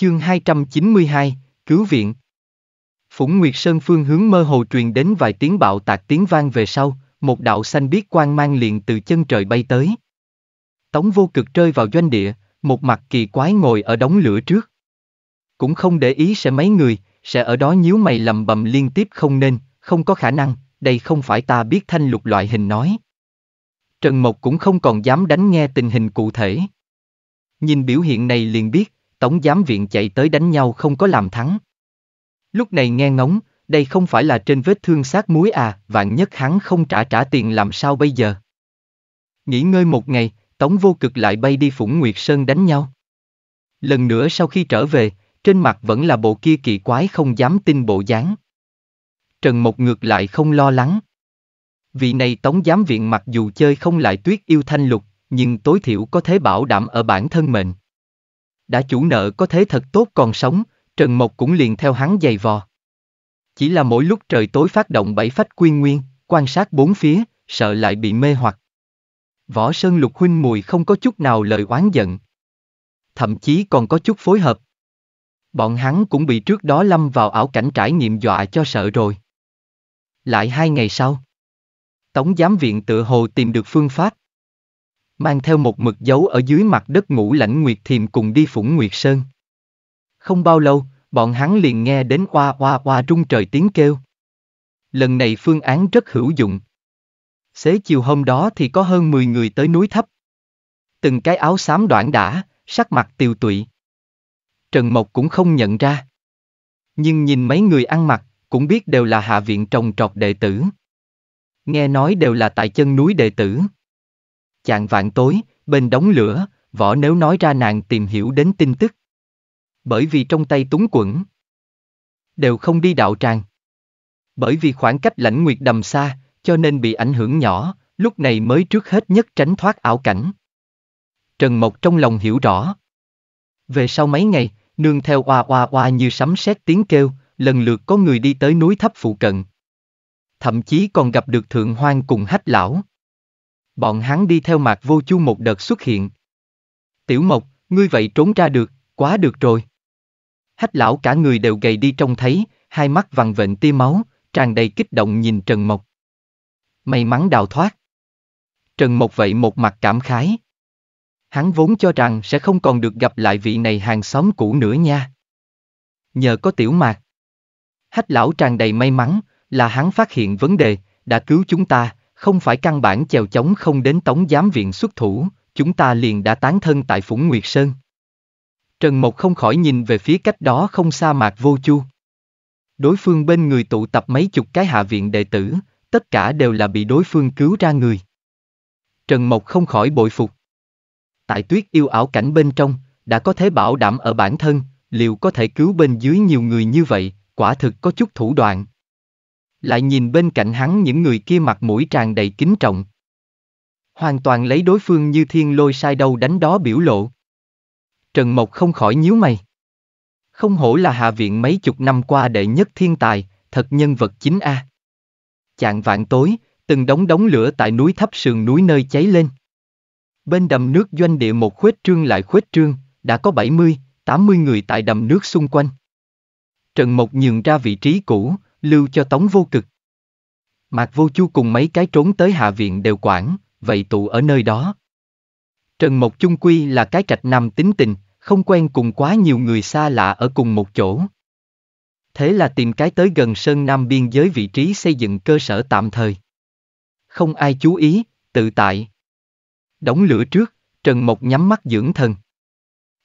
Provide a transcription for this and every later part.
Chương 292, Cứu viện Phủng Nguyệt Sơn phương hướng mơ hồ truyền đến vài tiếng bạo tạc tiếng vang về sau, một đạo xanh biết quang mang liền từ chân trời bay tới. Tống vô cực rơi vào doanh địa, một mặt kỳ quái ngồi ở đống lửa trước. Cũng không để ý sẽ mấy người, sẽ ở đó nhíu mày lầm bầm liên tiếp không nên, không có khả năng, đây không phải ta biết thanh lục loại hình nói. Trần Mộc cũng không còn dám đánh nghe tình hình cụ thể. Nhìn biểu hiện này liền biết, Tống giám viện chạy tới đánh nhau không có làm thắng. Lúc này nghe ngóng, đây không phải là trên vết thương sát muối à, vạn nhất hắn không trả trả tiền làm sao bây giờ. Nghỉ ngơi một ngày, Tống vô cực lại bay đi Phủng Nguyệt Sơn đánh nhau. Lần nữa sau khi trở về, trên mặt vẫn là bộ kia kỳ quái không dám tin bộ dáng. Trần Mộc ngược lại không lo lắng. Vị này Tống giám viện mặc dù chơi không lại tuyết yêu thanh lục, nhưng tối thiểu có thể bảo đảm ở bản thân mình đã chủ nợ có thế thật tốt còn sống, Trần Mộc cũng liền theo hắn giày vò. Chỉ là mỗi lúc trời tối phát động bảy phách quy nguyên, quan sát bốn phía, sợ lại bị mê hoặc. Võ Sơn Lục Huynh Mùi không có chút nào lời oán giận. Thậm chí còn có chút phối hợp. Bọn hắn cũng bị trước đó lâm vào ảo cảnh trải nghiệm dọa cho sợ rồi. Lại hai ngày sau. Tống giám viện tự hồ tìm được phương pháp, mang theo một mực dấu ở dưới mặt đất ngũ lãnh Nguyệt Thiềm cùng đi Phủng Nguyệt Sơn. Không bao lâu, bọn hắn liền nghe đến oa oa oa trung trời tiếng kêu. Lần này phương án rất hữu dụng. Xế chiều hôm đó thì có hơn 10 người tới núi thấp. Từng cái áo xám đoạn đã, sắc mặt tiều tụy. Trần Mộc cũng không nhận ra. Nhưng nhìn mấy người ăn mặc, cũng biết đều là hạ viện trồng trọt đệ tử. Nghe nói đều là tại chân núi đệ tử. Chạng vạn tối, bên đóng lửa, võ nếu nói ra nàng tìm hiểu đến tin tức. Bởi vì trong tay túng quẩn. Đều không đi đạo tràng. Bởi vì khoảng cách lãnh nguyệt đầm xa, cho nên bị ảnh hưởng nhỏ, lúc này mới trước hết nhất tránh thoát ảo cảnh. Trần Mộc trong lòng hiểu rõ. Về sau mấy ngày, nương theo oa oa oa như sấm sét tiếng kêu, lần lượt có người đi tới núi thấp phụ cận. Thậm chí còn gặp được Thượng Hoang cùng hách lão bọn hắn đi theo mạc vô chu một đợt xuất hiện. Tiểu Mộc, ngươi vậy trốn ra được, quá được rồi. Hách lão cả người đều gầy đi trông thấy, hai mắt vằn vện tia máu, tràn đầy kích động nhìn Trần Mộc. May mắn đào thoát. Trần Mộc vậy một mặt cảm khái. Hắn vốn cho rằng sẽ không còn được gặp lại vị này hàng xóm cũ nữa nha. Nhờ có tiểu mạc. Hách lão tràn đầy may mắn, là hắn phát hiện vấn đề, đã cứu chúng ta, không phải căn bản chèo chống không đến Tống Giám Viện xuất thủ, chúng ta liền đã tán thân tại Phủng Nguyệt Sơn. Trần Mộc không khỏi nhìn về phía cách đó không xa mạc vô chu. Đối phương bên người tụ tập mấy chục cái hạ viện đệ tử, tất cả đều là bị đối phương cứu ra người. Trần Mộc không khỏi bội phục. Tại tuyết yêu ảo cảnh bên trong, đã có thể bảo đảm ở bản thân, liệu có thể cứu bên dưới nhiều người như vậy, quả thực có chút thủ đoạn lại nhìn bên cạnh hắn những người kia mặt mũi tràn đầy kính trọng. Hoàn toàn lấy đối phương như thiên lôi sai đâu đánh đó biểu lộ. Trần Mộc không khỏi nhíu mày. Không hổ là hạ viện mấy chục năm qua đệ nhất thiên tài, thật nhân vật chính A. Chạng vạn tối, từng đống đống lửa tại núi thấp sườn núi nơi cháy lên. Bên đầm nước doanh địa một khuếch trương lại khuếch trương, đã có 70, 80 người tại đầm nước xung quanh. Trần Mộc nhường ra vị trí cũ, lưu cho tống vô cực. Mạc Vô Chu cùng mấy cái trốn tới hạ viện đều quản, vậy tụ ở nơi đó. Trần Mộc Chung Quy là cái trạch nam tính tình, không quen cùng quá nhiều người xa lạ ở cùng một chỗ. Thế là tìm cái tới gần Sơn Nam biên giới vị trí xây dựng cơ sở tạm thời. Không ai chú ý, tự tại. Đóng lửa trước, Trần Mộc nhắm mắt dưỡng thần.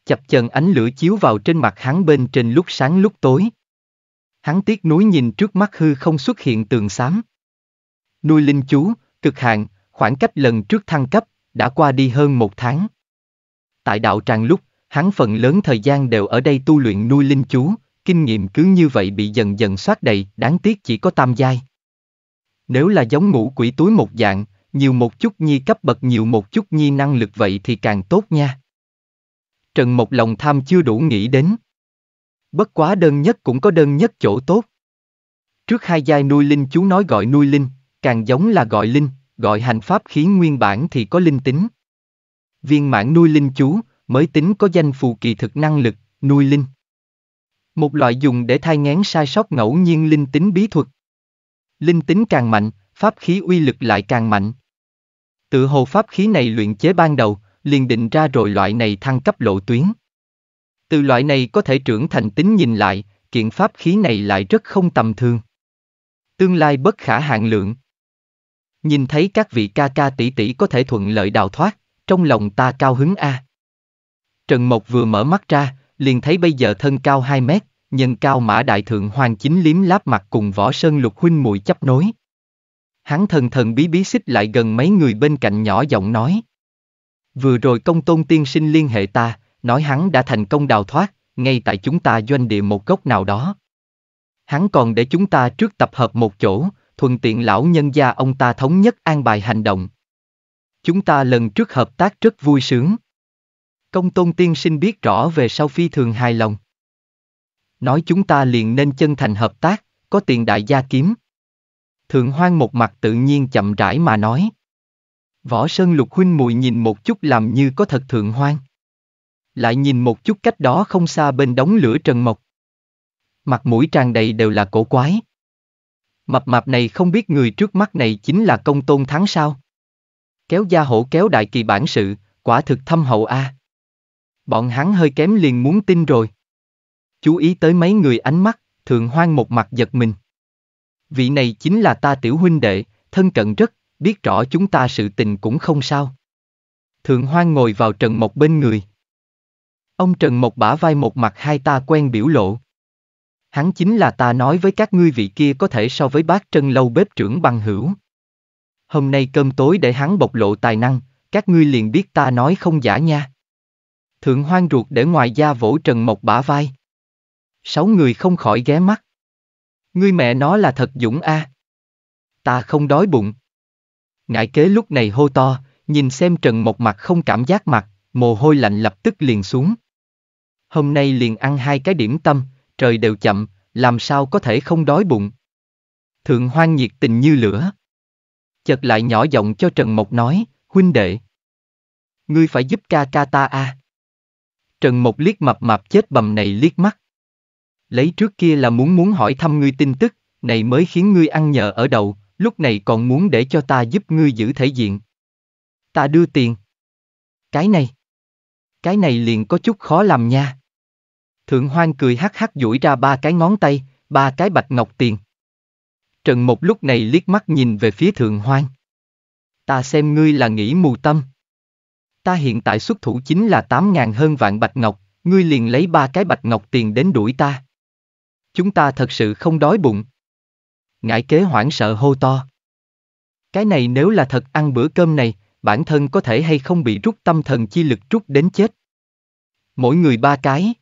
Chập chờn ánh lửa chiếu vào trên mặt hắn bên trên lúc sáng lúc tối, Hắn tiếc núi nhìn trước mắt hư không xuất hiện tường xám. Nuôi linh chú, cực hạn, khoảng cách lần trước thăng cấp, đã qua đi hơn một tháng. Tại đạo tràng lúc, hắn phần lớn thời gian đều ở đây tu luyện nuôi linh chú, kinh nghiệm cứ như vậy bị dần dần soát đầy, đáng tiếc chỉ có tam giai. Nếu là giống ngũ quỷ túi một dạng, nhiều một chút nhi cấp bậc nhiều một chút nhi năng lực vậy thì càng tốt nha. Trần một lòng tham chưa đủ nghĩ đến. Bất quá đơn nhất cũng có đơn nhất chỗ tốt. Trước hai giai nuôi linh chú nói gọi nuôi linh, càng giống là gọi linh, gọi hành pháp khí nguyên bản thì có linh tính. Viên mãn nuôi linh chú, mới tính có danh phù kỳ thực năng lực, nuôi linh. Một loại dùng để thai ngán sai sót ngẫu nhiên linh tính bí thuật. Linh tính càng mạnh, pháp khí uy lực lại càng mạnh. Tự hồ pháp khí này luyện chế ban đầu, liền định ra rồi loại này thăng cấp lộ tuyến. Từ loại này có thể trưởng thành tính nhìn lại, kiện pháp khí này lại rất không tầm thường. Tương lai bất khả hạn lượng. Nhìn thấy các vị ca ca tỷ tỷ có thể thuận lợi đào thoát, trong lòng ta cao hứng a. Trần Mộc vừa mở mắt ra, liền thấy bây giờ thân cao 2 mét, nhân cao mã đại thượng hoàng chính liếm láp mặt cùng võ sơn lục huynh mùi chấp nối. Hắn thần thần bí bí xích lại gần mấy người bên cạnh nhỏ giọng nói. Vừa rồi công tôn tiên sinh liên hệ ta, nói hắn đã thành công đào thoát, ngay tại chúng ta doanh địa một gốc nào đó. Hắn còn để chúng ta trước tập hợp một chỗ, thuận tiện lão nhân gia ông ta thống nhất an bài hành động. Chúng ta lần trước hợp tác rất vui sướng. Công tôn tiên sinh biết rõ về sau phi thường hài lòng. Nói chúng ta liền nên chân thành hợp tác, có tiền đại gia kiếm. Thượng hoang một mặt tự nhiên chậm rãi mà nói. Võ Sơn Lục Huynh Mùi nhìn một chút làm như có thật thượng hoang lại nhìn một chút cách đó không xa bên đống lửa trần mộc. Mặt mũi tràn đầy đều là cổ quái. Mập mạp này không biết người trước mắt này chính là công tôn thắng sao. Kéo gia hổ kéo đại kỳ bản sự, quả thực thâm hậu a. À. Bọn hắn hơi kém liền muốn tin rồi. Chú ý tới mấy người ánh mắt, thường hoang một mặt giật mình. Vị này chính là ta tiểu huynh đệ, thân cận rất, biết rõ chúng ta sự tình cũng không sao. Thường hoang ngồi vào trần mộc bên người. Ông Trần Mộc bả vai một mặt hai ta quen biểu lộ. Hắn chính là ta nói với các ngươi vị kia có thể so với bác Trân Lâu bếp trưởng bằng hữu. Hôm nay cơm tối để hắn bộc lộ tài năng, các ngươi liền biết ta nói không giả nha. Thượng hoang ruột để ngoài da vỗ Trần Mộc bả vai. Sáu người không khỏi ghé mắt. Ngươi mẹ nó là thật dũng a. À. Ta không đói bụng. Ngại kế lúc này hô to, nhìn xem Trần Mộc mặt không cảm giác mặt, mồ hôi lạnh lập tức liền xuống hôm nay liền ăn hai cái điểm tâm, trời đều chậm, làm sao có thể không đói bụng. Thượng hoan nhiệt tình như lửa. Chợt lại nhỏ giọng cho Trần Mộc nói, huynh đệ. Ngươi phải giúp ca ca ta a. À. Trần Mộc liếc mập mập chết bầm này liếc mắt. Lấy trước kia là muốn muốn hỏi thăm ngươi tin tức, này mới khiến ngươi ăn nhờ ở đầu, lúc này còn muốn để cho ta giúp ngươi giữ thể diện. Ta đưa tiền. Cái này. Cái này liền có chút khó làm nha. Thượng Hoan cười hắc hắc duỗi ra ba cái ngón tay, ba cái bạch ngọc tiền. Trần một lúc này liếc mắt nhìn về phía Thượng Hoan. Ta xem ngươi là nghĩ mù tâm. Ta hiện tại xuất thủ chính là tám ngàn hơn vạn bạch ngọc, ngươi liền lấy ba cái bạch ngọc tiền đến đuổi ta. Chúng ta thật sự không đói bụng. Ngải kế hoảng sợ hô to. Cái này nếu là thật ăn bữa cơm này, bản thân có thể hay không bị rút tâm thần chi lực rút đến chết. Mỗi người ba cái.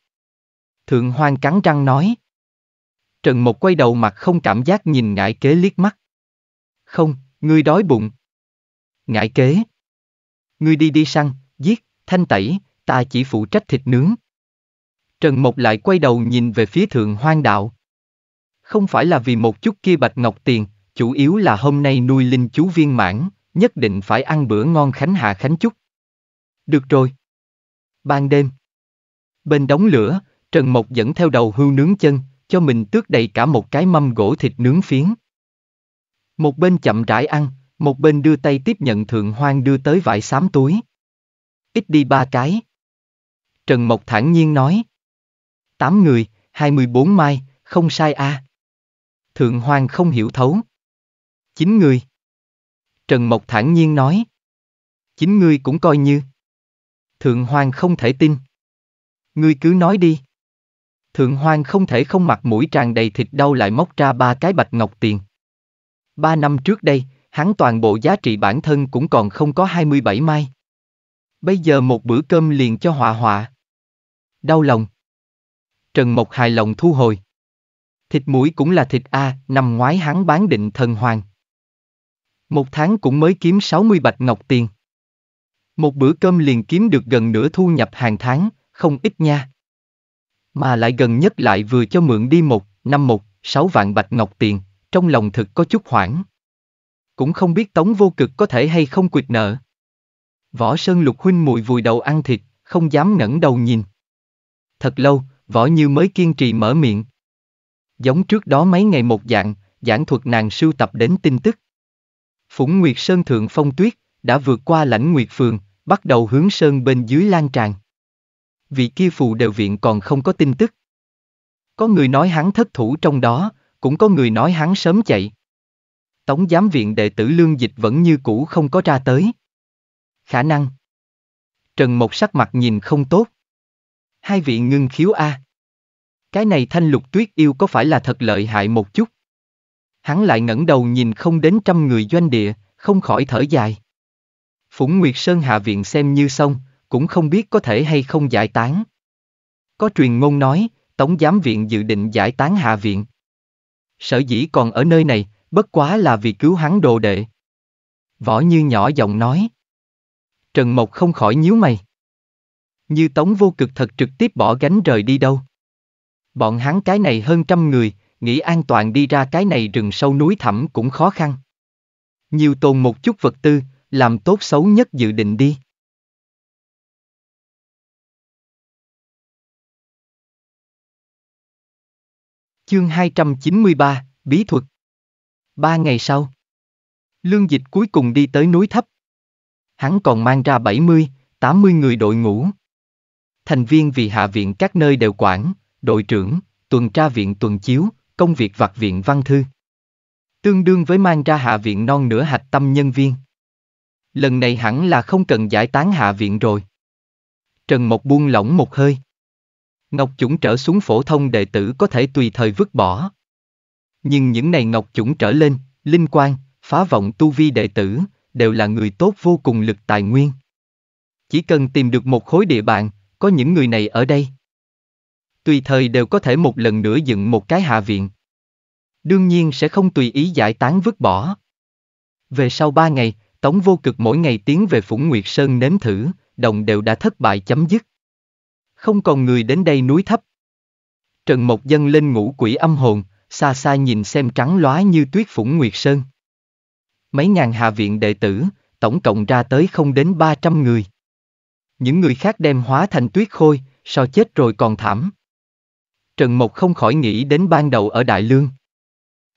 Thượng Hoang cắn răng nói. Trần Mộc quay đầu mặt không cảm giác nhìn ngại kế liếc mắt. Không, ngươi đói bụng. Ngại kế. Ngươi đi đi săn, giết, thanh tẩy, ta chỉ phụ trách thịt nướng. Trần Mộc lại quay đầu nhìn về phía thượng hoang đạo. Không phải là vì một chút kia bạch ngọc tiền, chủ yếu là hôm nay nuôi linh chú viên mãn, nhất định phải ăn bữa ngon khánh hạ khánh chúc. Được rồi. Ban đêm. Bên đóng lửa, Trần Mộc dẫn theo đầu hưu nướng chân, cho mình tước đầy cả một cái mâm gỗ thịt nướng phiến. Một bên chậm rãi ăn, một bên đưa tay tiếp nhận thượng hoang đưa tới vải xám túi. Ít đi ba cái. Trần Mộc thản nhiên nói. Tám người, hai mươi bốn mai, không sai a. À. Thượng hoang không hiểu thấu. Chín người. Trần Mộc thản nhiên nói. Chín người cũng coi như. Thượng hoang không thể tin. Ngươi cứ nói đi. Thượng Hoàng không thể không mặt mũi tràn đầy thịt đau lại móc ra ba cái bạch ngọc tiền. Ba năm trước đây, hắn toàn bộ giá trị bản thân cũng còn không có 27 mai. Bây giờ một bữa cơm liền cho họa họa. Đau lòng. Trần Mộc hài lòng thu hồi. Thịt mũi cũng là thịt A, năm ngoái hắn bán định thần hoàng. Một tháng cũng mới kiếm 60 bạch ngọc tiền. Một bữa cơm liền kiếm được gần nửa thu nhập hàng tháng, không ít nha. Mà lại gần nhất lại vừa cho mượn đi một, năm một, sáu vạn bạch ngọc tiền, trong lòng thực có chút hoảng. Cũng không biết tống vô cực có thể hay không quyệt nợ. Võ Sơn Lục Huynh mùi vùi đầu ăn thịt, không dám ngẩng đầu nhìn. Thật lâu, võ như mới kiên trì mở miệng. Giống trước đó mấy ngày một dạng, giảng thuật nàng sưu tập đến tin tức. Phủng Nguyệt Sơn Thượng Phong Tuyết, đã vượt qua lãnh Nguyệt Phường, bắt đầu hướng Sơn bên dưới lan tràn vị kia phù đều viện còn không có tin tức. Có người nói hắn thất thủ trong đó, cũng có người nói hắn sớm chạy. Tống giám viện đệ tử lương dịch vẫn như cũ không có ra tới. Khả năng. Trần Mộc sắc mặt nhìn không tốt. Hai vị ngưng khiếu A. Cái này thanh lục tuyết yêu có phải là thật lợi hại một chút? Hắn lại ngẩng đầu nhìn không đến trăm người doanh địa, không khỏi thở dài. Phủng Nguyệt Sơn Hạ Viện xem như xong, cũng không biết có thể hay không giải tán. Có truyền ngôn nói, Tống Giám Viện dự định giải tán Hạ Viện. Sở dĩ còn ở nơi này, bất quá là vì cứu hắn đồ đệ. Võ Như nhỏ giọng nói. Trần Mộc không khỏi nhíu mày. Như Tống vô cực thật trực tiếp bỏ gánh rời đi đâu. Bọn hắn cái này hơn trăm người, nghĩ an toàn đi ra cái này rừng sâu núi thẳm cũng khó khăn. Nhiều tồn một chút vật tư, làm tốt xấu nhất dự định đi. Chương 293, Bí thuật Ba ngày sau Lương dịch cuối cùng đi tới núi thấp. Hắn còn mang ra 70, 80 người đội ngũ. Thành viên vì hạ viện các nơi đều quản, đội trưởng, tuần tra viện tuần chiếu, công việc vặt viện văn thư. Tương đương với mang ra hạ viện non nửa hạch tâm nhân viên. Lần này hẳn là không cần giải tán hạ viện rồi. Trần Mộc buông lỏng một hơi. Ngọc chủng trở xuống phổ thông đệ tử có thể tùy thời vứt bỏ. Nhưng những này ngọc chủng trở lên, linh quan, phá vọng tu vi đệ tử, đều là người tốt vô cùng lực tài nguyên. Chỉ cần tìm được một khối địa bàn, có những người này ở đây. Tùy thời đều có thể một lần nữa dựng một cái hạ viện. Đương nhiên sẽ không tùy ý giải tán vứt bỏ. Về sau ba ngày, Tống Vô Cực mỗi ngày tiến về Phủng Nguyệt Sơn nếm thử, đồng đều đã thất bại chấm dứt không còn người đến đây núi thấp. Trần Mộc dâng lên ngũ quỷ âm hồn, xa xa nhìn xem trắng lóa như tuyết phủng Nguyệt Sơn. Mấy ngàn hạ viện đệ tử, tổng cộng ra tới không đến 300 người. Những người khác đem hóa thành tuyết khôi, so chết rồi còn thảm. Trần Mộc không khỏi nghĩ đến ban đầu ở Đại Lương.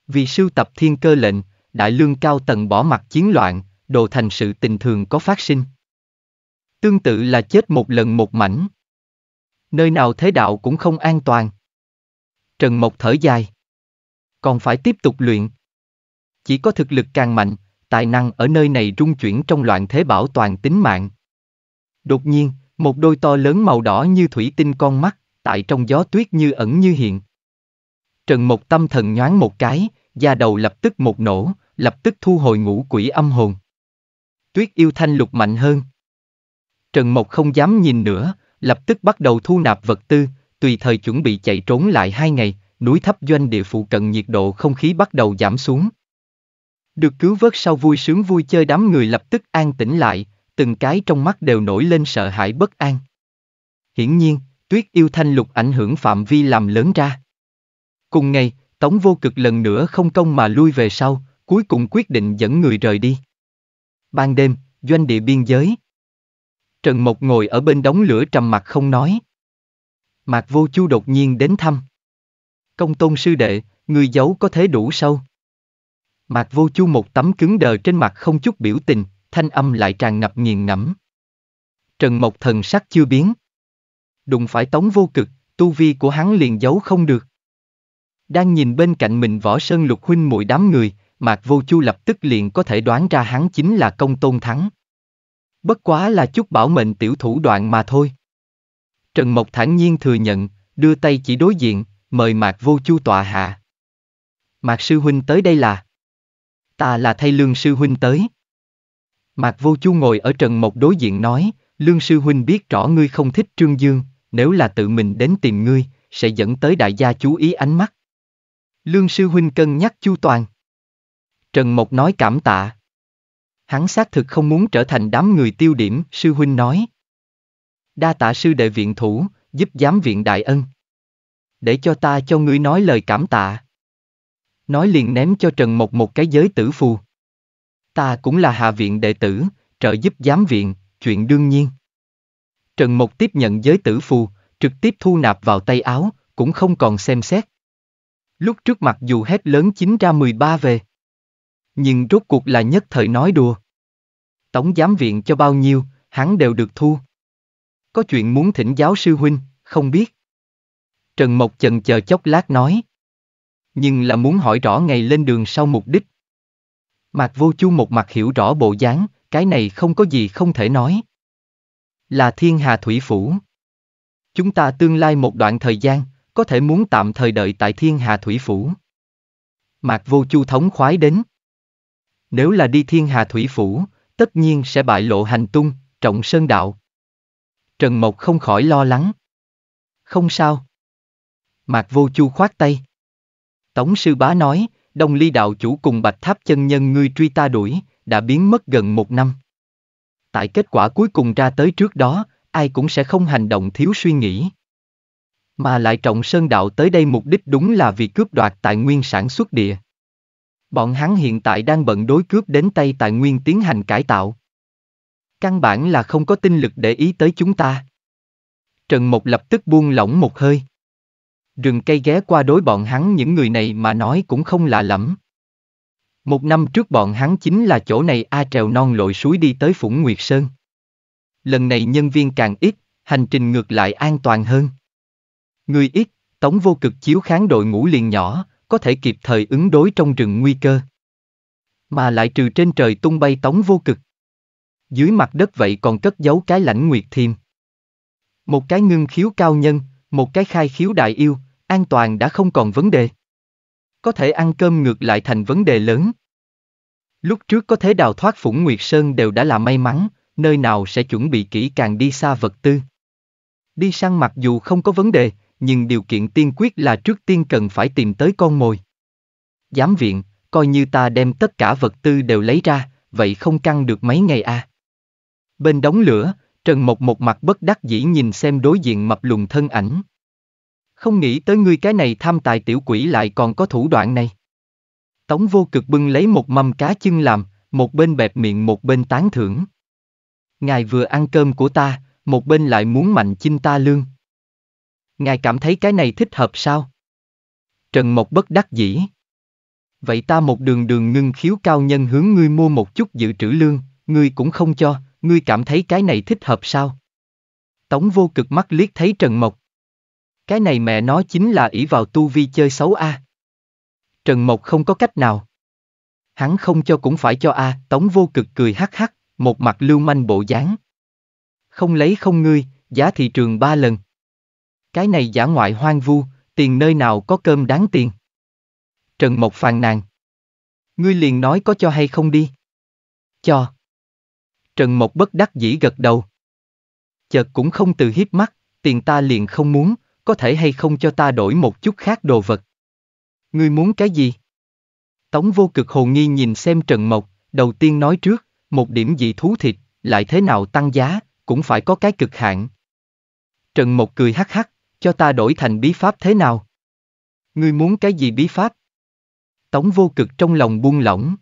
Vì sưu tập thiên cơ lệnh, Đại Lương cao tầng bỏ mặt chiến loạn, đồ thành sự tình thường có phát sinh. Tương tự là chết một lần một mảnh, nơi nào thế đạo cũng không an toàn. Trần Mộc thở dài. Còn phải tiếp tục luyện. Chỉ có thực lực càng mạnh, tài năng ở nơi này rung chuyển trong loạn thế bảo toàn tính mạng. Đột nhiên, một đôi to lớn màu đỏ như thủy tinh con mắt, tại trong gió tuyết như ẩn như hiện. Trần Mộc tâm thần nhoáng một cái, da đầu lập tức một nổ, lập tức thu hồi ngũ quỷ âm hồn. Tuyết yêu thanh lục mạnh hơn. Trần Mộc không dám nhìn nữa, lập tức bắt đầu thu nạp vật tư, tùy thời chuẩn bị chạy trốn lại hai ngày, núi thấp doanh địa phụ cận nhiệt độ không khí bắt đầu giảm xuống. Được cứu vớt sau vui sướng vui chơi đám người lập tức an tĩnh lại, từng cái trong mắt đều nổi lên sợ hãi bất an. Hiển nhiên, tuyết yêu thanh lục ảnh hưởng phạm vi làm lớn ra. Cùng ngày, Tống Vô Cực lần nữa không công mà lui về sau, cuối cùng quyết định dẫn người rời đi. Ban đêm, doanh địa biên giới. Trần Mộc ngồi ở bên đống lửa trầm mặt không nói. Mạc Vô Chu đột nhiên đến thăm. Công tôn sư đệ, người giấu có thế đủ sâu. Mạc Vô Chu một tấm cứng đờ trên mặt không chút biểu tình, thanh âm lại tràn ngập nghiền ngẫm. Trần Mộc thần sắc chưa biến. Đụng phải tống vô cực, tu vi của hắn liền giấu không được. Đang nhìn bên cạnh mình võ sơn lục huynh mùi đám người, Mạc Vô Chu lập tức liền có thể đoán ra hắn chính là công tôn thắng bất quá là chút bảo mệnh tiểu thủ đoạn mà thôi. Trần Mộc thản nhiên thừa nhận, đưa tay chỉ đối diện, mời Mạc Vô Chu tọa hạ. Mạc Sư Huynh tới đây là... Ta là thay Lương Sư Huynh tới. Mạc Vô Chu ngồi ở Trần Mộc đối diện nói, Lương Sư Huynh biết rõ ngươi không thích Trương Dương, nếu là tự mình đến tìm ngươi, sẽ dẫn tới đại gia chú ý ánh mắt. Lương Sư Huynh cân nhắc chu toàn. Trần Mộc nói cảm tạ. Hắn xác thực không muốn trở thành đám người tiêu điểm, sư huynh nói. Đa tạ sư đệ viện thủ, giúp giám viện đại ân. Để cho ta cho ngươi nói lời cảm tạ. Nói liền ném cho Trần Mộc một cái giới tử phù. Ta cũng là hạ viện đệ tử, trợ giúp giám viện, chuyện đương nhiên. Trần Mộc tiếp nhận giới tử phù, trực tiếp thu nạp vào tay áo, cũng không còn xem xét. Lúc trước mặt dù hét lớn chính ra 13 về nhưng rốt cuộc là nhất thời nói đùa. Tổng giám viện cho bao nhiêu, hắn đều được thu. Có chuyện muốn thỉnh giáo sư huynh, không biết. Trần Mộc chần chờ chốc lát nói. Nhưng là muốn hỏi rõ ngày lên đường sau mục đích. Mạc Vô Chu một mặt hiểu rõ bộ dáng, cái này không có gì không thể nói. Là thiên hà thủy phủ. Chúng ta tương lai một đoạn thời gian, có thể muốn tạm thời đợi tại thiên hà thủy phủ. Mạc Vô Chu thống khoái đến. Nếu là đi thiên hà thủy phủ, tất nhiên sẽ bại lộ hành tung, trọng sơn đạo. Trần Mộc không khỏi lo lắng. Không sao. Mạc Vô Chu khoát tay. Tống sư bá nói, Đông Ly đạo chủ cùng Bạch Tháp chân nhân ngươi truy ta đuổi, đã biến mất gần một năm. Tại kết quả cuối cùng ra tới trước đó, ai cũng sẽ không hành động thiếu suy nghĩ. Mà lại trọng sơn đạo tới đây mục đích đúng là vì cướp đoạt tài nguyên sản xuất địa. Bọn hắn hiện tại đang bận đối cướp đến tay tài nguyên tiến hành cải tạo. Căn bản là không có tinh lực để ý tới chúng ta. Trần Mộc lập tức buông lỏng một hơi. Rừng cây ghé qua đối bọn hắn những người này mà nói cũng không lạ lẫm. Một năm trước bọn hắn chính là chỗ này A trèo non lội suối đi tới Phủng Nguyệt Sơn. Lần này nhân viên càng ít, hành trình ngược lại an toàn hơn. Người ít, tống vô cực chiếu kháng đội ngũ liền nhỏ, có thể kịp thời ứng đối trong rừng nguy cơ. Mà lại trừ trên trời tung bay tống vô cực. Dưới mặt đất vậy còn cất giấu cái lãnh nguyệt thiềm. Một cái ngưng khiếu cao nhân, một cái khai khiếu đại yêu, an toàn đã không còn vấn đề. Có thể ăn cơm ngược lại thành vấn đề lớn. Lúc trước có thể đào thoát Phủng Nguyệt Sơn đều đã là may mắn, nơi nào sẽ chuẩn bị kỹ càng đi xa vật tư. Đi săn mặc dù không có vấn đề, nhưng điều kiện tiên quyết là trước tiên cần phải tìm tới con mồi. Giám viện, coi như ta đem tất cả vật tư đều lấy ra, vậy không căng được mấy ngày à. Bên đóng lửa, Trần Mộc một mặt bất đắc dĩ nhìn xem đối diện mập lùn thân ảnh. Không nghĩ tới ngươi cái này tham tài tiểu quỷ lại còn có thủ đoạn này. Tống vô cực bưng lấy một mâm cá chân làm, một bên bẹp miệng một bên tán thưởng. Ngài vừa ăn cơm của ta, một bên lại muốn mạnh chinh ta lương. Ngài cảm thấy cái này thích hợp sao? Trần Mộc bất đắc dĩ. Vậy ta một đường đường ngưng khiếu cao nhân hướng ngươi mua một chút dự trữ lương, ngươi cũng không cho, ngươi cảm thấy cái này thích hợp sao? Tống vô cực mắt liếc thấy Trần Mộc. Cái này mẹ nó chính là ỷ vào tu vi chơi xấu a. À. Trần Mộc không có cách nào. Hắn không cho cũng phải cho a, à. Tống vô cực cười hắc hắc, một mặt lưu manh bộ dáng. Không lấy không ngươi, giá thị trường ba lần, cái này giả ngoại hoang vu, tiền nơi nào có cơm đáng tiền. Trần Mộc phàn nàn. Ngươi liền nói có cho hay không đi. Cho. Trần Mộc bất đắc dĩ gật đầu. Chợt cũng không từ hiếp mắt, tiền ta liền không muốn, có thể hay không cho ta đổi một chút khác đồ vật. Ngươi muốn cái gì? Tống vô cực hồ nghi nhìn xem Trần Mộc, đầu tiên nói trước, một điểm dị thú thịt, lại thế nào tăng giá, cũng phải có cái cực hạn. Trần Mộc cười hắc hắc, cho ta đổi thành bí pháp thế nào? Ngươi muốn cái gì bí pháp? Tống vô cực trong lòng buông lỏng.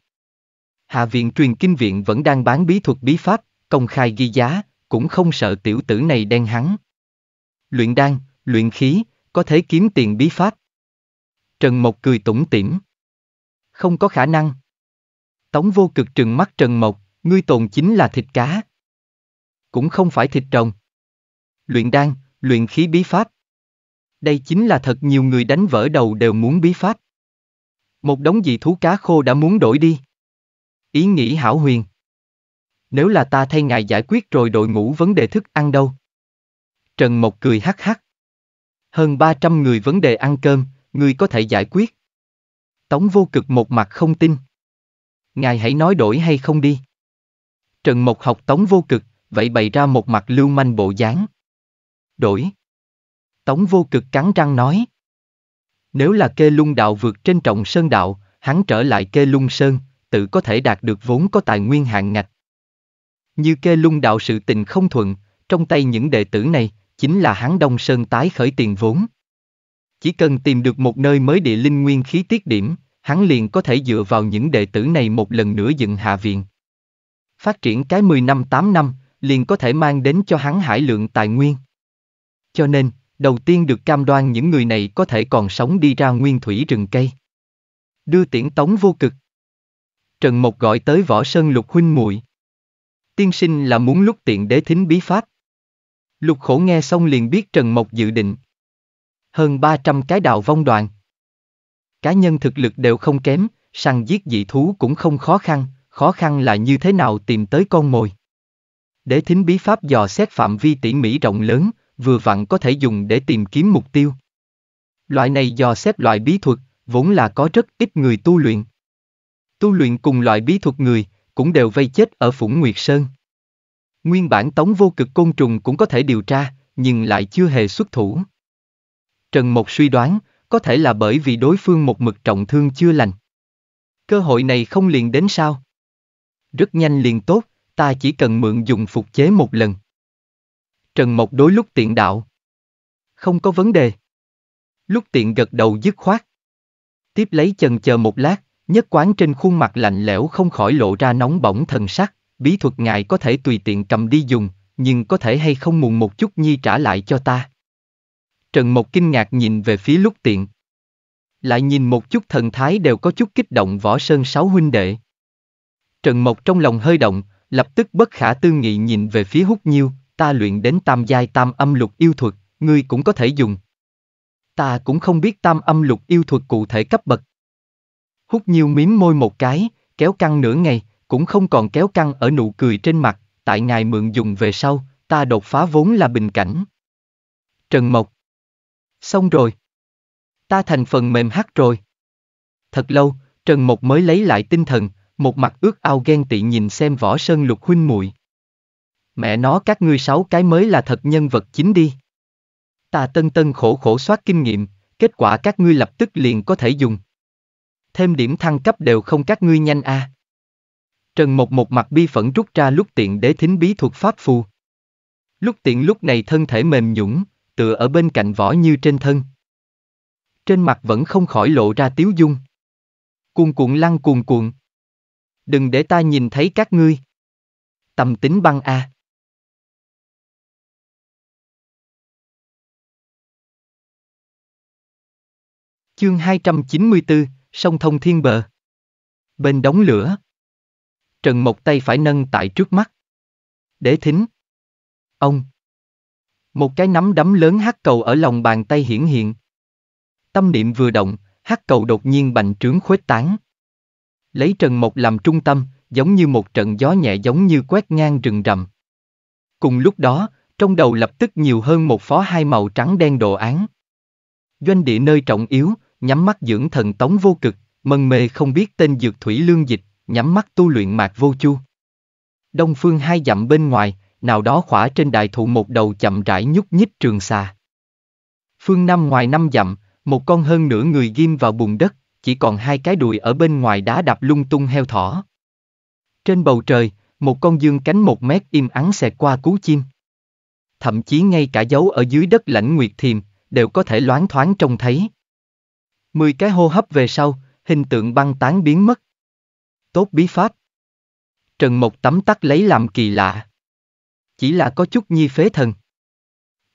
Hạ viện truyền kinh viện vẫn đang bán bí thuật bí pháp, công khai ghi giá, cũng không sợ tiểu tử này đen hắn. Luyện đan, luyện khí, có thể kiếm tiền bí pháp. Trần Mộc cười tủm tỉm. Không có khả năng. Tống vô cực trừng mắt Trần Mộc, ngươi tồn chính là thịt cá. Cũng không phải thịt trồng. Luyện đan, luyện khí bí pháp, đây chính là thật nhiều người đánh vỡ đầu đều muốn bí phát Một đống dị thú cá khô đã muốn đổi đi. Ý nghĩ hảo huyền. Nếu là ta thay ngài giải quyết rồi đội ngũ vấn đề thức ăn đâu? Trần Mộc cười hắc hắc. Hơn 300 người vấn đề ăn cơm, người có thể giải quyết. Tống vô cực một mặt không tin. Ngài hãy nói đổi hay không đi. Trần Mộc học tống vô cực, vậy bày ra một mặt lưu manh bộ dáng. Đổi. Tống vô cực cắn răng nói. Nếu là kê lung đạo vượt trên trọng sơn đạo, hắn trở lại kê lung sơn, tự có thể đạt được vốn có tài nguyên hạng ngạch. Như kê lung đạo sự tình không thuận, trong tay những đệ tử này, chính là hắn đông sơn tái khởi tiền vốn. Chỉ cần tìm được một nơi mới địa linh nguyên khí tiết điểm, hắn liền có thể dựa vào những đệ tử này một lần nữa dựng hạ viện. Phát triển cái 10 năm 8 năm, liền có thể mang đến cho hắn hải lượng tài nguyên. Cho nên, đầu tiên được cam đoan những người này có thể còn sống đi ra nguyên thủy rừng cây. Đưa tiễn tống vô cực. Trần Mộc gọi tới võ sơn lục huynh muội Tiên sinh là muốn lúc tiện đế thính bí pháp. Lục khổ nghe xong liền biết Trần Mộc dự định. Hơn 300 cái đạo vong đoàn. Cá nhân thực lực đều không kém, săn giết dị thú cũng không khó khăn, khó khăn là như thế nào tìm tới con mồi. Đế thính bí pháp dò xét phạm vi tỉ mỉ rộng lớn, vừa vặn có thể dùng để tìm kiếm mục tiêu. Loại này do xếp loại bí thuật, vốn là có rất ít người tu luyện. Tu luyện cùng loại bí thuật người, cũng đều vây chết ở Phủng Nguyệt Sơn. Nguyên bản tống vô cực côn trùng cũng có thể điều tra, nhưng lại chưa hề xuất thủ. Trần Mộc suy đoán, có thể là bởi vì đối phương một mực trọng thương chưa lành. Cơ hội này không liền đến sao? Rất nhanh liền tốt, ta chỉ cần mượn dùng phục chế một lần. Trần Mộc đối lúc tiện đạo. Không có vấn đề. Lúc tiện gật đầu dứt khoát. Tiếp lấy chần chờ một lát, nhất quán trên khuôn mặt lạnh lẽo không khỏi lộ ra nóng bỏng thần sắc, bí thuật ngài có thể tùy tiện cầm đi dùng, nhưng có thể hay không mùng một chút nhi trả lại cho ta. Trần Mộc kinh ngạc nhìn về phía lúc tiện. Lại nhìn một chút thần thái đều có chút kích động võ sơn sáu huynh đệ. Trần Mộc trong lòng hơi động, lập tức bất khả tư nghị nhìn về phía hút nhiêu, Ta luyện đến tam giai tam âm lục yêu thuật, ngươi cũng có thể dùng. Ta cũng không biết tam âm lục yêu thuật cụ thể cấp bậc. Hút nhiều miếng môi một cái, kéo căng nửa ngày, cũng không còn kéo căng ở nụ cười trên mặt, tại ngài mượn dùng về sau, ta đột phá vốn là bình cảnh. Trần Mộc Xong rồi. Ta thành phần mềm hát rồi. Thật lâu, Trần Mộc mới lấy lại tinh thần, một mặt ước ao ghen tị nhìn xem võ sơn lục huynh muội Mẹ nó các ngươi sáu cái mới là thật nhân vật chính đi. ta tân tân khổ khổ soát kinh nghiệm, kết quả các ngươi lập tức liền có thể dùng. Thêm điểm thăng cấp đều không các ngươi nhanh a. À. Trần Mộc một mặt bi phẫn rút ra lúc tiện để thính bí thuật pháp phù. Lúc tiện lúc này thân thể mềm nhũng, tựa ở bên cạnh võ như trên thân. Trên mặt vẫn không khỏi lộ ra tiếu dung. Cuồn cuộn lăn cuồn cuộn. Đừng để ta nhìn thấy các ngươi. Tầm tính băng a. À. Chương 294, Sông Thông Thiên Bờ Bên đóng lửa Trần Mộc tay phải nâng tại trước mắt. Để thính. Ông. Một cái nắm đấm lớn hắc cầu ở lòng bàn tay hiển hiện. Tâm niệm vừa động, hắc cầu đột nhiên bành trướng khuếch tán. Lấy Trần Mộc làm trung tâm, giống như một trận gió nhẹ giống như quét ngang rừng rậm. Cùng lúc đó, trong đầu lập tức nhiều hơn một phó hai màu trắng đen đồ án. Doanh địa nơi trọng yếu, nhắm mắt dưỡng thần tống vô cực, mân mê không biết tên dược thủy lương dịch, nhắm mắt tu luyện mạc vô chu. Đông phương hai dặm bên ngoài, nào đó khỏa trên đại thụ một đầu chậm rãi nhúc nhích trường xa. Phương Nam ngoài năm dặm, một con hơn nửa người ghim vào bùn đất, chỉ còn hai cái đùi ở bên ngoài đá đập lung tung heo thỏ. Trên bầu trời, một con dương cánh một mét im ắng xẹt qua cú chim. Thậm chí ngay cả dấu ở dưới đất lãnh nguyệt thiềm, đều có thể loáng thoáng trông thấy. Mười cái hô hấp về sau, hình tượng băng tán biến mất. Tốt bí pháp. Trần Mộc tắm tắt lấy làm kỳ lạ. Chỉ là có chút nhi phế thần.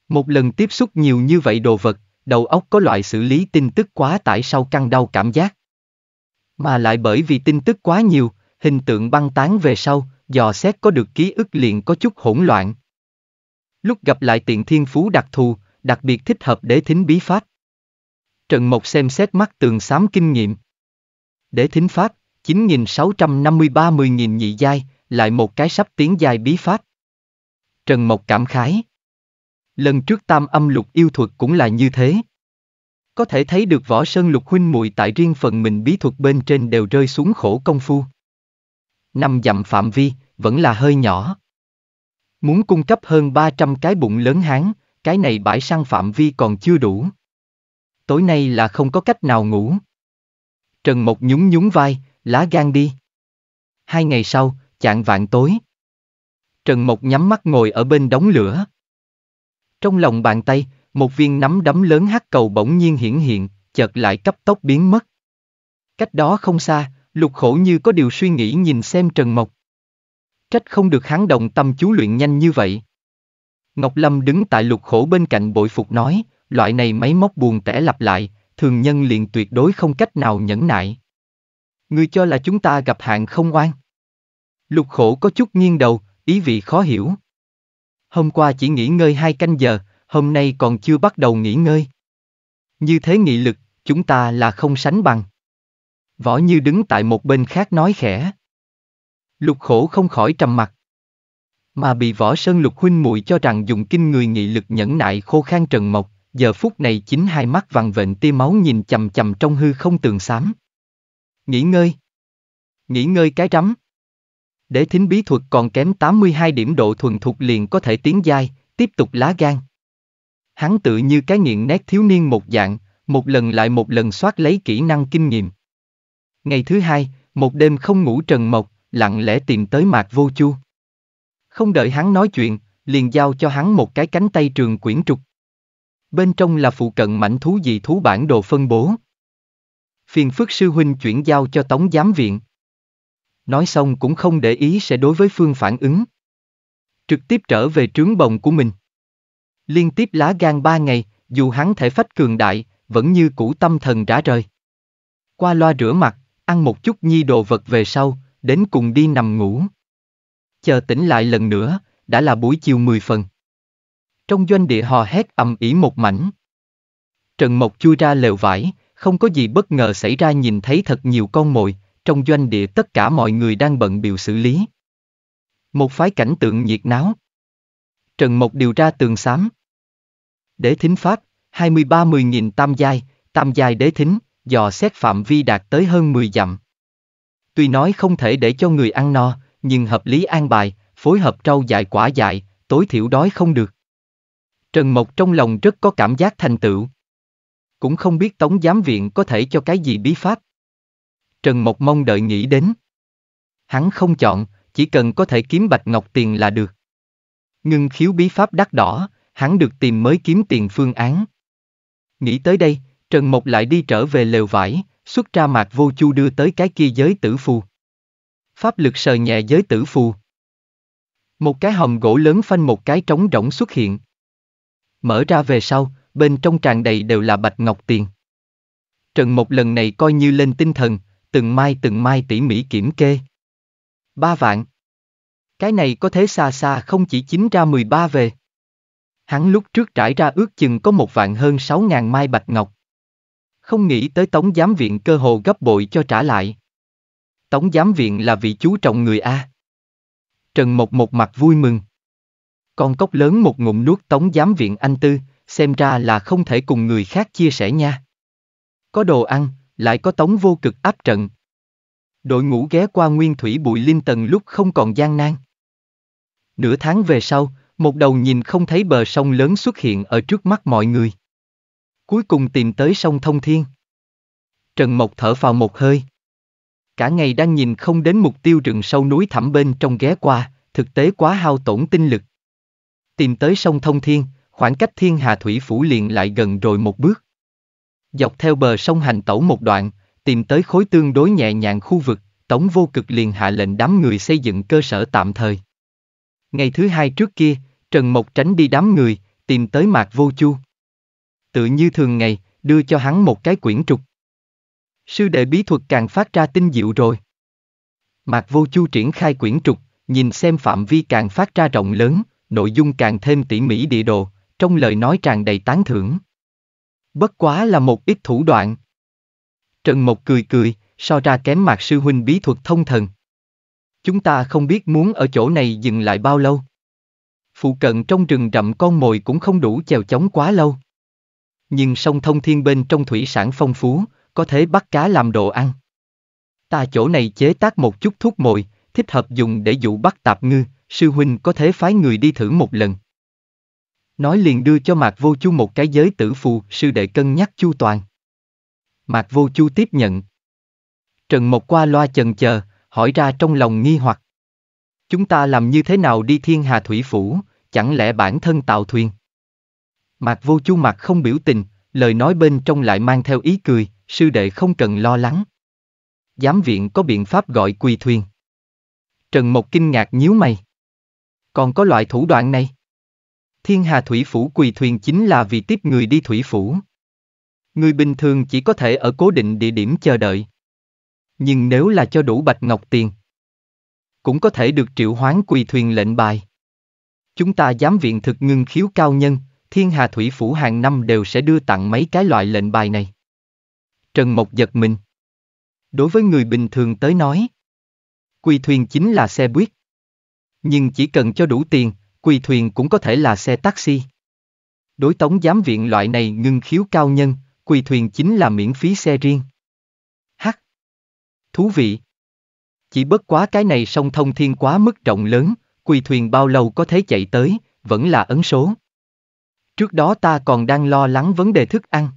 Một lần tiếp xúc nhiều như vậy đồ vật, đầu óc có loại xử lý tin tức quá tải sau căng đau cảm giác. Mà lại bởi vì tin tức quá nhiều, hình tượng băng tán về sau, dò xét có được ký ức liền có chút hỗn loạn. Lúc gặp lại tiện thiên phú đặc thù, đặc biệt thích hợp để thính bí pháp. Trần Mộc xem xét mắt tường xám kinh nghiệm. Để thính pháp, 9653 10.000 nhị giai, lại một cái sắp tiến giai bí pháp. Trần Mộc cảm khái. Lần trước tam âm lục yêu thuật cũng là như thế. Có thể thấy được võ sơn lục huynh muội tại riêng phần mình bí thuật bên trên đều rơi xuống khổ công phu. Năm dặm phạm vi, vẫn là hơi nhỏ. Muốn cung cấp hơn 300 cái bụng lớn hán, cái này bãi sang phạm vi còn chưa đủ tối nay là không có cách nào ngủ. Trần Mộc nhún nhún vai, lá gan đi. Hai ngày sau, chạng vạn tối. Trần Mộc nhắm mắt ngồi ở bên đống lửa. Trong lòng bàn tay, một viên nắm đấm lớn hắc cầu bỗng nhiên hiển hiện, chợt lại cấp tốc biến mất. Cách đó không xa, lục khổ như có điều suy nghĩ nhìn xem Trần Mộc. Trách không được hắn động tâm chú luyện nhanh như vậy. Ngọc Lâm đứng tại lục khổ bên cạnh bội phục nói, loại này máy móc buồn tẻ lặp lại, thường nhân liền tuyệt đối không cách nào nhẫn nại. Người cho là chúng ta gặp hạng không oan. Lục khổ có chút nghiêng đầu, ý vị khó hiểu. Hôm qua chỉ nghỉ ngơi hai canh giờ, hôm nay còn chưa bắt đầu nghỉ ngơi. Như thế nghị lực, chúng ta là không sánh bằng. Võ Như đứng tại một bên khác nói khẽ. Lục khổ không khỏi trầm mặt. Mà bị võ sơn lục huynh muội cho rằng dùng kinh người nghị lực nhẫn nại khô khan trần mộc, giờ phút này chính hai mắt vằn vện tia máu nhìn chầm chầm trong hư không tường xám. Nghỉ ngơi. Nghỉ ngơi cái rắm. Để thính bí thuật còn kém 82 điểm độ thuần thục liền có thể tiến giai, tiếp tục lá gan. Hắn tự như cái nghiện nét thiếu niên một dạng, một lần lại một lần soát lấy kỹ năng kinh nghiệm. Ngày thứ hai, một đêm không ngủ trần mộc, lặng lẽ tìm tới mạc vô chu. Không đợi hắn nói chuyện, liền giao cho hắn một cái cánh tay trường quyển trục. Bên trong là phụ cận mảnh thú dị thú bản đồ phân bố. Phiền phức sư huynh chuyển giao cho tống giám viện. Nói xong cũng không để ý sẽ đối với phương phản ứng. Trực tiếp trở về trướng bồng của mình. Liên tiếp lá gan ba ngày, dù hắn thể phách cường đại, vẫn như cũ tâm thần rã rời. Qua loa rửa mặt, ăn một chút nhi đồ vật về sau, đến cùng đi nằm ngủ. Chờ tỉnh lại lần nữa, đã là buổi chiều 10 phần trong doanh địa hò hét ầm ĩ một mảnh. Trần Mộc chui ra lều vải, không có gì bất ngờ xảy ra nhìn thấy thật nhiều con mồi, trong doanh địa tất cả mọi người đang bận biểu xử lý. Một phái cảnh tượng nhiệt náo. Trần Mộc điều ra tường xám. Đế thính pháp, 23-10.000 tam giai, tam giai đế thính, dò xét phạm vi đạt tới hơn 10 dặm. Tuy nói không thể để cho người ăn no, nhưng hợp lý an bài, phối hợp trâu dại quả dại, tối thiểu đói không được. Trần Mộc trong lòng rất có cảm giác thành tựu. Cũng không biết Tống Giám Viện có thể cho cái gì bí pháp. Trần Mộc mong đợi nghĩ đến. Hắn không chọn, chỉ cần có thể kiếm bạch ngọc tiền là được. Ngưng khiếu bí pháp đắt đỏ, hắn được tìm mới kiếm tiền phương án. Nghĩ tới đây, Trần Mộc lại đi trở về lều vải, xuất ra mạc vô chu đưa tới cái kia giới tử phù. Pháp lực sờ nhẹ giới tử phù. Một cái hòm gỗ lớn phanh một cái trống rỗng xuất hiện. Mở ra về sau, bên trong tràn đầy đều là bạch ngọc tiền. Trần một lần này coi như lên tinh thần, từng mai từng mai tỉ mỉ kiểm kê. Ba vạn. Cái này có thế xa xa không chỉ chính ra 13 về. Hắn lúc trước trải ra ước chừng có một vạn hơn 6 ngàn mai bạch ngọc. Không nghĩ tới Tống Giám Viện cơ hồ gấp bội cho trả lại. Tống Giám Viện là vị chú trọng người A. Trần một một mặt vui mừng. Con cốc lớn một ngụm nuốt tống giám viện anh tư, xem ra là không thể cùng người khác chia sẻ nha. Có đồ ăn, lại có tống vô cực áp trận. Đội ngũ ghé qua nguyên thủy bụi linh tần lúc không còn gian nan. Nửa tháng về sau, một đầu nhìn không thấy bờ sông lớn xuất hiện ở trước mắt mọi người. Cuối cùng tìm tới sông Thông Thiên. Trần Mộc thở vào một hơi. Cả ngày đang nhìn không đến mục tiêu rừng sâu núi thẳm bên trong ghé qua, thực tế quá hao tổn tinh lực tìm tới sông Thông Thiên, khoảng cách Thiên Hà Thủy Phủ liền lại gần rồi một bước. Dọc theo bờ sông hành tẩu một đoạn, tìm tới khối tương đối nhẹ nhàng khu vực, Tống Vô Cực liền hạ lệnh đám người xây dựng cơ sở tạm thời. Ngày thứ hai trước kia, Trần Mộc tránh đi đám người, tìm tới Mạc Vô Chu. Tự như thường ngày, đưa cho hắn một cái quyển trục. Sư đệ bí thuật càng phát ra tinh diệu rồi. Mạc Vô Chu triển khai quyển trục, nhìn xem phạm vi càng phát ra rộng lớn nội dung càng thêm tỉ mỉ địa đồ, trong lời nói tràn đầy tán thưởng. Bất quá là một ít thủ đoạn. Trần Mộc cười cười, so ra kém mạc sư huynh bí thuật thông thần. Chúng ta không biết muốn ở chỗ này dừng lại bao lâu. Phụ cận trong rừng rậm con mồi cũng không đủ chèo chống quá lâu. Nhưng sông thông thiên bên trong thủy sản phong phú, có thể bắt cá làm đồ ăn. Ta chỗ này chế tác một chút thuốc mồi, thích hợp dùng để dụ bắt tạp ngư, sư huynh có thể phái người đi thử một lần. Nói liền đưa cho Mạc Vô Chu một cái giới tử phù, sư đệ cân nhắc chu toàn. Mạc Vô Chu tiếp nhận. Trần Mộc qua loa chần chờ, hỏi ra trong lòng nghi hoặc. Chúng ta làm như thế nào đi thiên hà thủy phủ, chẳng lẽ bản thân tạo thuyền? Mạc Vô Chu mặt không biểu tình, lời nói bên trong lại mang theo ý cười, sư đệ không cần lo lắng. Giám viện có biện pháp gọi quỳ thuyền. Trần Mộc kinh ngạc nhíu mày. Còn có loại thủ đoạn này. Thiên Hà Thủy Phủ quỳ thuyền chính là vì tiếp người đi Thủy Phủ. Người bình thường chỉ có thể ở cố định địa điểm chờ đợi. Nhưng nếu là cho đủ bạch ngọc tiền, cũng có thể được triệu hoán quỳ thuyền lệnh bài. Chúng ta giám viện thực ngưng khiếu cao nhân, Thiên Hà Thủy Phủ hàng năm đều sẽ đưa tặng mấy cái loại lệnh bài này. Trần Mộc giật mình. Đối với người bình thường tới nói, quỳ thuyền chính là xe buýt. Nhưng chỉ cần cho đủ tiền, quỳ thuyền cũng có thể là xe taxi. Đối tống giám viện loại này ngưng khiếu cao nhân, quỳ thuyền chính là miễn phí xe riêng. Hắc! Thú vị! Chỉ bất quá cái này sông thông thiên quá mức rộng lớn, quỳ thuyền bao lâu có thể chạy tới, vẫn là ấn số. Trước đó ta còn đang lo lắng vấn đề thức ăn.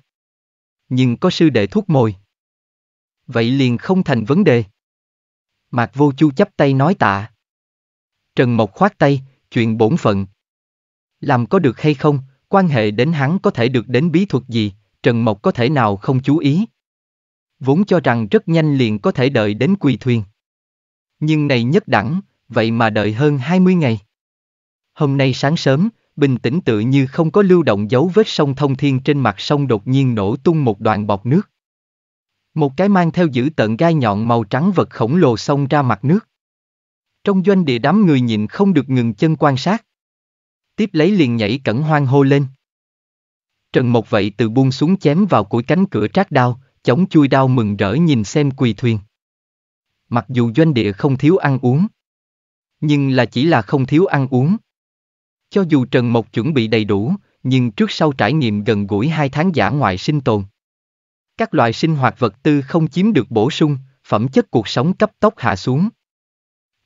Nhưng có sư đệ thuốc mồi. Vậy liền không thành vấn đề. Mạc vô chu chấp tay nói tạ. Trần Mộc khoát tay, chuyện bổn phận. Làm có được hay không, quan hệ đến hắn có thể được đến bí thuật gì, Trần Mộc có thể nào không chú ý. Vốn cho rằng rất nhanh liền có thể đợi đến quỳ thuyền. Nhưng này nhất đẳng, vậy mà đợi hơn 20 ngày. Hôm nay sáng sớm, bình tĩnh tự như không có lưu động dấu vết sông thông thiên trên mặt sông đột nhiên nổ tung một đoạn bọt nước. Một cái mang theo giữ tận gai nhọn màu trắng vật khổng lồ xông ra mặt nước. Trong doanh địa đám người nhịn không được ngừng chân quan sát. Tiếp lấy liền nhảy cẩn hoang hô lên. Trần Mộc vậy từ buông xuống chém vào cuối cánh cửa trác đao, chống chui đao mừng rỡ nhìn xem quỳ thuyền. Mặc dù doanh địa không thiếu ăn uống, nhưng là chỉ là không thiếu ăn uống. Cho dù Trần Mộc chuẩn bị đầy đủ, nhưng trước sau trải nghiệm gần gũi hai tháng giả ngoại sinh tồn. Các loại sinh hoạt vật tư không chiếm được bổ sung, phẩm chất cuộc sống cấp tốc hạ xuống.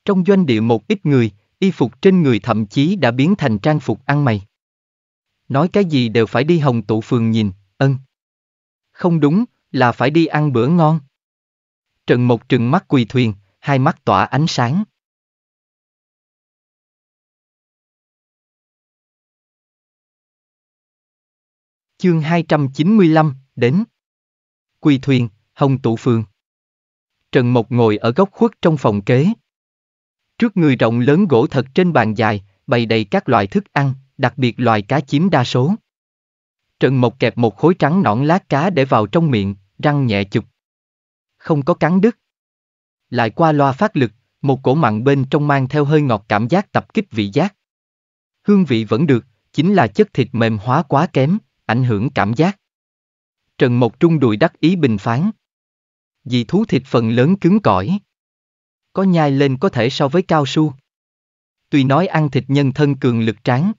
Trong doanh địa một ít người, y phục trên người thậm chí đã biến thành trang phục ăn mày. Nói cái gì đều phải đi hồng tụ phường nhìn, ân. Không đúng, là phải đi ăn bữa ngon. Trần một trừng mắt quỳ thuyền, hai mắt tỏa ánh sáng. Chương 295, đến. Quỳ thuyền, Hồng Tụ Phường. Trần Mộc ngồi ở góc khuất trong phòng kế, Trước người rộng lớn gỗ thật trên bàn dài, bày đầy các loại thức ăn, đặc biệt loài cá chiếm đa số. Trần Mộc kẹp một khối trắng nõn lát cá để vào trong miệng, răng nhẹ chụp. Không có cắn đứt. Lại qua loa phát lực, một cổ mặn bên trong mang theo hơi ngọt cảm giác tập kích vị giác. Hương vị vẫn được, chính là chất thịt mềm hóa quá kém, ảnh hưởng cảm giác. Trần Mộc Trung đùi đắc ý bình phán. Dị thú thịt phần lớn cứng cỏi có nhai lên có thể so với cao su. Tuy nói ăn thịt nhân thân cường lực tráng,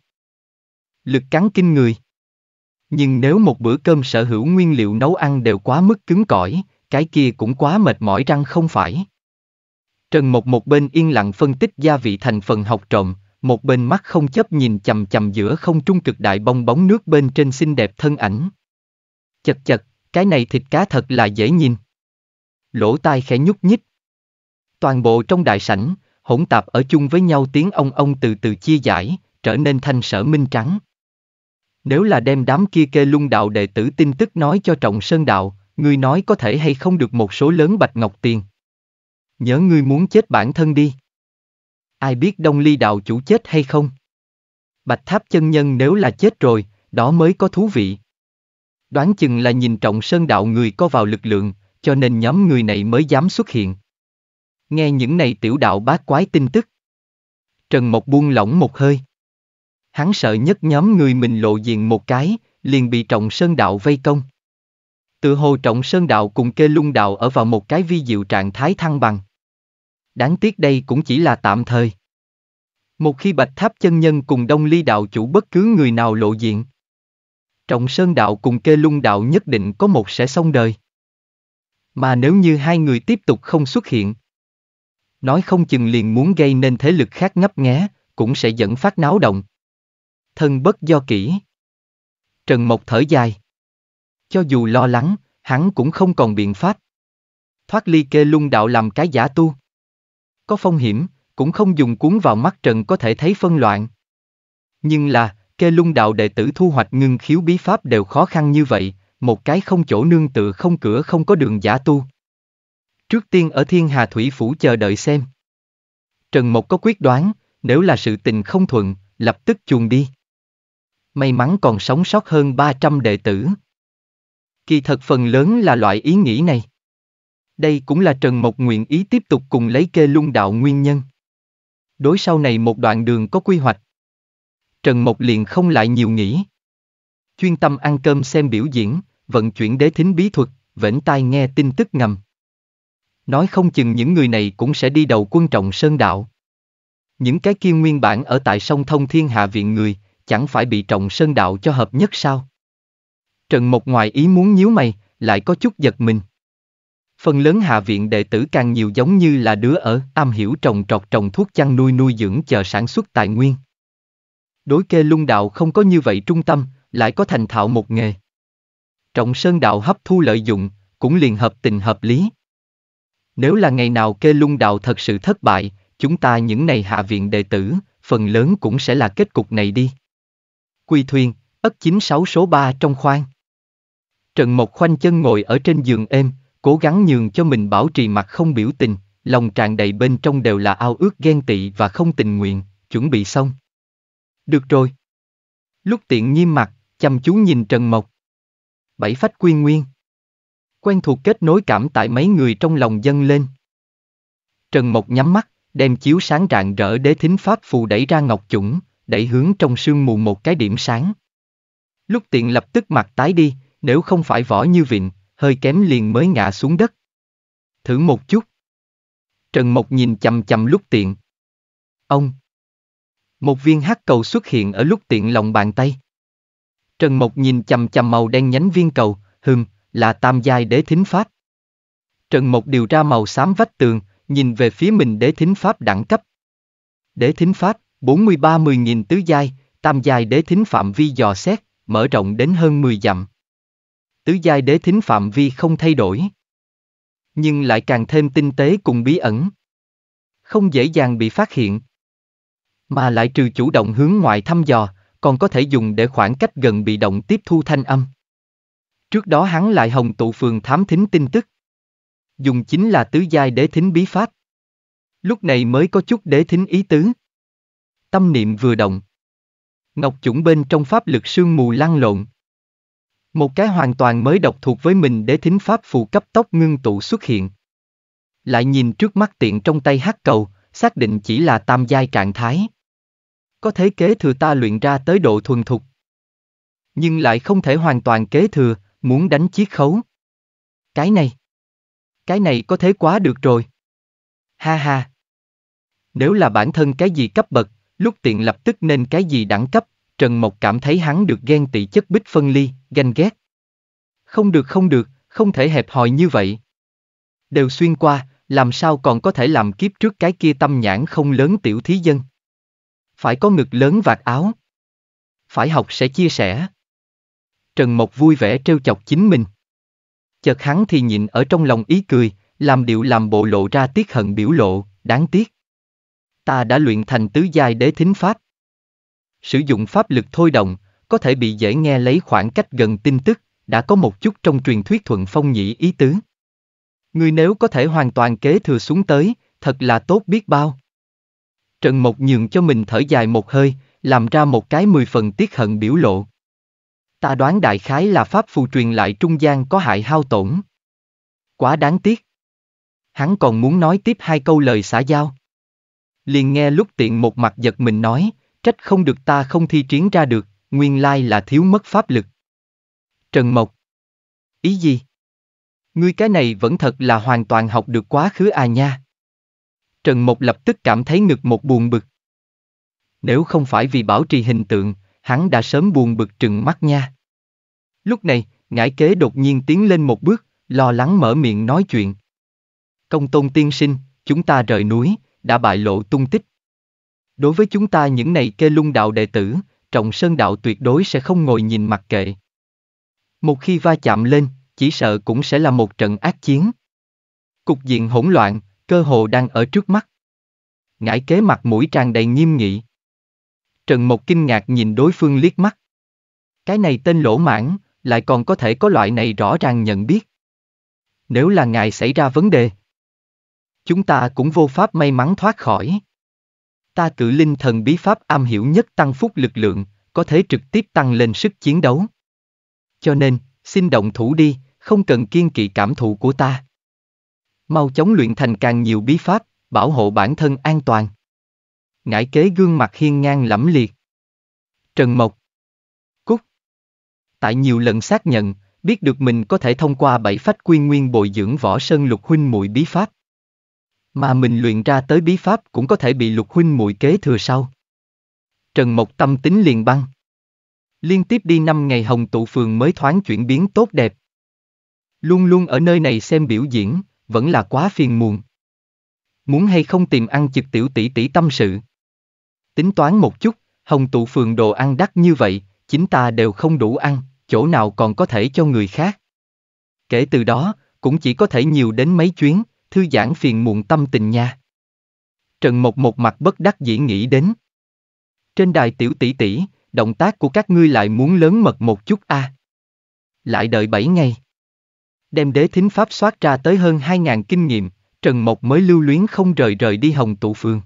lực cắn kinh người. Nhưng nếu một bữa cơm sở hữu nguyên liệu nấu ăn đều quá mức cứng cỏi, cái kia cũng quá mệt mỏi răng không phải. Trần Mộc một bên yên lặng phân tích gia vị thành phần học trộm, một bên mắt không chấp nhìn chầm chầm giữa không trung cực đại bong bóng nước bên trên xinh đẹp thân ảnh. Chật chật, cái này thịt cá thật là dễ nhìn. Lỗ tai khẽ nhúc nhích. Toàn bộ trong đại sảnh, hỗn tạp ở chung với nhau tiếng ông ông từ từ chia giải, trở nên thanh sở minh trắng. Nếu là đem đám kia kê lung đạo đệ tử tin tức nói cho trọng sơn đạo, ngươi nói có thể hay không được một số lớn bạch ngọc tiền. Nhớ ngươi muốn chết bản thân đi. Ai biết đông ly đạo chủ chết hay không? Bạch tháp chân nhân nếu là chết rồi, đó mới có thú vị. Đoán chừng là nhìn trọng sơn đạo người có vào lực lượng, cho nên nhóm người này mới dám xuất hiện. Nghe những này tiểu đạo bát quái tin tức. Trần Mộc buông lỏng một hơi. Hắn sợ nhất nhóm người mình lộ diện một cái, liền bị trọng sơn đạo vây công. Tự hồ trọng sơn đạo cùng kê lung đạo ở vào một cái vi diệu trạng thái thăng bằng. Đáng tiếc đây cũng chỉ là tạm thời. Một khi bạch tháp chân nhân cùng đông ly đạo chủ bất cứ người nào lộ diện. Trọng sơn đạo cùng kê lung đạo nhất định có một sẽ xong đời. Mà nếu như hai người tiếp tục không xuất hiện, nói không chừng liền muốn gây nên thế lực khác ngấp nghé, cũng sẽ dẫn phát náo động. Thân bất do kỹ. Trần Mộc thở dài. Cho dù lo lắng, hắn cũng không còn biện pháp. Thoát ly kê lung đạo làm cái giả tu. Có phong hiểm, cũng không dùng cuốn vào mắt Trần có thể thấy phân loạn. Nhưng là, kê lung đạo đệ tử thu hoạch ngưng khiếu bí pháp đều khó khăn như vậy, một cái không chỗ nương tựa không cửa không có đường giả tu. Trước tiên ở Thiên Hà Thủy Phủ chờ đợi xem. Trần Mộc có quyết đoán, nếu là sự tình không thuận, lập tức chuồn đi. May mắn còn sống sót hơn 300 đệ tử. Kỳ thật phần lớn là loại ý nghĩ này. Đây cũng là Trần Mộc nguyện ý tiếp tục cùng lấy kê lung đạo nguyên nhân. Đối sau này một đoạn đường có quy hoạch. Trần Mộc liền không lại nhiều nghĩ. Chuyên tâm ăn cơm xem biểu diễn, vận chuyển đế thính bí thuật, vẫn tai nghe tin tức ngầm nói không chừng những người này cũng sẽ đi đầu quân trọng sơn đạo. Những cái kia nguyên bản ở tại sông Thông Thiên Hạ Viện người, chẳng phải bị trọng sơn đạo cho hợp nhất sao? Trần Mộc ngoài ý muốn nhíu mày, lại có chút giật mình. Phần lớn Hạ Viện đệ tử càng nhiều giống như là đứa ở am hiểu trồng trọt trồng thuốc chăn nuôi nuôi dưỡng chờ sản xuất tài nguyên. Đối kê lung đạo không có như vậy trung tâm, lại có thành thạo một nghề. Trọng sơn đạo hấp thu lợi dụng, cũng liền hợp tình hợp lý. Nếu là ngày nào kê lung đạo thật sự thất bại, chúng ta những này hạ viện đệ tử, phần lớn cũng sẽ là kết cục này đi. Quy thuyền, ất 96 số 3 trong khoang. Trần Mộc khoanh chân ngồi ở trên giường êm, cố gắng nhường cho mình bảo trì mặt không biểu tình, lòng tràn đầy bên trong đều là ao ước ghen tị và không tình nguyện, chuẩn bị xong. Được rồi. Lúc tiện nghiêm mặt, chăm chú nhìn Trần Mộc. Bảy phách quy nguyên quen thuộc kết nối cảm tại mấy người trong lòng dâng lên. Trần Mộc nhắm mắt, đem chiếu sáng rạng rỡ đế thính pháp phù đẩy ra ngọc chủng, đẩy hướng trong sương mù một cái điểm sáng. Lúc tiện lập tức mặt tái đi, nếu không phải võ như vịn, hơi kém liền mới ngã xuống đất. Thử một chút. Trần Mộc nhìn chầm chầm lúc tiện. Ông. Một viên hắc cầu xuất hiện ở lúc tiện lòng bàn tay. Trần Mộc nhìn chầm chầm màu đen nhánh viên cầu, hừm, là tam giai đế thính pháp. Trần Mộc điều ra màu xám vách tường, nhìn về phía mình đế thính pháp đẳng cấp. Đế thính pháp, 43-10 nghìn tứ giai, tam giai đế thính phạm vi dò xét, mở rộng đến hơn 10 dặm. Tứ giai đế thính phạm vi không thay đổi. Nhưng lại càng thêm tinh tế cùng bí ẩn. Không dễ dàng bị phát hiện. Mà lại trừ chủ động hướng ngoại thăm dò, còn có thể dùng để khoảng cách gần bị động tiếp thu thanh âm. Trước đó hắn lại hồng tụ phường thám thính tin tức. Dùng chính là tứ giai đế thính bí pháp. Lúc này mới có chút đế thính ý tứ. Tâm niệm vừa động. Ngọc chủng bên trong pháp lực sương mù lăn lộn. Một cái hoàn toàn mới độc thuộc với mình đế thính pháp phù cấp tốc ngưng tụ xuất hiện. Lại nhìn trước mắt tiện trong tay hát cầu, xác định chỉ là tam giai trạng thái. Có thể kế thừa ta luyện ra tới độ thuần thục. Nhưng lại không thể hoàn toàn kế thừa, muốn đánh chiết khấu. Cái này, cái này có thế quá được rồi. Ha ha. Nếu là bản thân cái gì cấp bậc, lúc tiện lập tức nên cái gì đẳng cấp, Trần Mộc cảm thấy hắn được ghen tị chất bích phân ly, ganh ghét. Không được không được, không thể hẹp hòi như vậy. Đều xuyên qua, làm sao còn có thể làm kiếp trước cái kia tâm nhãn không lớn tiểu thí dân. Phải có ngực lớn vạt áo. Phải học sẽ chia sẻ. Trần Mộc vui vẻ trêu chọc chính mình. Chợt hắn thì nhịn ở trong lòng ý cười, làm điệu làm bộ lộ ra tiếc hận biểu lộ, đáng tiếc. Ta đã luyện thành tứ giai đế thính pháp. Sử dụng pháp lực thôi động, có thể bị dễ nghe lấy khoảng cách gần tin tức, đã có một chút trong truyền thuyết thuận phong nhĩ ý tứ. Ngươi nếu có thể hoàn toàn kế thừa xuống tới, thật là tốt biết bao. Trần Mộc nhường cho mình thở dài một hơi, làm ra một cái mười phần tiếc hận biểu lộ. Ta đoán đại khái là pháp phù truyền lại trung gian có hại hao tổn. Quá đáng tiếc. Hắn còn muốn nói tiếp hai câu lời xã giao. Liền nghe lúc tiện một mặt giật mình nói, trách không được ta không thi triển ra được, nguyên lai là thiếu mất pháp lực. Trần Mộc. Ý gì? Ngươi cái này vẫn thật là hoàn toàn học được quá khứ à nha. Trần Mộc lập tức cảm thấy ngực một buồn bực. Nếu không phải vì bảo trì hình tượng, hắn đã sớm buồn bực trừng mắt nha. Lúc này, ngải kế đột nhiên tiến lên một bước, lo lắng mở miệng nói chuyện. Công tôn tiên sinh, chúng ta rời núi, đã bại lộ tung tích. Đối với chúng ta những này kê lung đạo đệ tử, trọng sơn đạo tuyệt đối sẽ không ngồi nhìn mặc kệ. Một khi va chạm lên, chỉ sợ cũng sẽ là một trận ác chiến. Cục diện hỗn loạn, cơ hồ đang ở trước mắt. Ngải kế mặt mũi tràn đầy nghiêm nghị. Trần Mộc kinh ngạc nhìn đối phương liếc mắt. Cái này tên lỗ mãn, lại còn có thể có loại này rõ ràng nhận biết. Nếu là ngài xảy ra vấn đề, chúng ta cũng vô pháp may mắn thoát khỏi. Ta cử linh thần bí pháp am hiểu nhất tăng phúc lực lượng, có thể trực tiếp tăng lên sức chiến đấu. Cho nên, xin động thủ đi, không cần kiên kỵ cảm thụ của ta. Mau chống luyện thành càng nhiều bí pháp, bảo hộ bản thân an toàn ngải kế gương mặt hiên ngang lẫm liệt. Trần Mộc Cúc Tại nhiều lần xác nhận, biết được mình có thể thông qua bảy phách quy nguyên bồi dưỡng võ sơn lục huynh muội bí pháp. Mà mình luyện ra tới bí pháp cũng có thể bị lục huynh muội kế thừa sau. Trần Mộc tâm tính liền băng. Liên tiếp đi năm ngày hồng tụ phường mới thoáng chuyển biến tốt đẹp. Luôn luôn ở nơi này xem biểu diễn, vẫn là quá phiền muộn. Muốn hay không tìm ăn trực tiểu tỷ tỷ tâm sự tính toán một chút, hồng tụ phường đồ ăn đắt như vậy, chính ta đều không đủ ăn, chỗ nào còn có thể cho người khác. Kể từ đó, cũng chỉ có thể nhiều đến mấy chuyến, thư giãn phiền muộn tâm tình nha. Trần Mộc một mặt bất đắc dĩ nghĩ đến. Trên đài tiểu tỷ tỷ, động tác của các ngươi lại muốn lớn mật một chút a. À. Lại đợi 7 ngày. Đem đế thính pháp soát ra tới hơn 2.000 kinh nghiệm, Trần Mộc mới lưu luyến không rời rời đi hồng tụ phường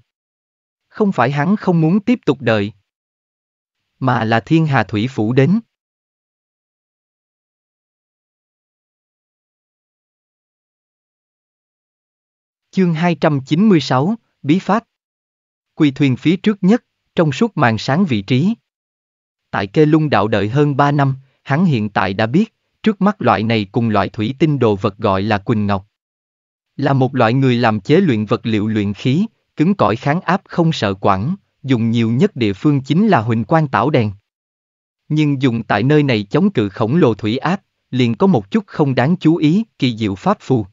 không phải hắn không muốn tiếp tục đợi. Mà là thiên hà thủy phủ đến. Chương 296, Bí Pháp Quỳ thuyền phía trước nhất, trong suốt màn sáng vị trí. Tại kê lung đạo đợi hơn 3 năm, hắn hiện tại đã biết, trước mắt loại này cùng loại thủy tinh đồ vật gọi là Quỳnh Ngọc. Là một loại người làm chế luyện vật liệu luyện khí, cứng cỏi kháng áp không sợ quẳng, dùng nhiều nhất địa phương chính là huỳnh quang tảo đèn. Nhưng dùng tại nơi này chống cự khổng lồ thủy áp, liền có một chút không đáng chú ý, kỳ diệu pháp phù.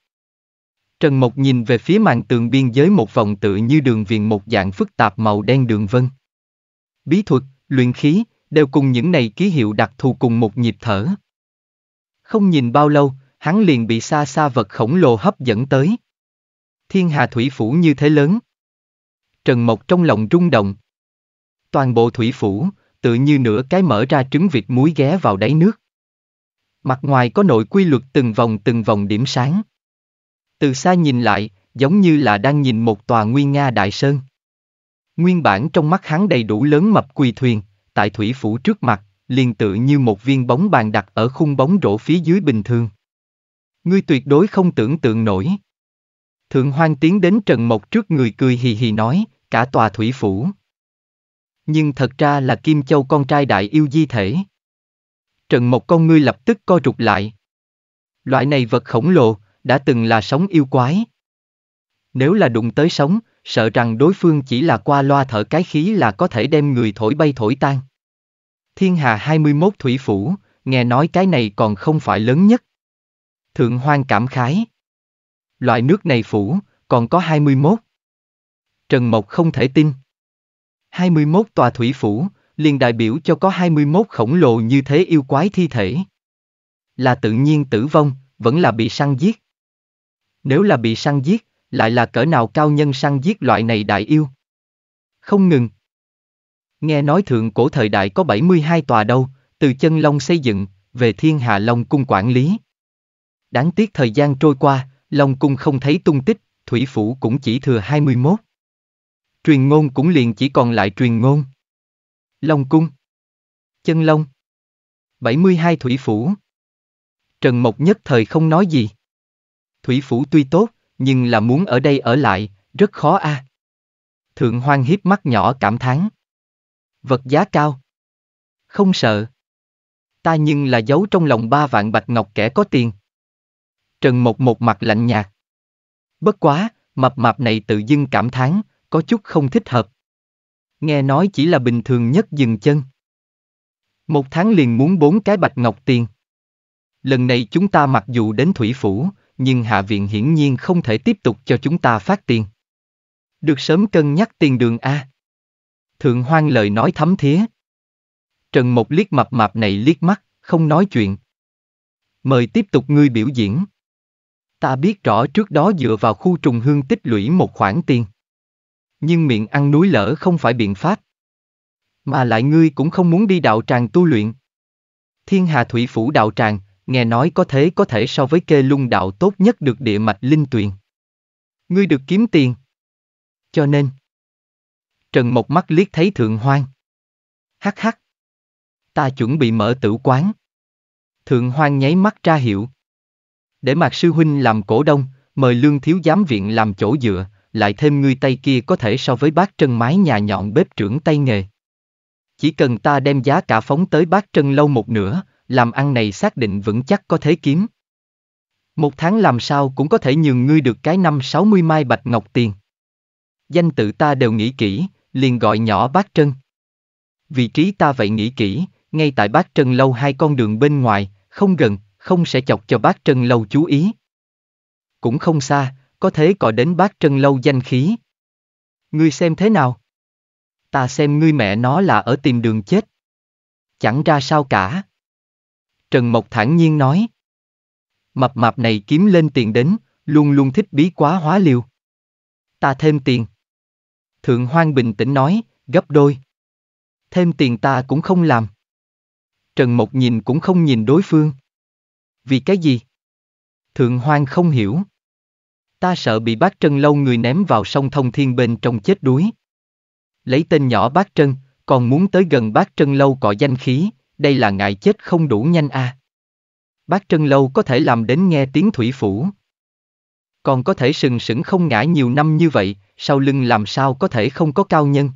Trần Mộc nhìn về phía màn tường biên giới một vòng tự như đường viền một dạng phức tạp màu đen đường vân. Bí thuật, luyện khí, đều cùng những này ký hiệu đặc thù cùng một nhịp thở. Không nhìn bao lâu, hắn liền bị xa xa vật khổng lồ hấp dẫn tới. Thiên hà thủy phủ như thế lớn, Trần Mộc trong lòng rung động. Toàn bộ thủy phủ, tự như nửa cái mở ra trứng vịt muối ghé vào đáy nước. Mặt ngoài có nội quy luật từng vòng từng vòng điểm sáng. Từ xa nhìn lại, giống như là đang nhìn một tòa nguyên Nga Đại Sơn. Nguyên bản trong mắt hắn đầy đủ lớn mập quỳ thuyền, tại thủy phủ trước mặt, liền tự như một viên bóng bàn đặt ở khung bóng rổ phía dưới bình thường. Ngươi tuyệt đối không tưởng tượng nổi. Thượng Hoang tiến đến Trần Mộc trước người cười hì hì nói, cả tòa thủy phủ. Nhưng thật ra là Kim Châu con trai đại yêu di thể. Trần một con ngươi lập tức co rụt lại. Loại này vật khổng lồ, đã từng là sống yêu quái. Nếu là đụng tới sống, sợ rằng đối phương chỉ là qua loa thở cái khí là có thể đem người thổi bay thổi tan. Thiên Hà 21 Thủy Phủ, nghe nói cái này còn không phải lớn nhất. Thượng Hoang cảm khái. Loại nước này phủ, còn có 21. Trần Mộc không thể tin. 21 tòa thủy phủ, liền đại biểu cho có 21 khổng lồ như thế yêu quái thi thể. Là tự nhiên tử vong, vẫn là bị săn giết. Nếu là bị săn giết, lại là cỡ nào cao nhân săn giết loại này đại yêu. Không ngừng. Nghe nói thượng cổ thời đại có 72 tòa đâu, từ chân long xây dựng, về thiên hạ long cung quản lý. Đáng tiếc thời gian trôi qua, long cung không thấy tung tích, thủy phủ cũng chỉ thừa 21 truyền ngôn cũng liền chỉ còn lại truyền ngôn. Long Cung Chân Long 72 Thủy Phủ Trần Mộc nhất thời không nói gì. Thủy Phủ tuy tốt, nhưng là muốn ở đây ở lại, rất khó a. À. Thượng Hoang hiếp mắt nhỏ cảm thán. Vật giá cao. Không sợ. Ta nhưng là giấu trong lòng ba vạn bạch ngọc kẻ có tiền. Trần Mộc một mặt lạnh nhạt. Bất quá, mập mạp này tự dưng cảm thán, có chút không thích hợp. Nghe nói chỉ là bình thường nhất dừng chân. Một tháng liền muốn bốn cái bạch ngọc tiền. Lần này chúng ta mặc dù đến thủy phủ, nhưng hạ viện hiển nhiên không thể tiếp tục cho chúng ta phát tiền. Được sớm cân nhắc tiền đường A. Thượng hoang lời nói thấm thía. Trần một liếc mập mạp này liếc mắt, không nói chuyện. Mời tiếp tục ngươi biểu diễn. Ta biết rõ trước đó dựa vào khu trùng hương tích lũy một khoản tiền nhưng miệng ăn núi lở không phải biện pháp. Mà lại ngươi cũng không muốn đi đạo tràng tu luyện. Thiên Hà Thủy Phủ đạo tràng, nghe nói có thế có thể so với kê lung đạo tốt nhất được địa mạch linh tuyền. Ngươi được kiếm tiền. Cho nên, Trần một mắt liếc thấy Thượng Hoang. Hắc hắc. Ta chuẩn bị mở tử quán. Thượng Hoang nháy mắt ra hiệu. Để Mạc Sư Huynh làm cổ đông, mời Lương Thiếu Giám Viện làm chỗ dựa, lại thêm ngươi tay kia có thể so với bác trân mái nhà nhọn bếp trưởng tay nghề. Chỉ cần ta đem giá cả phóng tới bác trân lâu một nửa, làm ăn này xác định vững chắc có thế kiếm. Một tháng làm sao cũng có thể nhường ngươi được cái năm 60 mai bạch ngọc tiền. Danh tự ta đều nghĩ kỹ, liền gọi nhỏ bác trân. Vị trí ta vậy nghĩ kỹ, ngay tại bác trân lâu hai con đường bên ngoài, không gần, không sẽ chọc cho bác trân lâu chú ý. Cũng không xa, có thể cọ đến bát trân lâu danh khí. Ngươi xem thế nào? Ta xem ngươi mẹ nó là ở tìm đường chết. Chẳng ra sao cả. Trần Mộc thản nhiên nói. Mập mạp này kiếm lên tiền đến, luôn luôn thích bí quá hóa liều. Ta thêm tiền. Thượng Hoang bình tĩnh nói, gấp đôi. Thêm tiền ta cũng không làm. Trần Mộc nhìn cũng không nhìn đối phương. Vì cái gì? Thượng Hoang không hiểu. Ta sợ bị bác Trân lâu người ném vào sông thông thiên bên trong chết đuối. Lấy tên nhỏ bác Trân, còn muốn tới gần bác Trân lâu cọ danh khí, đây là ngại chết không đủ nhanh a. À. Bác Trân lâu có thể làm đến nghe tiếng thủy phủ. Còn có thể sừng sững không ngã nhiều năm như vậy, sau lưng làm sao có thể không có cao nhân.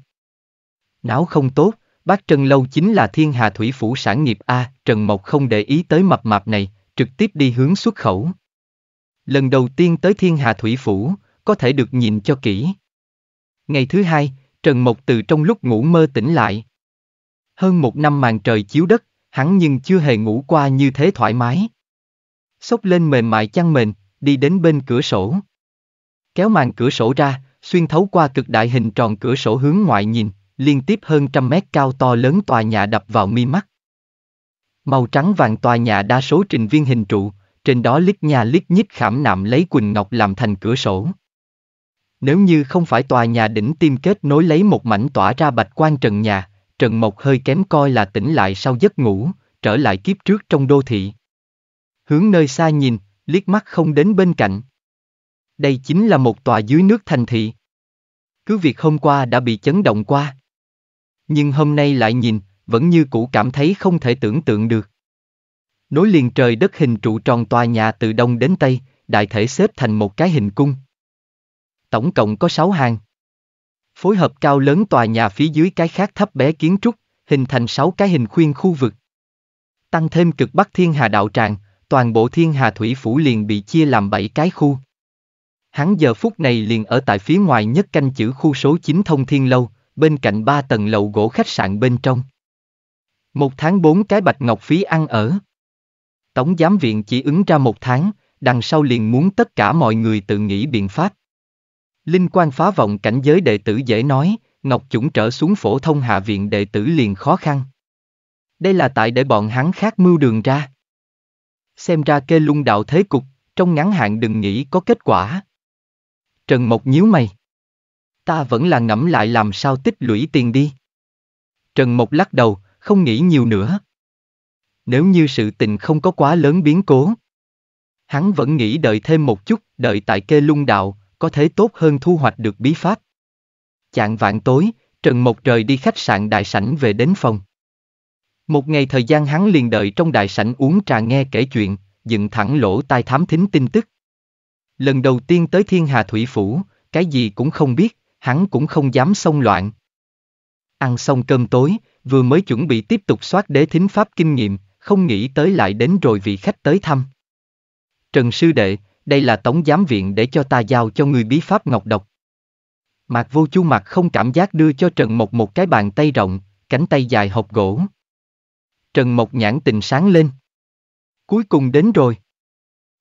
Não không tốt, bác Trân Lâu chính là thiên hà thủy phủ sản nghiệp A, Trần Mộc không để ý tới mập mạp này, trực tiếp đi hướng xuất khẩu. Lần đầu tiên tới thiên hà thủy phủ, có thể được nhìn cho kỹ. Ngày thứ hai, Trần Mộc từ trong lúc ngủ mơ tỉnh lại. Hơn một năm màn trời chiếu đất, hắn nhưng chưa hề ngủ qua như thế thoải mái. Xốc lên mềm mại chăn mền, đi đến bên cửa sổ. Kéo màn cửa sổ ra, xuyên thấu qua cực đại hình tròn cửa sổ hướng ngoại nhìn, liên tiếp hơn trăm mét cao to lớn tòa nhà đập vào mi mắt. Màu trắng vàng tòa nhà đa số trình viên hình trụ, trên đó lít nhà lít nhít khảm nạm lấy quỳnh ngọc làm thành cửa sổ. Nếu như không phải tòa nhà đỉnh tim kết nối lấy một mảnh tỏa ra bạch quan trần nhà, Trần Mộc hơi kém coi là tỉnh lại sau giấc ngủ, trở lại kiếp trước trong đô thị. Hướng nơi xa nhìn, liếc mắt không đến bên cạnh. Đây chính là một tòa dưới nước thành thị. Cứ việc hôm qua đã bị chấn động qua. Nhưng hôm nay lại nhìn, vẫn như cũ cảm thấy không thể tưởng tượng được nối liền trời đất hình trụ tròn tòa nhà từ đông đến tây, đại thể xếp thành một cái hình cung. Tổng cộng có 6 hàng. Phối hợp cao lớn tòa nhà phía dưới cái khác thấp bé kiến trúc, hình thành 6 cái hình khuyên khu vực. Tăng thêm cực bắc thiên hà đạo tràng, toàn bộ thiên hà thủy phủ liền bị chia làm 7 cái khu. Hắn giờ phút này liền ở tại phía ngoài nhất canh chữ khu số 9 thông thiên lâu, bên cạnh ba tầng lầu gỗ khách sạn bên trong. Một tháng bốn cái bạch ngọc phí ăn ở. Tống giám viện chỉ ứng ra một tháng, đằng sau liền muốn tất cả mọi người tự nghĩ biện pháp. Linh quan phá vọng cảnh giới đệ tử dễ nói, Ngọc Chủng trở xuống phổ thông hạ viện đệ tử liền khó khăn. Đây là tại để bọn hắn khác mưu đường ra. Xem ra kê lung đạo thế cục, trong ngắn hạn đừng nghĩ có kết quả. Trần Mộc nhíu mày. Ta vẫn là ngẫm lại làm sao tích lũy tiền đi. Trần Mộc lắc đầu, không nghĩ nhiều nữa nếu như sự tình không có quá lớn biến cố. Hắn vẫn nghĩ đợi thêm một chút, đợi tại kê lung đạo, có thể tốt hơn thu hoạch được bí pháp. Chạng vạn tối, Trần Mộc trời đi khách sạn đại sảnh về đến phòng. Một ngày thời gian hắn liền đợi trong đại sảnh uống trà nghe kể chuyện, dựng thẳng lỗ tai thám thính tin tức. Lần đầu tiên tới thiên hà thủy phủ, cái gì cũng không biết, hắn cũng không dám xông loạn. Ăn xong cơm tối, vừa mới chuẩn bị tiếp tục soát đế thính pháp kinh nghiệm, không nghĩ tới lại đến rồi vị khách tới thăm. Trần Sư Đệ, đây là Tống Giám Viện để cho ta giao cho người bí pháp ngọc độc. Mạc Vô Chu mặt không cảm giác đưa cho Trần Mộc một cái bàn tay rộng, cánh tay dài hộp gỗ. Trần Mộc nhãn tình sáng lên. Cuối cùng đến rồi.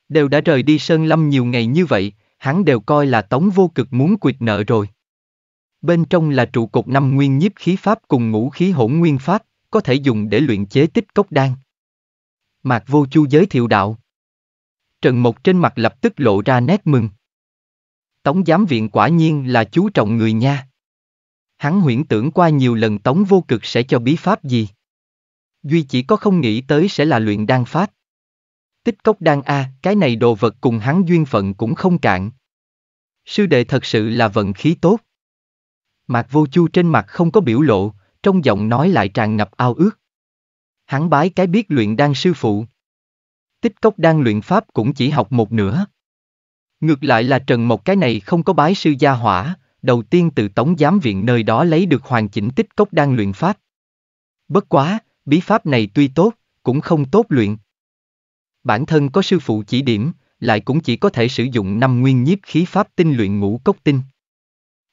Đều đã rời đi Sơn Lâm nhiều ngày như vậy, hắn đều coi là Tống Vô Cực muốn quyệt nợ rồi. Bên trong là trụ cột năm nguyên nhiếp khí pháp cùng ngũ khí hỗn nguyên pháp, có thể dùng để luyện chế tích cốc đan. Mạc Vô Chu giới thiệu đạo. Trần Mộc trên mặt lập tức lộ ra nét mừng. Tống giám viện quả nhiên là chú trọng người nha. Hắn huyễn tưởng qua nhiều lần Tống vô cực sẽ cho bí pháp gì. Duy chỉ có không nghĩ tới sẽ là luyện đan pháp. Tích cốc đan A, cái này đồ vật cùng hắn duyên phận cũng không cạn. Sư đệ thật sự là vận khí tốt. Mạc vô chu trên mặt không có biểu lộ, trong giọng nói lại tràn ngập ao ước. Hắn bái cái biết luyện đan sư phụ. Tích cốc đan luyện pháp cũng chỉ học một nửa. Ngược lại là Trần một cái này không có bái sư gia hỏa, đầu tiên từ tống giám viện nơi đó lấy được hoàn chỉnh tích cốc đan luyện pháp. Bất quá, bí pháp này tuy tốt, cũng không tốt luyện. Bản thân có sư phụ chỉ điểm, lại cũng chỉ có thể sử dụng năm nguyên nhiếp khí pháp tinh luyện ngũ cốc tinh.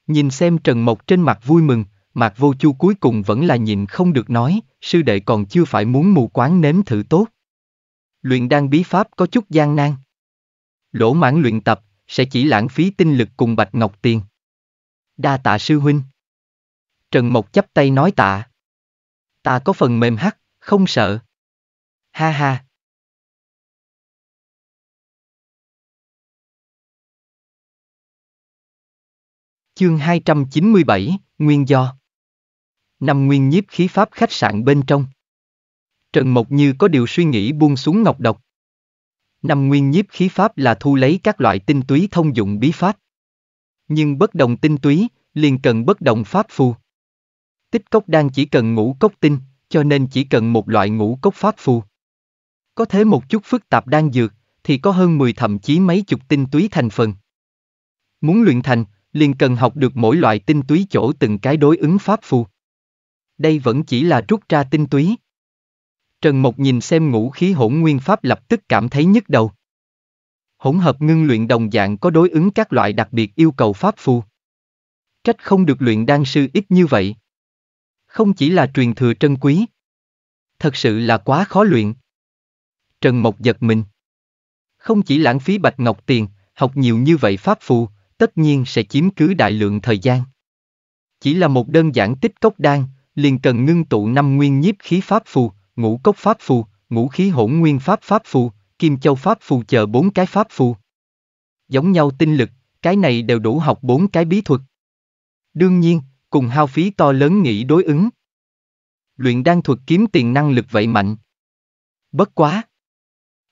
Nhìn xem Trần Mộc trên mặt vui mừng, Mạc Vô Chu cuối cùng vẫn là nhìn không được nói, sư đệ còn chưa phải muốn mù quáng nếm thử tốt. Luyện đan bí pháp có chút gian nan. Lỗ mãn luyện tập, sẽ chỉ lãng phí tinh lực cùng Bạch Ngọc Tiền. Đa tạ sư huynh. Trần Mộc chắp tay nói tạ. Ta có phần mềm hắc, không sợ. Ha ha. Chương 297, Nguyên do Năm nguyên nhiếp khí pháp khách sạn bên trong. Trần Mộc như có điều suy nghĩ buông xuống ngọc độc. Năm nguyên nhiếp khí pháp là thu lấy các loại tinh túy thông dụng bí pháp. Nhưng bất đồng tinh túy, liền cần bất đồng pháp phù. Tích cốc đang chỉ cần ngũ cốc tinh, cho nên chỉ cần một loại ngũ cốc pháp phù. Có thế một chút phức tạp đang dược, thì có hơn 10 thậm chí mấy chục tinh túy thành phần. Muốn luyện thành, liền cần học được mỗi loại tinh túy chỗ từng cái đối ứng pháp phù đây vẫn chỉ là rút ra tinh túy. Trần Mộc nhìn xem ngũ khí hỗn nguyên pháp lập tức cảm thấy nhức đầu. Hỗn hợp ngưng luyện đồng dạng có đối ứng các loại đặc biệt yêu cầu pháp phù. Trách không được luyện đan sư ít như vậy. Không chỉ là truyền thừa trân quý. Thật sự là quá khó luyện. Trần Mộc giật mình. Không chỉ lãng phí bạch ngọc tiền, học nhiều như vậy pháp phù, tất nhiên sẽ chiếm cứ đại lượng thời gian. Chỉ là một đơn giản tích cốc đan, liền cần ngưng tụ năm nguyên nhiếp khí pháp phù, ngũ cốc pháp phù, ngũ khí hỗn nguyên pháp pháp phù, kim châu pháp phù chờ bốn cái pháp phù. Giống nhau tinh lực, cái này đều đủ học bốn cái bí thuật. Đương nhiên, cùng hao phí to lớn nghĩ đối ứng. Luyện đan thuật kiếm tiền năng lực vậy mạnh. Bất quá.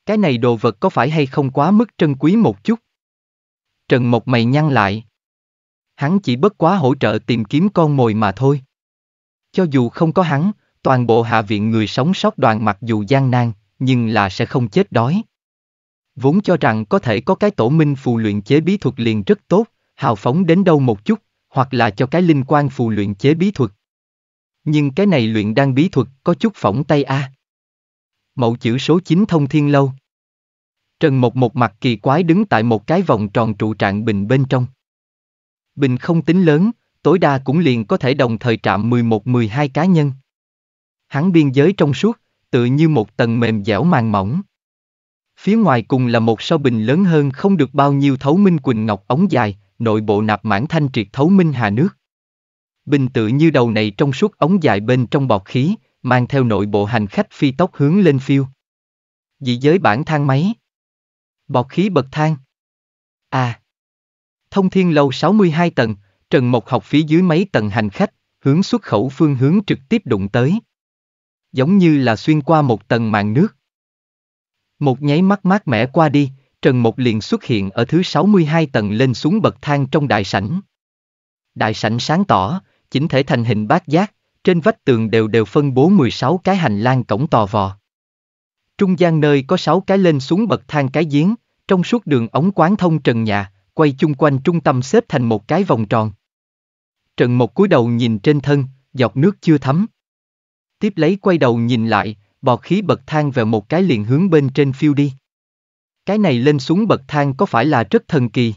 Cái này đồ vật có phải hay không quá mức trân quý một chút? Trần một mày nhăn lại. Hắn chỉ bất quá hỗ trợ tìm kiếm con mồi mà thôi. Cho dù không có hắn, toàn bộ hạ viện người sống sót đoàn mặc dù gian nan, nhưng là sẽ không chết đói. Vốn cho rằng có thể có cái tổ minh phù luyện chế bí thuật liền rất tốt, hào phóng đến đâu một chút, hoặc là cho cái linh quan phù luyện chế bí thuật. Nhưng cái này luyện đan bí thuật có chút phỏng tay a. À. Mẫu chữ số 9 thông thiên lâu. Trần Mộc một mặt kỳ quái đứng tại một cái vòng tròn trụ trạng bình bên trong. Bình không tính lớn, tối đa cũng liền có thể đồng thời trạm 11-12 cá nhân. Hắn biên giới trong suốt, tự như một tầng mềm dẻo màng mỏng. Phía ngoài cùng là một sao bình lớn hơn không được bao nhiêu thấu minh quỳnh ngọc ống dài, nội bộ nạp mãn thanh triệt thấu minh hà nước. Bình tự như đầu này trong suốt ống dài bên trong bọt khí, mang theo nội bộ hành khách phi tốc hướng lên phiêu. Dị giới bản thang máy. Bọt khí bậc thang. À. Thông thiên lâu 62 tầng, Trần Mộc học phía dưới mấy tầng hành khách, hướng xuất khẩu phương hướng trực tiếp đụng tới. Giống như là xuyên qua một tầng màn nước. Một nháy mắt mát mẻ qua đi, Trần Mộc liền xuất hiện ở thứ 62 tầng lên xuống bậc thang trong đại sảnh. Đại sảnh sáng tỏ, chỉnh thể thành hình bát giác, trên vách tường đều đều phân bố 16 cái hành lang cổng tò vò. Trung gian nơi có 6 cái lên xuống bậc thang cái giếng, trong suốt đường ống quán thông trần nhà, quay chung quanh trung tâm xếp thành một cái vòng tròn. Trần Mộc cúi đầu nhìn trên thân, giọt nước chưa thấm. Tiếp lấy quay đầu nhìn lại, bọt khí bậc thang về một cái liền hướng bên trên phiêu đi. Cái này lên xuống bậc thang có phải là rất thần kỳ?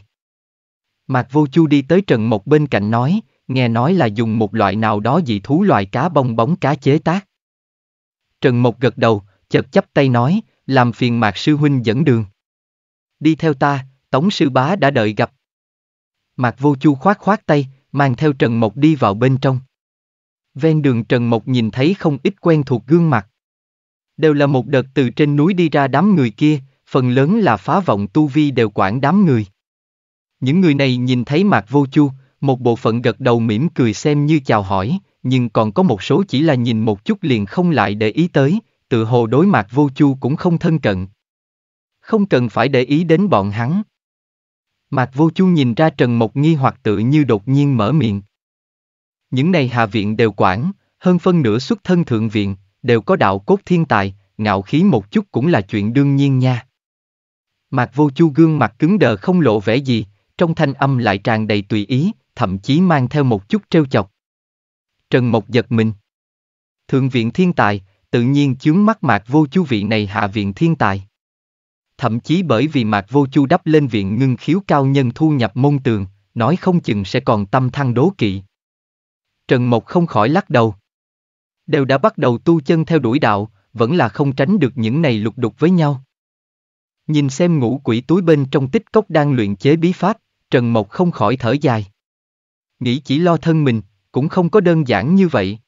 Mạc Vô Chu đi tới Trần Mộc bên cạnh nói, nghe nói là dùng một loại nào đó dị thú loài cá bong bóng cá chế tác. Trần Mộc gật đầu, chợt chắp tay nói, làm phiền Mạc Sư Huynh dẫn đường. Đi theo ta, Tống Sư Bá đã đợi gặp. Mạc Vô Chu khoát khoát tay, mang theo Trần Mộc đi vào bên trong. Ven đường Trần Mộc nhìn thấy không ít quen thuộc gương mặt. Đều là một đợt từ trên núi đi ra đám người kia, phần lớn là phá vọng tu vi đều quản đám người. Những người này nhìn thấy Mạc Vô Chu, một bộ phận gật đầu mỉm cười xem như chào hỏi, nhưng còn có một số chỉ là nhìn một chút liền không lại để ý tới, tự hồ đối Mạc Vô Chu cũng không thân cận. Không cần phải để ý đến bọn hắn. Mạc Vô Chu nhìn ra Trần Mộc nghi hoặc tự như đột nhiên mở miệng. Những này hạ viện đều quản, hơn phân nửa xuất thân thượng viện, đều có đạo cốt thiên tài, ngạo khí một chút cũng là chuyện đương nhiên nha. Mạc Vô Chu gương mặt cứng đờ không lộ vẻ gì, trong thanh âm lại tràn đầy tùy ý, thậm chí mang theo một chút trêu chọc. Trần Mộc giật mình. Thượng viện thiên tài, tự nhiên chướng mắt Mạc Vô Chu vị này hạ viện thiên tài thậm chí bởi vì Mạc Vô Chu đắp lên viện ngưng khiếu cao nhân thu nhập môn tường, nói không chừng sẽ còn tâm thăng đố kỵ. Trần Mộc không khỏi lắc đầu. Đều đã bắt đầu tu chân theo đuổi đạo, vẫn là không tránh được những này lục đục với nhau. Nhìn xem ngũ quỷ túi bên trong tích cốc đang luyện chế bí pháp, Trần Mộc không khỏi thở dài. Nghĩ chỉ lo thân mình, cũng không có đơn giản như vậy.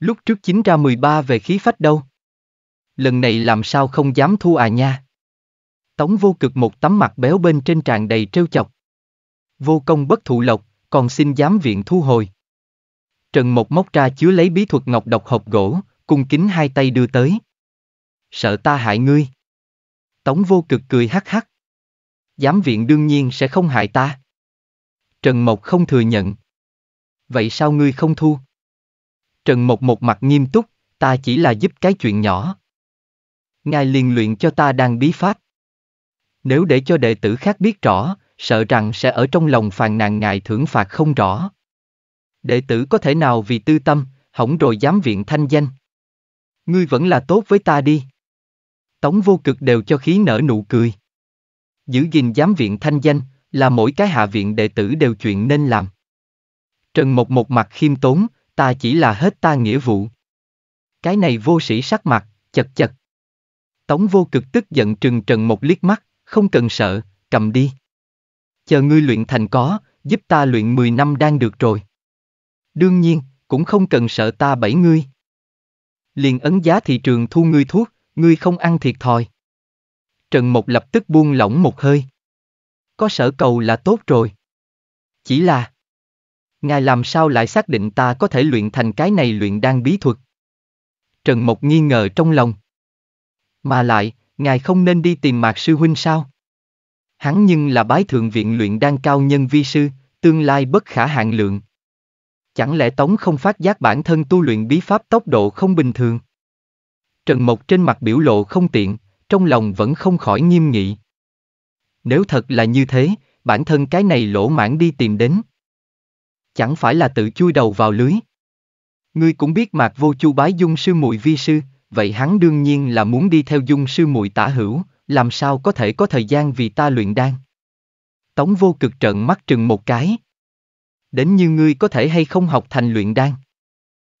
Lúc trước chính ra 13 về khí phách đâu. Lần này làm sao không dám thu à nha. Tống vô cực một tấm mặt béo bên trên tràn đầy trêu chọc. Vô công bất thụ lộc, còn xin giám viện thu hồi. Trần Mộc móc ra chứa lấy bí thuật ngọc độc hộp gỗ, cung kính hai tay đưa tới. Sợ ta hại ngươi. Tống vô cực cười hắc hắc. Giám viện đương nhiên sẽ không hại ta. Trần Mộc không thừa nhận. Vậy sao ngươi không thu? Trần Mộc một mặt nghiêm túc, ta chỉ là giúp cái chuyện nhỏ. Ngài liền luyện cho ta đang bí pháp. Nếu để cho đệ tử khác biết rõ, sợ rằng sẽ ở trong lòng phàn nàn ngài thưởng phạt không rõ. Đệ tử có thể nào vì tư tâm, hỏng rồi dám viện thanh danh. Ngươi vẫn là tốt với ta đi. Tống vô cực đều cho khí nở nụ cười. Giữ gìn giám viện thanh danh, là mỗi cái hạ viện đệ tử đều chuyện nên làm. Trần Mộc một mặt khiêm tốn, ta chỉ là hết ta nghĩa vụ. Cái này vô sĩ sắc mặt, chật chật. Tống vô cực tức giận trừng Trần Mộc liếc mắt không cần sợ, cầm đi. Chờ ngươi luyện thành có, giúp ta luyện 10 năm đang được rồi. Đương nhiên, cũng không cần sợ ta bẫy ngươi. Liền ấn giá thị trường thu ngươi thuốc, ngươi không ăn thiệt thòi. Trần Mộc lập tức buông lỏng một hơi. Có sở cầu là tốt rồi. Chỉ là... Ngài làm sao lại xác định ta có thể luyện thành cái này luyện đan bí thuật? Trần Mộc nghi ngờ trong lòng. Mà lại, ngài không nên đi tìm mạc sư huynh sao? Hắn nhưng là bái thượng viện luyện đan cao nhân vi sư, tương lai bất khả hạn lượng. Chẳng lẽ Tống không phát giác bản thân tu luyện bí pháp tốc độ không bình thường? Trần Mộc trên mặt biểu lộ không tiện, trong lòng vẫn không khỏi nghiêm nghị. Nếu thật là như thế, bản thân cái này lỗ mãn đi tìm đến. Chẳng phải là tự chui đầu vào lưới. Ngươi cũng biết mạc vô chu bái dung sư muội vi sư, vậy hắn đương nhiên là muốn đi theo dung sư mùi tả hữu, làm sao có thể có thời gian vì ta luyện đan. Tống vô cực trợn mắt trừng một cái. Đến như ngươi có thể hay không học thành luyện đan.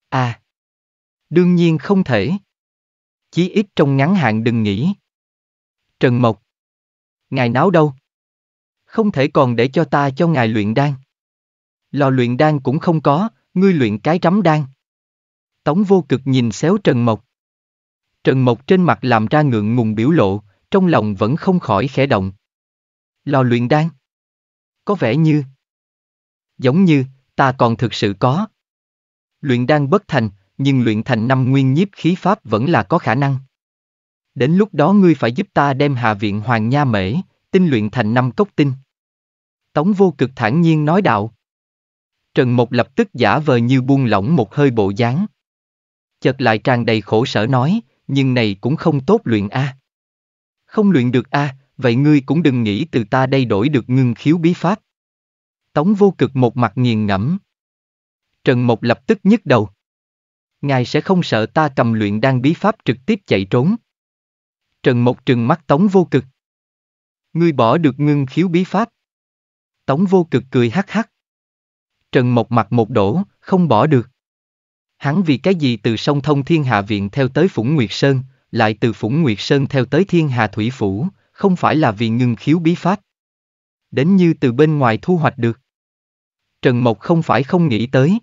À, đương nhiên không thể. Chí ít trong ngắn hạn đừng nghĩ. Trần Mộc, ngài náo đâu? Không thể còn để cho ta cho ngài luyện đan. Lò luyện đan cũng không có, ngươi luyện cái rắm đan. Tống vô cực nhìn xéo Trần Mộc. Trần Mộc trên mặt làm ra ngượng ngùng biểu lộ, trong lòng vẫn không khỏi khẽ động. Lò luyện đan. Có vẻ như. Giống như, ta còn thực sự có. Luyện đan bất thành, nhưng luyện thành năm nguyên nhiếp khí pháp vẫn là có khả năng. Đến lúc đó ngươi phải giúp ta đem hạ viện hoàng nha mễ, tinh luyện thành năm cốc tinh. Tống vô cực thản nhiên nói đạo. Trần Mộc lập tức giả vờ như buông lỏng một hơi bộ dáng. Chợt lại tràn đầy khổ sở nói, nhưng này cũng không tốt luyện a. À. Không luyện được a, à, vậy ngươi cũng đừng nghĩ từ ta đây đổi được ngưng khiếu bí pháp. Tống vô cực một mặt nghiền ngẫm. Trần Mộc lập tức nhức đầu. Ngài sẽ không sợ ta cầm luyện đan bí pháp trực tiếp chạy trốn. Trần Mộc trừng mắt Tống vô cực. Ngươi bỏ được ngưng khiếu bí pháp. Tống vô cực cười hắc hắc. Trần Mộc mặt một đổ, không bỏ được. Hắn vì cái gì từ sông Thông Thiên Hạ Viện theo tới Phủng Nguyệt Sơn, lại từ Phủng Nguyệt Sơn theo tới Thiên Hà Thủy Phủ, không phải là vì ngưng khiếu bí pháp. Đến như từ bên ngoài thu hoạch được. Trần Mộc không phải không nghĩ tới.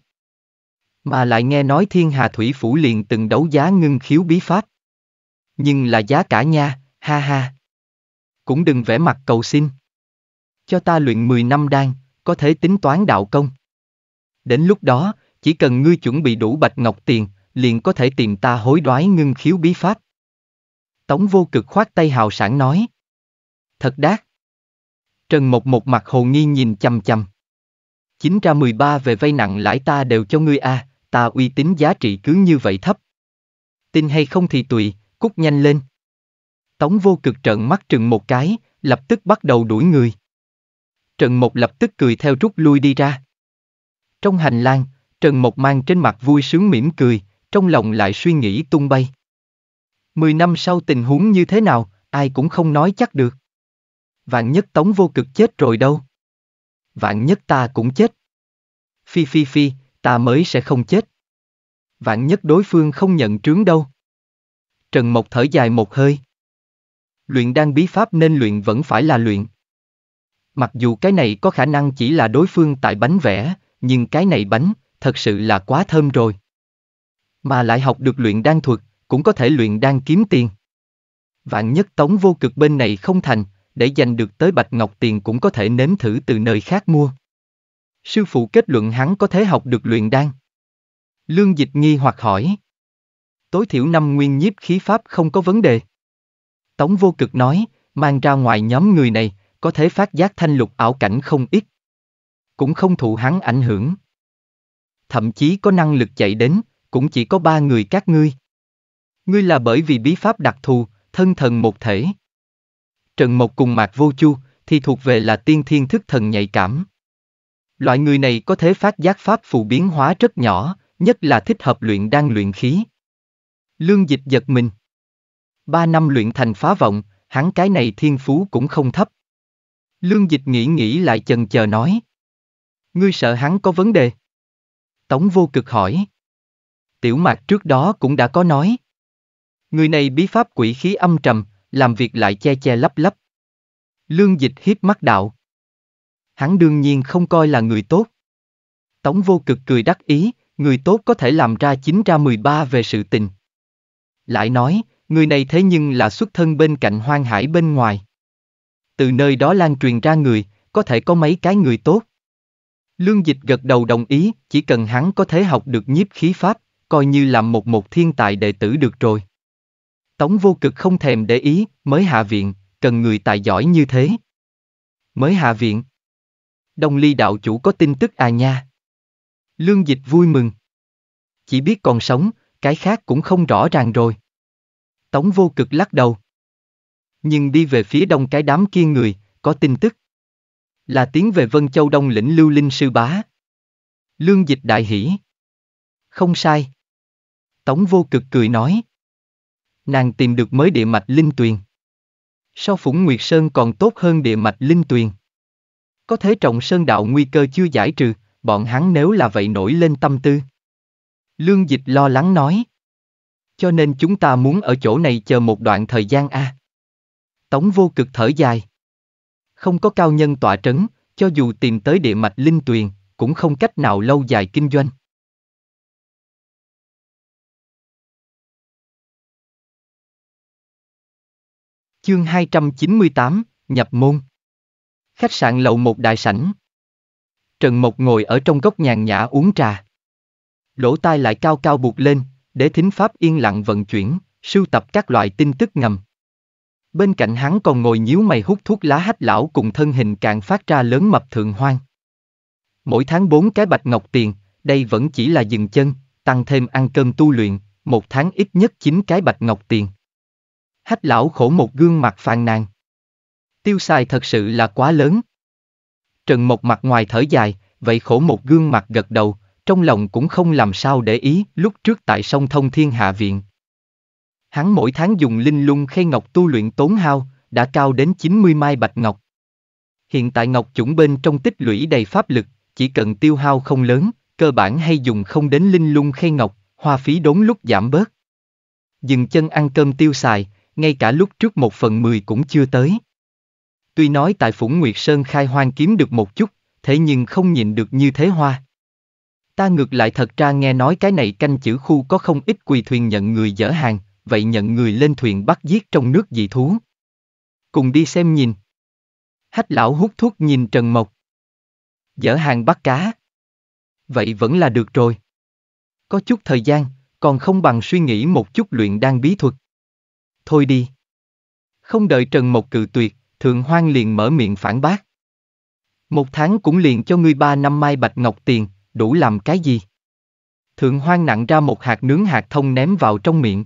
Mà lại nghe nói Thiên Hà Thủy Phủ liền từng đấu giá ngưng khiếu bí pháp. Nhưng là giá cả nha, ha ha. Cũng đừng vẽ mặt cầu xin. Cho ta luyện 10 năm đan, có thể tính toán đạo công. Đến lúc đó, chỉ cần ngươi chuẩn bị đủ bạch ngọc tiền, liền có thể tìm ta hối đoái ngưng khiếu bí pháp. Tống vô cực khoát tay hào sản nói. Thật đát. Trần Mộc một mặt hồ nghi nhìn chăm chăm. 913 về vay nặng lãi ta đều cho ngươi a, à, ta uy tín giá trị cứ như vậy thấp. Tin hay không thì tùy, cút nhanh lên. Tống vô cực trợn mắt trừng một cái, lập tức bắt đầu đuổi người. Trần Mộc lập tức cười theo rút lui đi ra. Trong hành lang, Trần Mộc mang trên mặt vui sướng mỉm cười, trong lòng lại suy nghĩ tung bay. Mười năm sau tình huống như thế nào, ai cũng không nói chắc được. Vạn nhất tống vô cực chết rồi đâu. Vạn nhất ta cũng chết. Phi phi phi, ta mới sẽ không chết. Vạn nhất đối phương không nhận trướng đâu. Trần Mộc thở dài một hơi. Luyện đang bí pháp nên luyện vẫn phải là luyện. Mặc dù cái này có khả năng chỉ là đối phương tại bánh vẽ, nhưng cái này bánh, thật sự là quá thơm rồi. Mà lại học được luyện đan thuật, cũng có thể luyện đan kiếm tiền. Vạn nhất tống vô cực bên này không thành, để giành được tới bạch ngọc tiền cũng có thể nếm thử từ nơi khác mua. Sư phụ kết luận hắn có thể học được luyện đan. Lương dịch nghi hoặc hỏi. Tối thiểu năm nguyên nhiếp khí pháp không có vấn đề. Tống vô cực nói, mang ra ngoài nhóm người này, có thể phát giác thanh lục ảo cảnh không ít. Cũng không thụ hắn ảnh hưởng thậm chí có năng lực chạy đến, cũng chỉ có ba người các ngươi. Ngươi là bởi vì bí pháp đặc thù, thân thần một thể. Trần Mộc cùng Mạc Vô Chu thì thuộc về là tiên thiên thức thần nhạy cảm. Loại người này có thể phát giác pháp phù biến hóa rất nhỏ, nhất là thích hợp luyện đang luyện khí. Lương dịch giật mình. Ba năm luyện thành phá vọng, hắn cái này thiên phú cũng không thấp. Lương dịch nghĩ nghĩ lại chần chờ nói. Ngươi sợ hắn có vấn đề. Tống vô cực hỏi. Tiểu mạc trước đó cũng đã có nói. Người này bí pháp quỷ khí âm trầm, làm việc lại che che lấp lấp. Lương dịch hiếp mắt đạo. Hắn đương nhiên không coi là người tốt. Tống vô cực cười đắc ý, người tốt có thể làm ra 9 ra 13 về sự tình. Lại nói, người này thế nhưng là xuất thân bên cạnh hoang hải bên ngoài. Từ nơi đó lan truyền ra người, có thể có mấy cái người tốt. Lương Dịch gật đầu đồng ý, chỉ cần hắn có thể học được nhiếp khí pháp, coi như làm một một thiên tài đệ tử được rồi. Tống vô cực không thèm để ý, mới hạ viện, cần người tài giỏi như thế. Mới hạ viện. Đông ly đạo chủ có tin tức à nha. Lương Dịch vui mừng. Chỉ biết còn sống, cái khác cũng không rõ ràng rồi. Tống vô cực lắc đầu. Nhưng đi về phía đông cái đám kia người, có tin tức. Là tiến về Vân Châu Đông lĩnh Lưu Linh Sư Bá. Lương Dịch đại hỉ. Không sai. Tống vô cực cười nói. Nàng tìm được mới địa mạch Linh Tuyền. Sau Phủng Nguyệt Sơn còn tốt hơn địa mạch Linh Tuyền. Có thế trọng sơn đạo nguy cơ chưa giải trừ, bọn hắn nếu là vậy nổi lên tâm tư. Lương Dịch lo lắng nói. Cho nên chúng ta muốn ở chỗ này chờ một đoạn thời gian a. À. Tống vô cực thở dài. Không có cao nhân tọa trấn, cho dù tìm tới địa mạch linh tuyền, cũng không cách nào lâu dài kinh doanh. Chương 298, Nhập môn Khách sạn lậu một đại sảnh Trần Mộc ngồi ở trong góc nhàn nhã uống trà. Lỗ tai lại cao cao buộc lên, để thính pháp yên lặng vận chuyển, sưu tập các loại tin tức ngầm, Bên cạnh hắn còn ngồi nhíu mày hút thuốc lá hách lão cùng thân hình càng phát ra lớn mập thượng hoang. Mỗi tháng bốn cái bạch ngọc tiền, đây vẫn chỉ là dừng chân, tăng thêm ăn cơm tu luyện, một tháng ít nhất chín cái bạch ngọc tiền. Hách lão khổ một gương mặt phàn nàn. Tiêu xài thật sự là quá lớn. Trần một mặt ngoài thở dài, vậy khổ một gương mặt gật đầu, trong lòng cũng không làm sao để ý lúc trước tại sông Thông Thiên Hạ Viện, Hắn mỗi tháng dùng linh lung khê ngọc tu luyện tốn hao, đã cao đến 90 mai bạch ngọc. Hiện tại ngọc chủng bên trong tích lũy đầy pháp lực, chỉ cần tiêu hao không lớn, cơ bản hay dùng không đến linh lung khê ngọc, hoa phí đốn lúc giảm bớt. Dừng chân ăn cơm tiêu xài, ngay cả lúc trước một phần mười cũng chưa tới. Tuy nói tại Phủng Nguyệt Sơn khai hoang kiếm được một chút, thế nhưng không nhìn được như thế hoa. Ta ngược lại thật ra nghe nói cái này canh chữ khu có không ít quỳ thuyền nhận người dở hàng, vậy nhận người lên thuyền bắt giết trong nước dị thú. Cùng đi xem nhìn. Hách lão hút thuốc nhìn Trần Mộc. Dở hàng bắt cá. Vậy vẫn là được rồi. Có chút thời gian, còn không bằng suy nghĩ một chút luyện đan bí thuật. Thôi đi. Không đợi Trần Mộc cự tuyệt, Thượng Hoang liền mở miệng phản bác. Một tháng cũng liền cho ngươi ba năm mai bạch ngọc tiền, đủ làm cái gì? Thượng Hoang nặng ra một hạt nướng hạt thông ném vào trong miệng.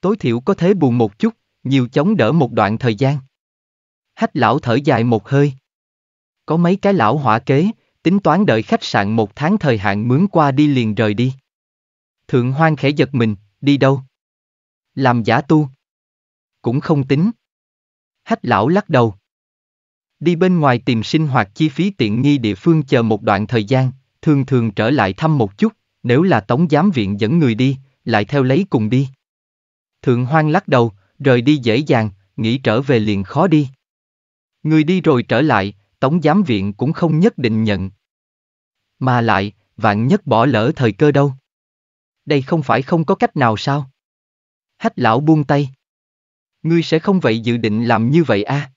Tối thiểu có thế buồn một chút, nhiều chống đỡ một đoạn thời gian. Hách lão thở dài một hơi. Có mấy cái lão hỏa kế, tính toán đợi khách sạn một tháng thời hạn mướn qua đi liền rời đi. Thượng hoang khẽ giật mình, đi đâu? Làm giả tu. Cũng không tính. Hách lão lắc đầu. Đi bên ngoài tìm sinh hoạt chi phí tiện nghi địa phương chờ một đoạn thời gian, thường thường trở lại thăm một chút, nếu là tống giám viện dẫn người đi, lại theo lấy cùng đi. Thượng Hoang lắc đầu, rời đi dễ dàng, nghĩ trở về liền khó đi. Người đi rồi trở lại, Tổng Giám Viện cũng không nhất định nhận. Mà lại, vạn nhất bỏ lỡ thời cơ đâu. Đây không phải không có cách nào sao? Hách lão buông tay. Ngươi sẽ không vậy dự định làm như vậy a? À?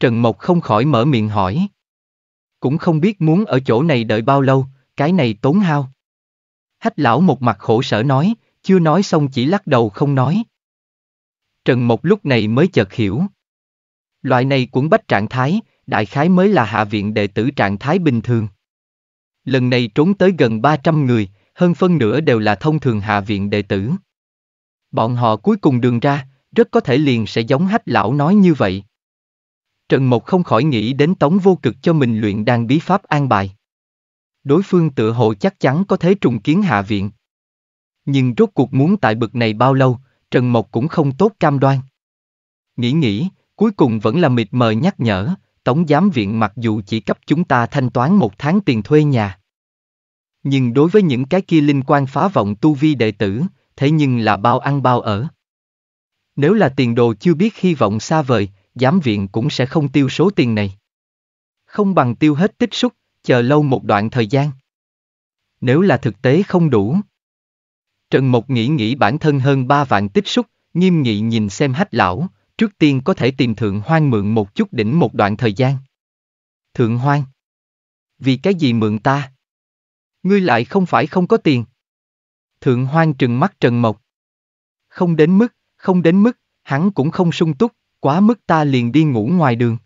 Trần Mộc không khỏi mở miệng hỏi. Cũng không biết muốn ở chỗ này đợi bao lâu, cái này tốn hao. Hách lão một mặt khổ sở nói, chưa nói xong chỉ lắc đầu không nói. Trần một lúc này mới chợt hiểu. Loại này cũng bách trạng thái, đại khái mới là hạ viện đệ tử trạng thái bình thường. Lần này trốn tới gần 300 người, hơn phân nửa đều là thông thường hạ viện đệ tử. Bọn họ cuối cùng đường ra, rất có thể liền sẽ giống hách lão nói như vậy. Trần Mộc không khỏi nghĩ đến tống vô cực cho mình luyện đan bí pháp an bài. Đối phương tự hồ chắc chắn có thế trùng kiến hạ viện. Nhưng rốt cuộc muốn tại bực này bao lâu, Trần Mộc cũng không tốt cam đoan. Nghĩ nghĩ, cuối cùng vẫn là mịt mờ nhắc nhở, Tổng Giám Viện mặc dù chỉ cấp chúng ta thanh toán một tháng tiền thuê nhà. Nhưng đối với những cái kia liên quan phá vọng tu vi đệ tử, thế nhưng là bao ăn bao ở. Nếu là tiền đồ chưa biết hy vọng xa vời, giám viện cũng sẽ không tiêu số tiền này. Không bằng tiêu hết tích xúc, chờ lâu một đoạn thời gian. Nếu là thực tế không đủ, Trần Mộc nghĩ nghĩ bản thân hơn ba vạn tích xúc, nghiêm nghị nhìn xem hách lão, trước tiên có thể tìm Thượng Hoang mượn một chút đỉnh một đoạn thời gian. Thượng Hoang? Vì cái gì mượn ta? Ngươi lại không phải không có tiền. Thượng Hoang trừng mắt Trần Mộc. Không đến mức, không đến mức, hắn cũng không sung túc, quá mức ta liền đi ngủ ngoài đường.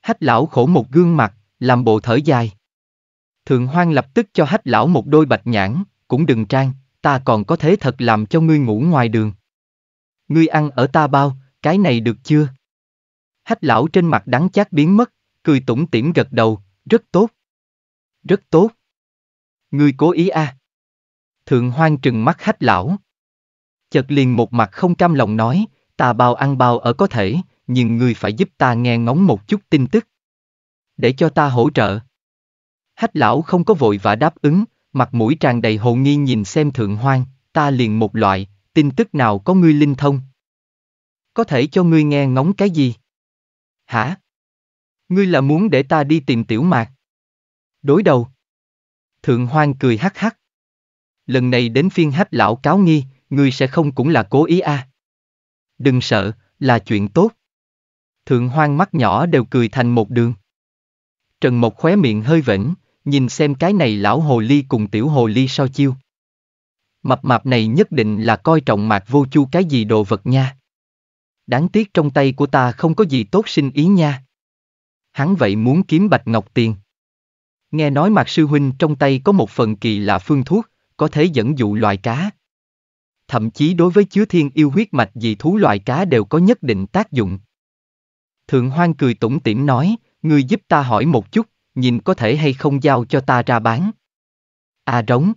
Hách lão khổ một gương mặt, làm bộ thở dài. Thượng Hoang lập tức cho hách lão một đôi bạch nhãn, cũng đừng trang, ta còn có thế thật làm cho ngươi ngủ ngoài đường. Ngươi ăn ở ta bao, cái này được chưa? Hách lão trên mặt đắng chát biến mất, cười tủm tỉm gật đầu, rất tốt. Rất tốt. Ngươi cố ý a à. Thượng hoang trừng mắt hách lão. Chợt liền một mặt không cam lòng nói, ta bao ăn bao ở có thể, nhưng ngươi phải giúp ta nghe ngóng một chút tin tức. Để cho ta hỗ trợ. Hách lão không có vội vã đáp ứng, mặt mũi tràn đầy hồ nghi nhìn xem thượng hoang, ta liền một loại, tin tức nào có ngươi linh thông? Có thể cho ngươi nghe ngóng cái gì? Hả? Ngươi là muốn để ta đi tìm tiểu mạc? Đối đầu. Thượng hoang cười hắc hắc. Lần này đến phiên hách lão cáo nghi, ngươi sẽ không cũng là cố ý a à. Đừng sợ, là chuyện tốt. Thượng hoang mắt nhỏ đều cười thành một đường. Trần Mộc khóe miệng hơi vểnh, Nhìn xem cái này lão hồ ly cùng tiểu hồ ly so chiêu. Mập mạp này nhất định là coi trọng mạc vô chu cái gì đồ vật nha. Đáng tiếc trong tay của ta không có gì tốt sinh ý nha. Hắn vậy muốn kiếm bạch ngọc tiền. Nghe nói mạc sư huynh trong tay có một phần kỳ lạ phương thuốc, có thể dẫn dụ loài cá. Thậm chí đối với chứa thiên yêu huyết mạch dị thú loài cá đều có nhất định tác dụng. Thượng Hoang cười tủm tỉm nói, người giúp ta hỏi một chút, nhìn có thể hay không giao cho ta ra bán. À rống.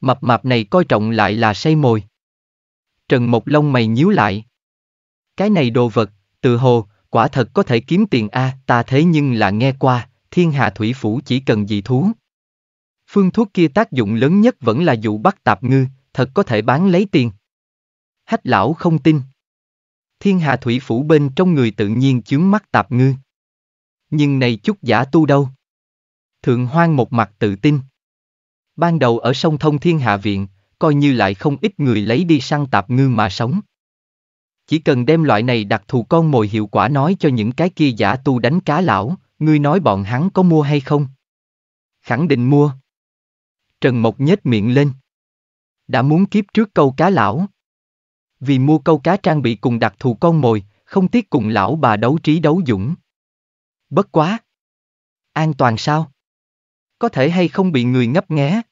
Mập mạp này coi trọng lại là say mồi. Trần Mộc Long mày nhíu lại. Cái này đồ vật, tự hồ, quả thật có thể kiếm tiền a, à, ta thế nhưng là nghe qua, thiên hạ thủy phủ chỉ cần dị thú. Phương thuốc kia tác dụng lớn nhất vẫn là dụ bắt tạp ngư, thật có thể bán lấy tiền. Hách lão không tin. Thiên hạ thủy phủ bên trong người tự nhiên chướng mắt tạp ngư nhưng này chút giả tu đâu. Thượng Hoang một mặt tự tin. Ban đầu ở sông Thông Thiên Hạ Viện, coi như lại không ít người lấy đi săn tạp ngư mà sống. Chỉ cần đem loại này đặc thù con mồi hiệu quả nói cho những cái kia giả tu đánh cá lão, ngươi nói bọn hắn có mua hay không? Khẳng định mua. Trần Mộc nhếch miệng lên. Đã muốn kiếp trước câu cá lão. Vì mua câu cá trang bị cùng đặc thù con mồi, không tiếc cùng lão bà đấu trí đấu dũng. Bất quá. An toàn sao? Có thể hay không bị người ngấp nghé?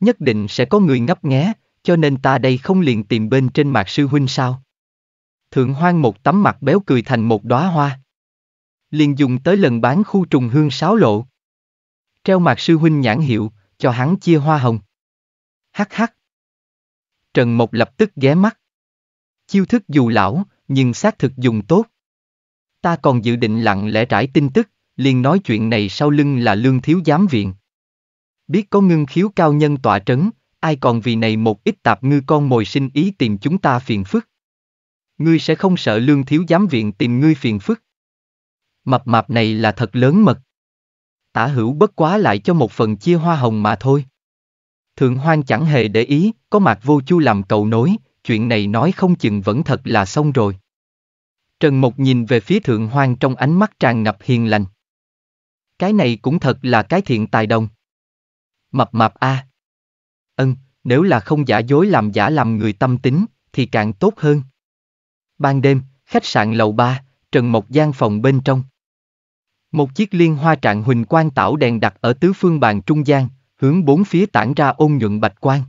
Nhất định sẽ có người ngấp nghé, cho nên ta đây không liền tìm bên trên mạc sư huynh sao? Thượng hoang một tấm mặt béo cười thành một đóa hoa. Liền dùng tới lần bán khu trùng hương sáo lộ. Treo mạc sư huynh nhãn hiệu, cho hắn chia hoa hồng. Hắc hắc. Trần Mộc lập tức ghé mắt. Chiêu thức dù lão, nhưng xác thực dùng tốt ta còn dự định lặng lẽ trải tin tức, liền nói chuyện này sau lưng là lương thiếu giám viện. Biết có ngưng khiếu cao nhân tọa trấn, ai còn vì này một ít tạp ngư con mồi sinh ý tìm chúng ta phiền phức. Ngươi sẽ không sợ lương thiếu giám viện tìm ngươi phiền phức. Mập mạp này là thật lớn mật. Tả hữu bất quá lại cho một phần chia hoa hồng mà thôi. Thượng hoang chẳng hề để ý, có mạc vô chu làm cầu nối, chuyện này nói không chừng vẫn thật là xong rồi. Trần Mộc nhìn về phía thượng hoang trong ánh mắt tràn ngập hiền lành. Cái này cũng thật là cái thiện tài đồng. Mập mập a. À. Ân, nếu là không giả dối làm giả làm người tâm tính, thì càng tốt hơn. Ban đêm, khách sạn lầu ba, Trần Mộc gian phòng bên trong. Một chiếc liên hoa trạng huỳnh quang tảo đèn đặt ở tứ phương bàn trung gian, hướng bốn phía tản ra ôn nhuận bạch quang.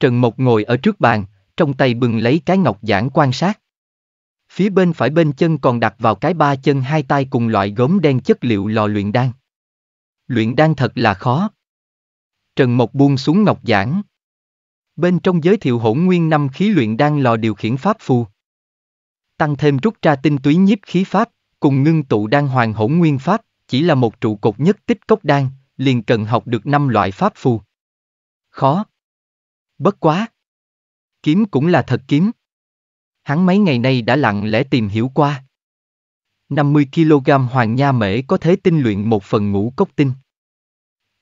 Trần Mộc ngồi ở trước bàn, trong tay bừng lấy cái ngọc giản quan sát. Phía bên phải bên chân còn đặt vào cái ba chân hai tay cùng loại gốm đen chất liệu lò luyện đan. Luyện đan thật là khó. Trần Mộc buông xuống ngọc giảng. Bên trong giới thiệu hỗn nguyên năm khí luyện đan lò điều khiển pháp phù. Tăng thêm rút ra tinh túy nhiếp khí pháp, cùng ngưng tụ đan hoàng hỗn nguyên pháp, chỉ là một trụ cột nhất tích cốc đan, liền cần học được năm loại pháp phù. Khó. Bất quá. Kiếm cũng là thật kiếm. Hắn mấy ngày nay đã lặng lẽ tìm hiểu qua. 50kg hoàng nha mễ có thể tinh luyện một phần ngũ cốc tinh.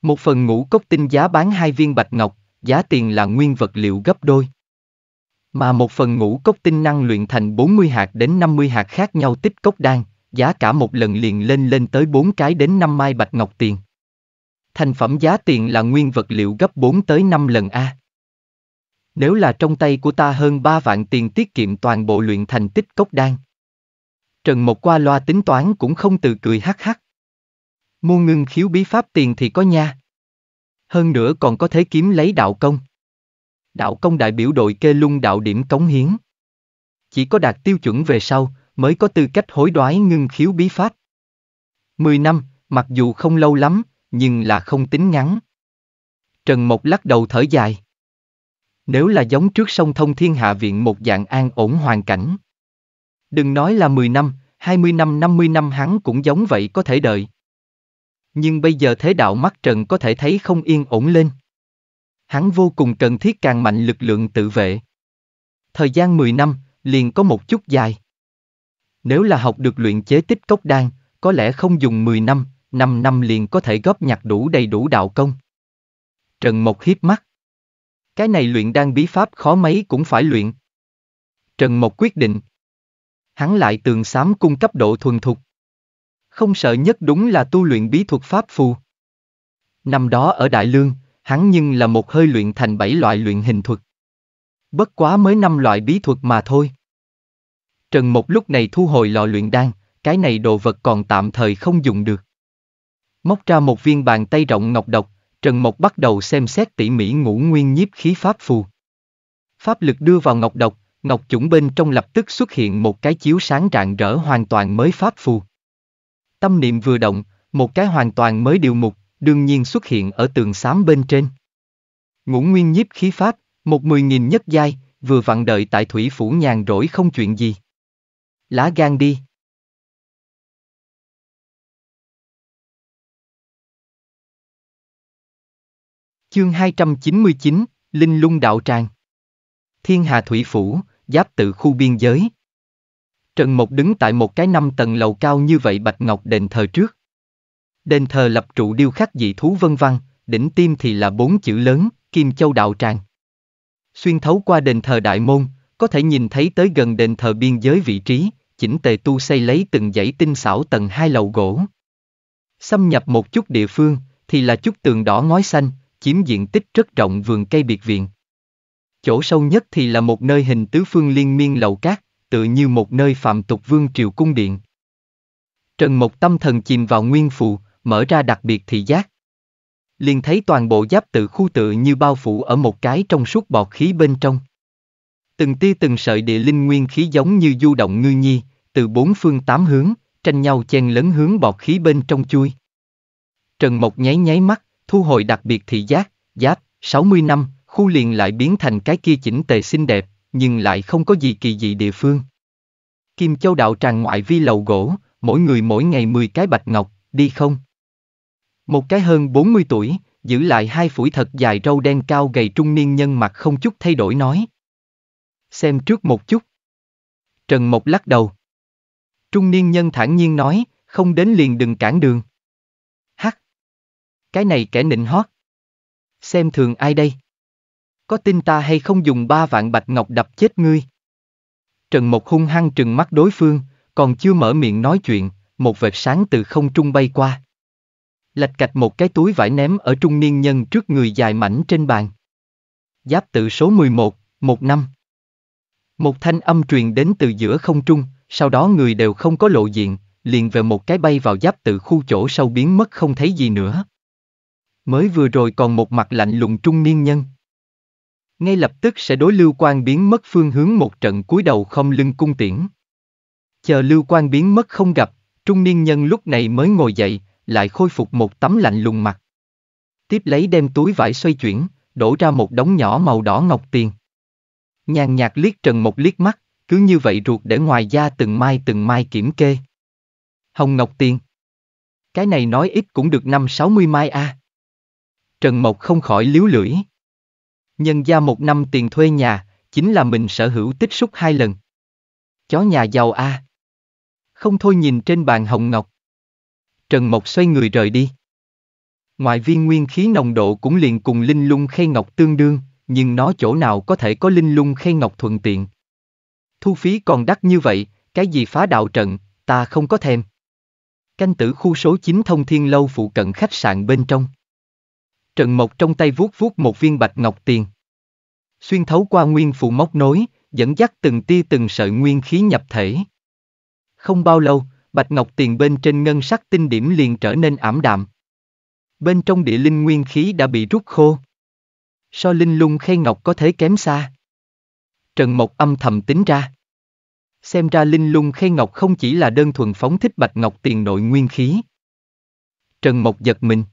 Một phần ngũ cốc tinh giá bán hai viên bạch ngọc, giá tiền là nguyên vật liệu gấp đôi. Mà một phần ngũ cốc tinh năng luyện thành 40 hạt đến 50 hạt khác nhau tích cốc đan, giá cả một lần liền lên lên tới 4 cái đến 5 mai bạch ngọc tiền. Thành phẩm giá tiền là nguyên vật liệu gấp 4 tới 5 lần A. Nếu là trong tay của ta hơn 3 vạn tiền tiết kiệm toàn bộ luyện thành tích cốc đan. Trần một qua loa tính toán cũng không từ cười hắc hắc. Mua ngưng khiếu bí pháp tiền thì có nha. Hơn nữa còn có thể kiếm lấy đạo công. Đạo công đại biểu đội kê lung đạo điểm cống hiến. Chỉ có đạt tiêu chuẩn về sau, mới có tư cách hối đoái ngưng khiếu bí pháp. Mười năm, mặc dù không lâu lắm, nhưng là không tính ngắn. Trần Mộc lắc đầu thở dài. Nếu là giống trước sông thông thiên hạ viện một dạng an ổn hoàn cảnh. Đừng nói là 10 năm, 20 năm 50 năm hắn cũng giống vậy có thể đợi. Nhưng bây giờ thế đạo mắt trần có thể thấy không yên ổn lên. Hắn vô cùng cần thiết càng mạnh lực lượng tự vệ. Thời gian 10 năm, liền có một chút dài. Nếu là học được luyện chế tích cốc đan, có lẽ không dùng 10 năm, 5 năm liền có thể góp nhặt đủ đầy đủ đạo công. Trần Mộc hiếp mắt. Cái này luyện đan bí pháp khó mấy cũng phải luyện. Trần Mộc quyết định. Hắn lại tường xám cung cấp độ thuần thục. Không sợ nhất đúng là tu luyện bí thuật pháp phù. Năm đó ở Đại Lương, hắn nhưng là một hơi luyện thành bảy loại luyện hình thuật. Bất quá mới năm loại bí thuật mà thôi. Trần Mộc lúc này thu hồi lò luyện đan, cái này đồ vật còn tạm thời không dùng được. Móc ra một viên bàn tay rộng ngọc độc, Trần Mộc bắt đầu xem xét tỉ mỉ ngũ nguyên nhiếp khí pháp phù. Pháp lực đưa vào ngọc độc, ngọc chủng bên trong lập tức xuất hiện một cái chiếu sáng rạng rỡ hoàn toàn mới pháp phù. Tâm niệm vừa động, một cái hoàn toàn mới điều mục, đương nhiên xuất hiện ở tường xám bên trên. Ngũ nguyên nhiếp khí pháp, một mười nghìn nhất giai, vừa vặn đợi tại thủy phủ nhàn rỗi không chuyện gì. Lá gan đi. Chương 299, Linh Lung Đạo Tràng Thiên Hà Thủy Phủ, giáp tự khu biên giới Trần Mộc đứng tại một cái năm tầng lầu cao như vậy bạch ngọc đền thờ trước. Đền thờ lập trụ điêu khắc dị thú vân văn, đỉnh tim thì là bốn chữ lớn, Kim Châu Đạo Tràng. Xuyên thấu qua đền thờ Đại Môn, có thể nhìn thấy tới gần đền thờ biên giới vị trí, chỉnh tề tu xây lấy từng dãy tinh xảo tầng hai lầu gỗ. Xâm nhập một chút địa phương, thì là chút tường đỏ ngói xanh, chiếm diện tích rất rộng vườn cây biệt viện. Chỗ sâu nhất thì là một nơi hình tứ phương liên miên lầu cát, tự như một nơi phạm tục vương triều cung điện. Trần Mộc tâm thần chìm vào nguyên phụ, mở ra đặc biệt thị giác. Liền thấy toàn bộ giáp tự khu tự như bao phủ ở một cái trong suốt bọt khí bên trong. Từng tia từng sợi địa linh nguyên khí giống như du động ngư nhi, từ bốn phương tám hướng, tranh nhau chen lấn hướng bọt khí bên trong chui. Trần Mộc nháy nháy mắt, thu hồi đặc biệt thị giác, giáp, 60 năm, khu liền lại biến thành cái kia chỉnh tề xinh đẹp, nhưng lại không có gì kỳ dị địa phương. Kim Châu đạo tràng ngoại vi lầu gỗ, mỗi người mỗi ngày 10 cái bạch ngọc, đi không? Một cái hơn 40 tuổi, giữ lại hai phủi thật dài râu đen cao gầy trung niên nhân mặt không chút thay đổi nói. Xem trước một chút. Trần Mộc lắc đầu. Trung niên nhân thản nhiên nói, không đến liền đừng cản đường. Cái này kẻ nịnh hót. Xem thường ai đây? Có tin ta hay không dùng ba vạn bạch ngọc đập chết ngươi? Trần Mộc hung hăng trừng mắt đối phương, còn chưa mở miệng nói chuyện, một vệt sáng từ không trung bay qua. Lạch cạch một cái túi vải ném ở trung niên nhân trước người dài mảnh trên bàn. Giáp tự số 11, một năm. Một thanh âm truyền đến từ giữa không trung, sau đó người đều không có lộ diện, liền về một cái bay vào giáp tự khu chỗ sâu biến mất không thấy gì nữa. Mới vừa rồi còn một mặt lạnh lùng trung niên nhân. Ngay lập tức sẽ đối lưu quan biến mất phương hướng một trận cúi đầu không lưng cung tiễn. Chờ lưu quan biến mất không gặp, trung niên nhân lúc này mới ngồi dậy, lại khôi phục một tấm lạnh lùng mặt. Tiếp lấy đem túi vải xoay chuyển, đổ ra một đống nhỏ màu đỏ ngọc tiền. Nhàn nhạt liếc trần một liếc mắt, cứ như vậy ruột để ngoài da từng mai từng mai kiểm kê. Hồng Ngọc Tiền Cái này nói ít cũng được năm sáu mươi mai a. À. Trần Mộc không khỏi liếu lưỡi. Nhân gia một năm tiền thuê nhà, chính là mình sở hữu tích xúc hai lần. Chó nhà giàu a. À. Không thôi nhìn trên bàn hồng ngọc. Trần Mộc xoay người rời đi. Ngoại viên nguyên khí nồng độ cũng liền cùng linh lung khay ngọc tương đương, nhưng nó chỗ nào có thể có linh lung khay ngọc thuận tiện. Thu phí còn đắt như vậy, cái gì phá đạo trận, ta không có thèm. Canh tử khu số 9 thông thiên lâu phụ cận khách sạn bên trong. Trần Mộc trong tay vuốt vuốt một viên bạch ngọc tiền. Xuyên thấu qua nguyên phụ móc nối, dẫn dắt từng tia từng sợi nguyên khí nhập thể. Không bao lâu, bạch ngọc tiền bên trên ngân sắc tinh điểm liền trở nên ảm đạm. Bên trong địa linh nguyên khí đã bị rút khô. So linh lung khay ngọc có thể kém xa. Trần Mộc âm thầm tính ra. Xem ra linh lung khay ngọc không chỉ là đơn thuần phóng thích bạch ngọc tiền nội nguyên khí. Trần Mộc giật mình.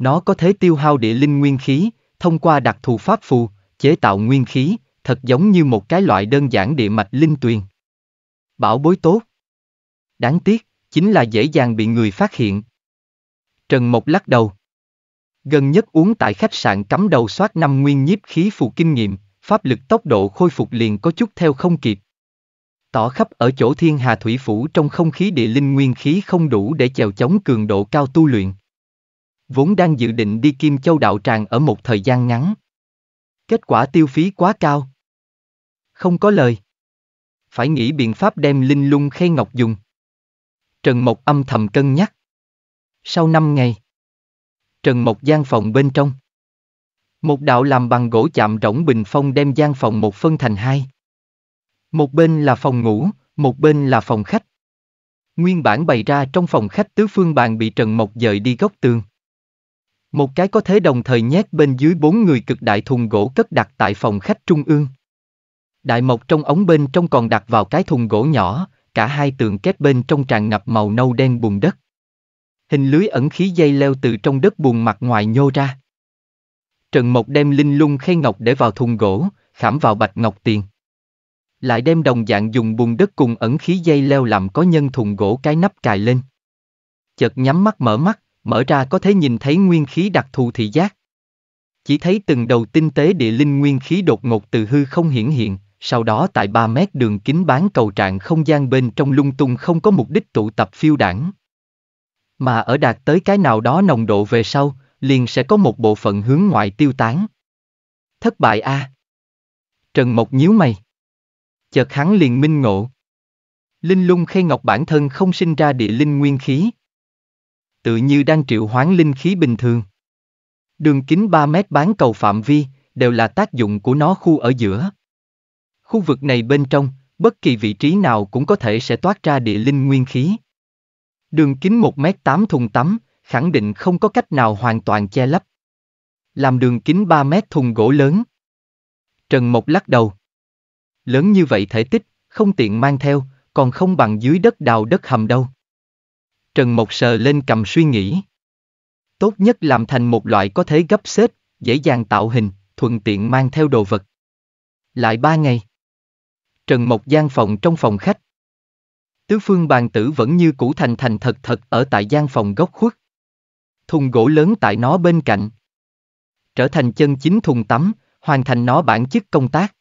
Nó có thể tiêu hao địa linh nguyên khí, thông qua đặc thù pháp phù, chế tạo nguyên khí, thật giống như một cái loại đơn giản địa mạch linh tuyền. Bảo bối tốt. Đáng tiếc, chính là dễ dàng bị người phát hiện. Trần Mộc lắc đầu. Gần nhất uống tại khách sạn cắm đầu soát năm nguyên nhiếp khí phù kinh nghiệm, pháp lực tốc độ khôi phục liền có chút theo không kịp. Tỏ khắp ở chỗ thiên hà thủy phủ trong không khí địa linh nguyên khí không đủ để chèo chống cường độ cao tu luyện vốn đang dự định đi Kim Châu đạo tràng ở một thời gian ngắn. Kết quả tiêu phí quá cao. Không có lời. Phải nghĩ biện pháp đem linh lung khê ngọc dùng. Trần Mộc âm thầm cân nhắc. Sau năm ngày, Trần Mộc gian phòng bên trong. Một đạo làm bằng gỗ chạm rỗng bình phong đem gian phòng một phân thành hai. Một bên là phòng ngủ, một bên là phòng khách. Nguyên bản bày ra trong phòng khách tứ phương bàn bị Trần Mộc dời đi góc tường. Một cái có thế đồng thời nhét bên dưới bốn người cực đại thùng gỗ cất đặt tại phòng khách trung ương. Đại mộc trong ống bên trong còn đặt vào cái thùng gỗ nhỏ, cả hai tường kép bên trong tràn ngập màu nâu đen bùn đất. Hình lưới ẩn khí dây leo từ trong đất bùn mặt ngoài nhô ra. Trần Mộc đem linh lung khay ngọc để vào thùng gỗ, khảm vào bạch ngọc tiền. Lại đem đồng dạng dùng bùn đất cùng ẩn khí dây leo làm có nhân thùng gỗ cái nắp cài lên. Chợt nhắm mắt mở mắt, mở ra có thể nhìn thấy nguyên khí đặc thù thị giác. Chỉ thấy từng đầu tinh tế địa linh nguyên khí đột ngột từ hư không hiển hiện, sau đó tại 3 mét đường kính bán cầu trạng không gian bên trong lung tung không có mục đích tụ tập phiêu đảng. Mà ở đạt tới cái nào đó nồng độ về sau, liền sẽ có một bộ phận hướng ngoại tiêu tán. Thất bại a. À? Trần Mộc nhíu mày. Chợt hắn liền minh ngộ. Linh lung khê ngọc bản thân không sinh ra địa linh nguyên khí tự như đang triệu hoán linh khí bình thường. Đường kính 3 mét bán cầu phạm vi, đều là tác dụng của nó khu ở giữa. Khu vực này bên trong, bất kỳ vị trí nào cũng có thể sẽ toát ra địa linh nguyên khí. Đường kính 1 mét 8 thùng tắm, khẳng định không có cách nào hoàn toàn che lấp. Làm đường kính 3 mét thùng gỗ lớn. Trần Mộc lắc đầu. Lớn như vậy thể tích, không tiện mang theo, còn không bằng dưới đất đào đất hầm đâu. Trần Mộc sờ lên cầm suy nghĩ. Tốt nhất làm thành một loại có thể gấp xếp, dễ dàng tạo hình, thuận tiện mang theo đồ vật. Lại ba ngày. Trần Mộc gian phòng trong phòng khách. Tứ phương bàn tử vẫn như cũ thành thành thật thật ở tại gian phòng góc khuất. Thùng gỗ lớn tại nó bên cạnh. Trở thành chân chính thùng tắm, hoàn thành nó bản chức công tác.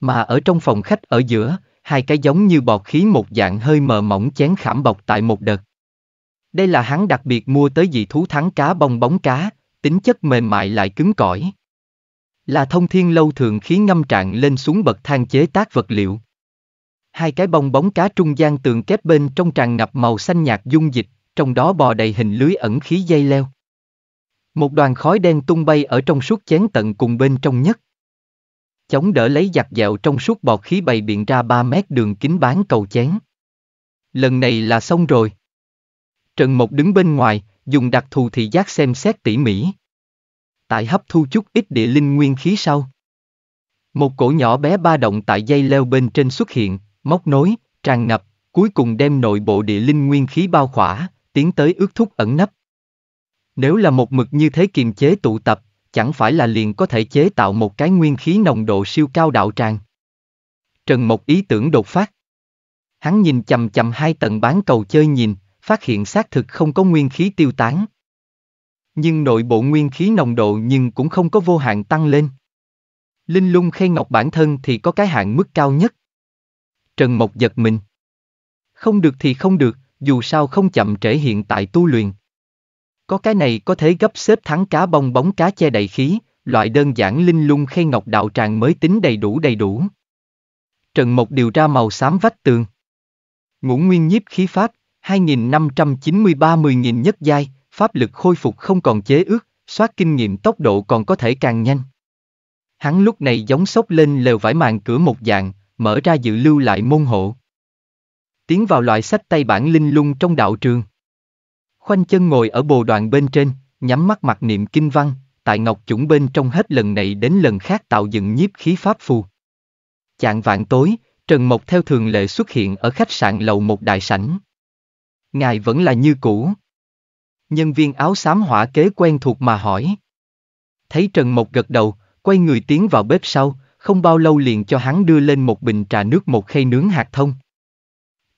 Mà ở trong phòng khách ở giữa, hai cái giống như bọt khí một dạng hơi mờ mỏng chén khảm bọc tại một đợt. Đây là hắn đặc biệt mua tới dị thú thắng cá bong bóng cá, tính chất mềm mại lại cứng cỏi. Là thông thiên lâu thường khí ngâm trạng lên xuống bậc thang chế tác vật liệu. Hai cái bong bóng cá trung gian tường kép bên trong tràn ngập màu xanh nhạt dung dịch, trong đó bò đầy hình lưới ẩn khí dây leo. Một đoàn khói đen tung bay ở trong suốt chén tận cùng bên trong nhất chống đỡ lấy giặt dẹo trong suốt bọt khí bày biện ra 3 mét đường kính bán cầu chén. Lần này là xong rồi. Trần Mộc đứng bên ngoài, dùng đặc thù thị giác xem xét tỉ mỉ. Tại hấp thu chút ít địa linh nguyên khí sau. Một cổ nhỏ bé ba động tại dây leo bên trên xuất hiện, móc nối, tràn ngập, cuối cùng đem nội bộ địa linh nguyên khí bao khỏa, tiến tới ước thúc ẩn nấp. Nếu là một mực như thế kiềm chế tụ tập, chẳng phải là liền có thể chế tạo một cái nguyên khí nồng độ siêu cao đạo tràng. Trần Mộc ý tưởng đột phát. Hắn nhìn chầm chầm hai tầng bán cầu chơi nhìn, phát hiện xác thực không có nguyên khí tiêu tán. Nhưng nội bộ nguyên khí nồng độ nhưng cũng không có vô hạn tăng lên. Linh lung khay ngọc bản thân thì có cái hạn mức cao nhất. Trần Mộc giật mình. Không được thì không được, dù sao không chậm trễ hiện tại tu luyện. Có cái này có thể gấp xếp thắng cá bong bóng cá che đầy khí, loại đơn giản linh lung khay ngọc đạo tràng mới tính đầy đủ đầy đủ. Trần Mộc điều ra màu xám vách tường. Ngũ nguyên nhiếp khí pháp, 2593-10.000 nhất giai, pháp lực khôi phục không còn chế ước, soát kinh nghiệm tốc độ còn có thể càng nhanh. Hắn lúc này giống sốc lên lều vải màn cửa một dạng, mở ra dự lưu lại môn hộ. Tiến vào loại sách tay bản linh lung trong đạo trường. Khoanh chân ngồi ở bồ đoàn bên trên, nhắm mắt mặt niệm kinh văn, tại ngọc chủng bên trong hết lần này đến lần khác tạo dựng nhiếp khí pháp phù. Chạng vạn tối, Trần Mộc theo thường lệ xuất hiện ở khách sạn lầu một đại sảnh. Ngài vẫn là như cũ. Nhân viên áo xám hỏa kế quen thuộc mà hỏi. Thấy Trần Mộc gật đầu, quay người tiến vào bếp sau, không bao lâu liền cho hắn đưa lên một bình trà nước một khay nướng hạt thông.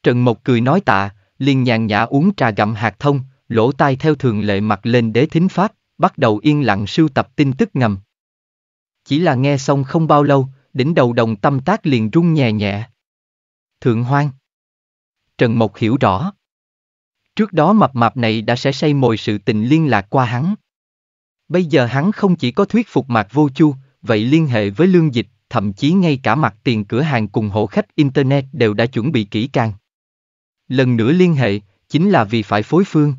Trần Mộc cười nói tạ, liền nhàn nhã uống trà gặm hạt thông, lỗ tai theo thường lệ mặt lên đế thính pháp, bắt đầu yên lặng sưu tập tin tức ngầm. Chỉ là nghe xong không bao lâu, đỉnh đầu đồng tâm tác liền rung nhẹ nhẹ. Thượng hoang. Trần Mộc hiểu rõ. Trước đó mập mạp này đã sẽ say mồi sự tình liên lạc qua hắn. Bây giờ hắn không chỉ có thuyết phục mạc vô chu, vậy liên hệ với lương dịch, thậm chí ngay cả mặt tiền cửa hàng cùng hộ khách Internet đều đã chuẩn bị kỹ càng. Lần nữa liên hệ, chính là vì phải phối phương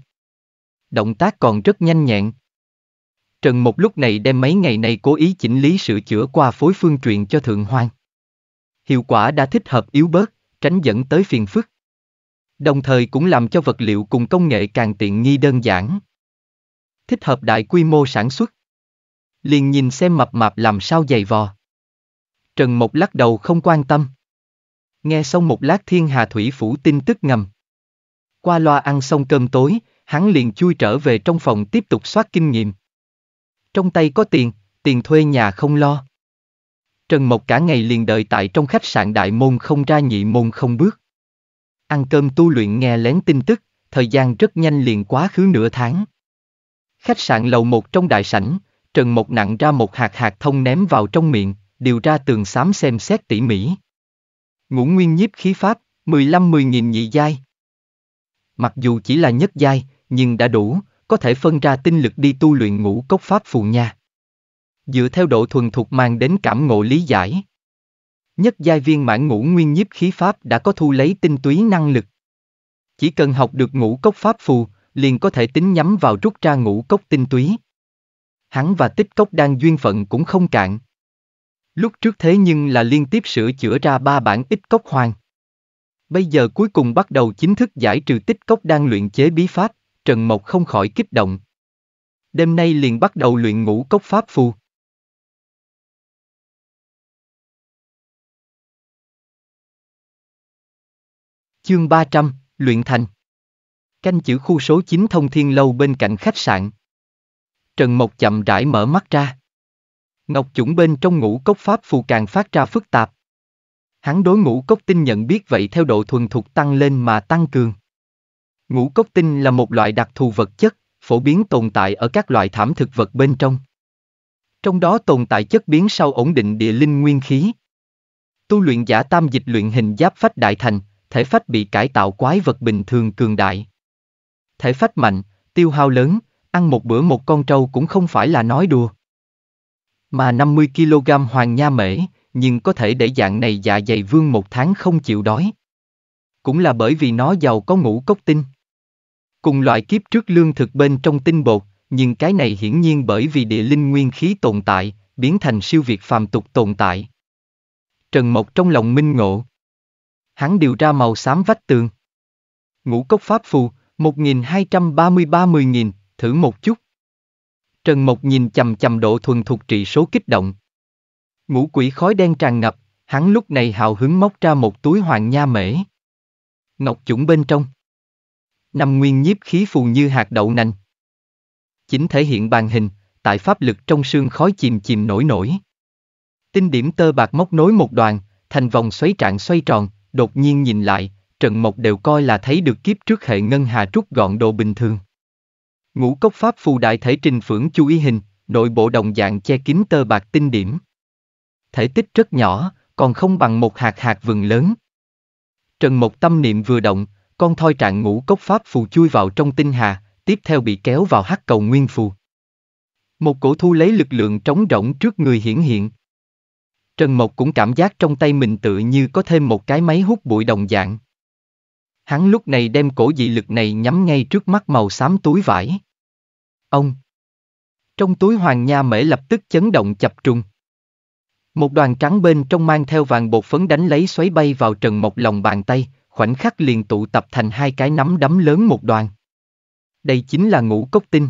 động tác còn rất nhanh nhẹn. Trần một lúc này đem mấy ngày này cố ý chỉnh lý sửa chữa qua phối phương truyền cho Thượng Hoàng. Hiệu quả đã thích hợp yếu bớt, tránh dẫn tới phiền phức. Đồng thời cũng làm cho vật liệu cùng công nghệ càng tiện nghi đơn giản. Thích hợp đại quy mô sản xuất. Liền nhìn xem mập mạp làm sao dày vò. Trần Mộc lắc đầu không quan tâm. Nghe xong một lát thiên hà thủy phủ tin tức ngầm. Qua loa ăn xong cơm tối, hắn liền chui trở về trong phòng tiếp tục soát kinh nghiệm. Trong tay có tiền, tiền thuê nhà không lo. Trần Mộc cả ngày liền đợi tại trong khách sạn đại môn không ra nhị môn không bước. Ăn cơm tu luyện nghe lén tin tức, thời gian rất nhanh liền quá khứ nửa tháng. Khách sạn lầu một trong đại sảnh, Trần Mộc nặng ra một hạt hạt thông ném vào trong miệng, điều ra tường xám xem xét tỉ mỉ. Ngũ nguyên nhiếp khí pháp, 15-10 nghìn nhị giai. Mặc dù chỉ là nhất giai, nhưng đã đủ, có thể phân ra tinh lực đi tu luyện ngũ cốc pháp phù nha. Dựa theo độ thuần thục mang đến cảm ngộ lý giải. Nhất giai viên mãn ngũ nguyên nhiếp khí pháp đã có thu lấy tinh túy năng lực. Chỉ cần học được ngũ cốc pháp phù, liền có thể tính nhắm vào rút ra ngũ cốc tinh túy. Hắn và tích cốc đang duyên phận cũng không cạn. Lúc trước thế nhưng là liên tiếp sửa chữa ra ba bản ít cốc hoàng. Bây giờ cuối cùng bắt đầu chính thức giải trừ tích cốc đang luyện chế bí pháp, Trần Mộc không khỏi kích động. Đêm nay liền bắt đầu luyện ngũ cốc pháp phù. Chương 300, Luyện Thành Canh chữ khu số 9 thông thiên lâu bên cạnh khách sạn. Trần Mộc chậm rãi mở mắt ra. Ngọc chủng bên trong ngũ cốc pháp phù càng phát ra phức tạp. Hắn đối ngũ cốc tinh nhận biết vậy theo độ thuần thục tăng lên mà tăng cường. Ngũ cốc tinh là một loại đặc thù vật chất, phổ biến tồn tại ở các loại thảm thực vật bên trong. Trong đó tồn tại chất biến sau ổn định địa linh nguyên khí. Tu luyện giả tam dịch luyện hình giáp phách đại thành, thể phách bị cải tạo quái vật bình thường cường đại. Thể phách mạnh, tiêu hao lớn, ăn một bữa một con trâu cũng không phải là nói đùa. Mà 50kg hoàng nha mễ, nhưng có thể để dạng này dạ dày vương một tháng không chịu đói. Cũng là bởi vì nó giàu có ngũ cốc tinh. Cùng loại kiếp trước lương thực bên trong tinh bột, nhưng cái này hiển nhiên bởi vì địa linh nguyên khí tồn tại, biến thành siêu việt phàm tục tồn tại. Trần Mộc trong lòng minh ngộ. Hắn điều ra màu xám vách tường. Ngũ cốc pháp phù, 1233-10.000, thử một chút. Trần Mộc nhìn chầm chầm độ thuần thuộc trị số kích động. Ngũ quỷ khói đen tràn ngập, hắn lúc này hào hứng móc ra một túi hoàng nha mễ. Ngọc chủng bên trong năm nguyên nhiếp khí phù như hạt đậu nành. Chính thể hiện bàn hình, tại pháp lực trong xương khói chìm chìm nổi nổi. Tinh điểm tơ bạc móc nối một đoàn, thành vòng xoáy trạng xoay tròn, đột nhiên nhìn lại, Trần Mộc đều coi là thấy được kiếp trước hệ ngân hà trút gọn đồ bình thường. Ngũ cốc pháp phù đại thể trình phưởng chú ý hình, nội bộ đồng dạng che kín tơ bạc tinh điểm. Thể tích rất nhỏ, còn không bằng một hạt hạt vườn lớn. Trần Mộc tâm niệm vừa động, con thoi trạng ngũ cốc pháp phù chui vào trong tinh hà, tiếp theo bị kéo vào hắc cầu nguyên phù. Một cổ thu lấy lực lượng trống rỗng trước người hiển hiện. Trần Mộc cũng cảm giác trong tay mình tự như có thêm một cái máy hút bụi đồng dạng. Hắn lúc này đem cổ dị lực này nhắm ngay trước mắt màu xám túi vải. Ông! Trong túi hoàng nha mễ lập tức chấn động chập trùng. Một đoàn trắng bên trong mang theo vàng bột phấn đánh lấy xoáy bay vào Trần Mộc lòng bàn tay, khoảnh khắc liền tụ tập thành hai cái nắm đấm lớn một đoàn. Đây chính là ngũ cốc tinh.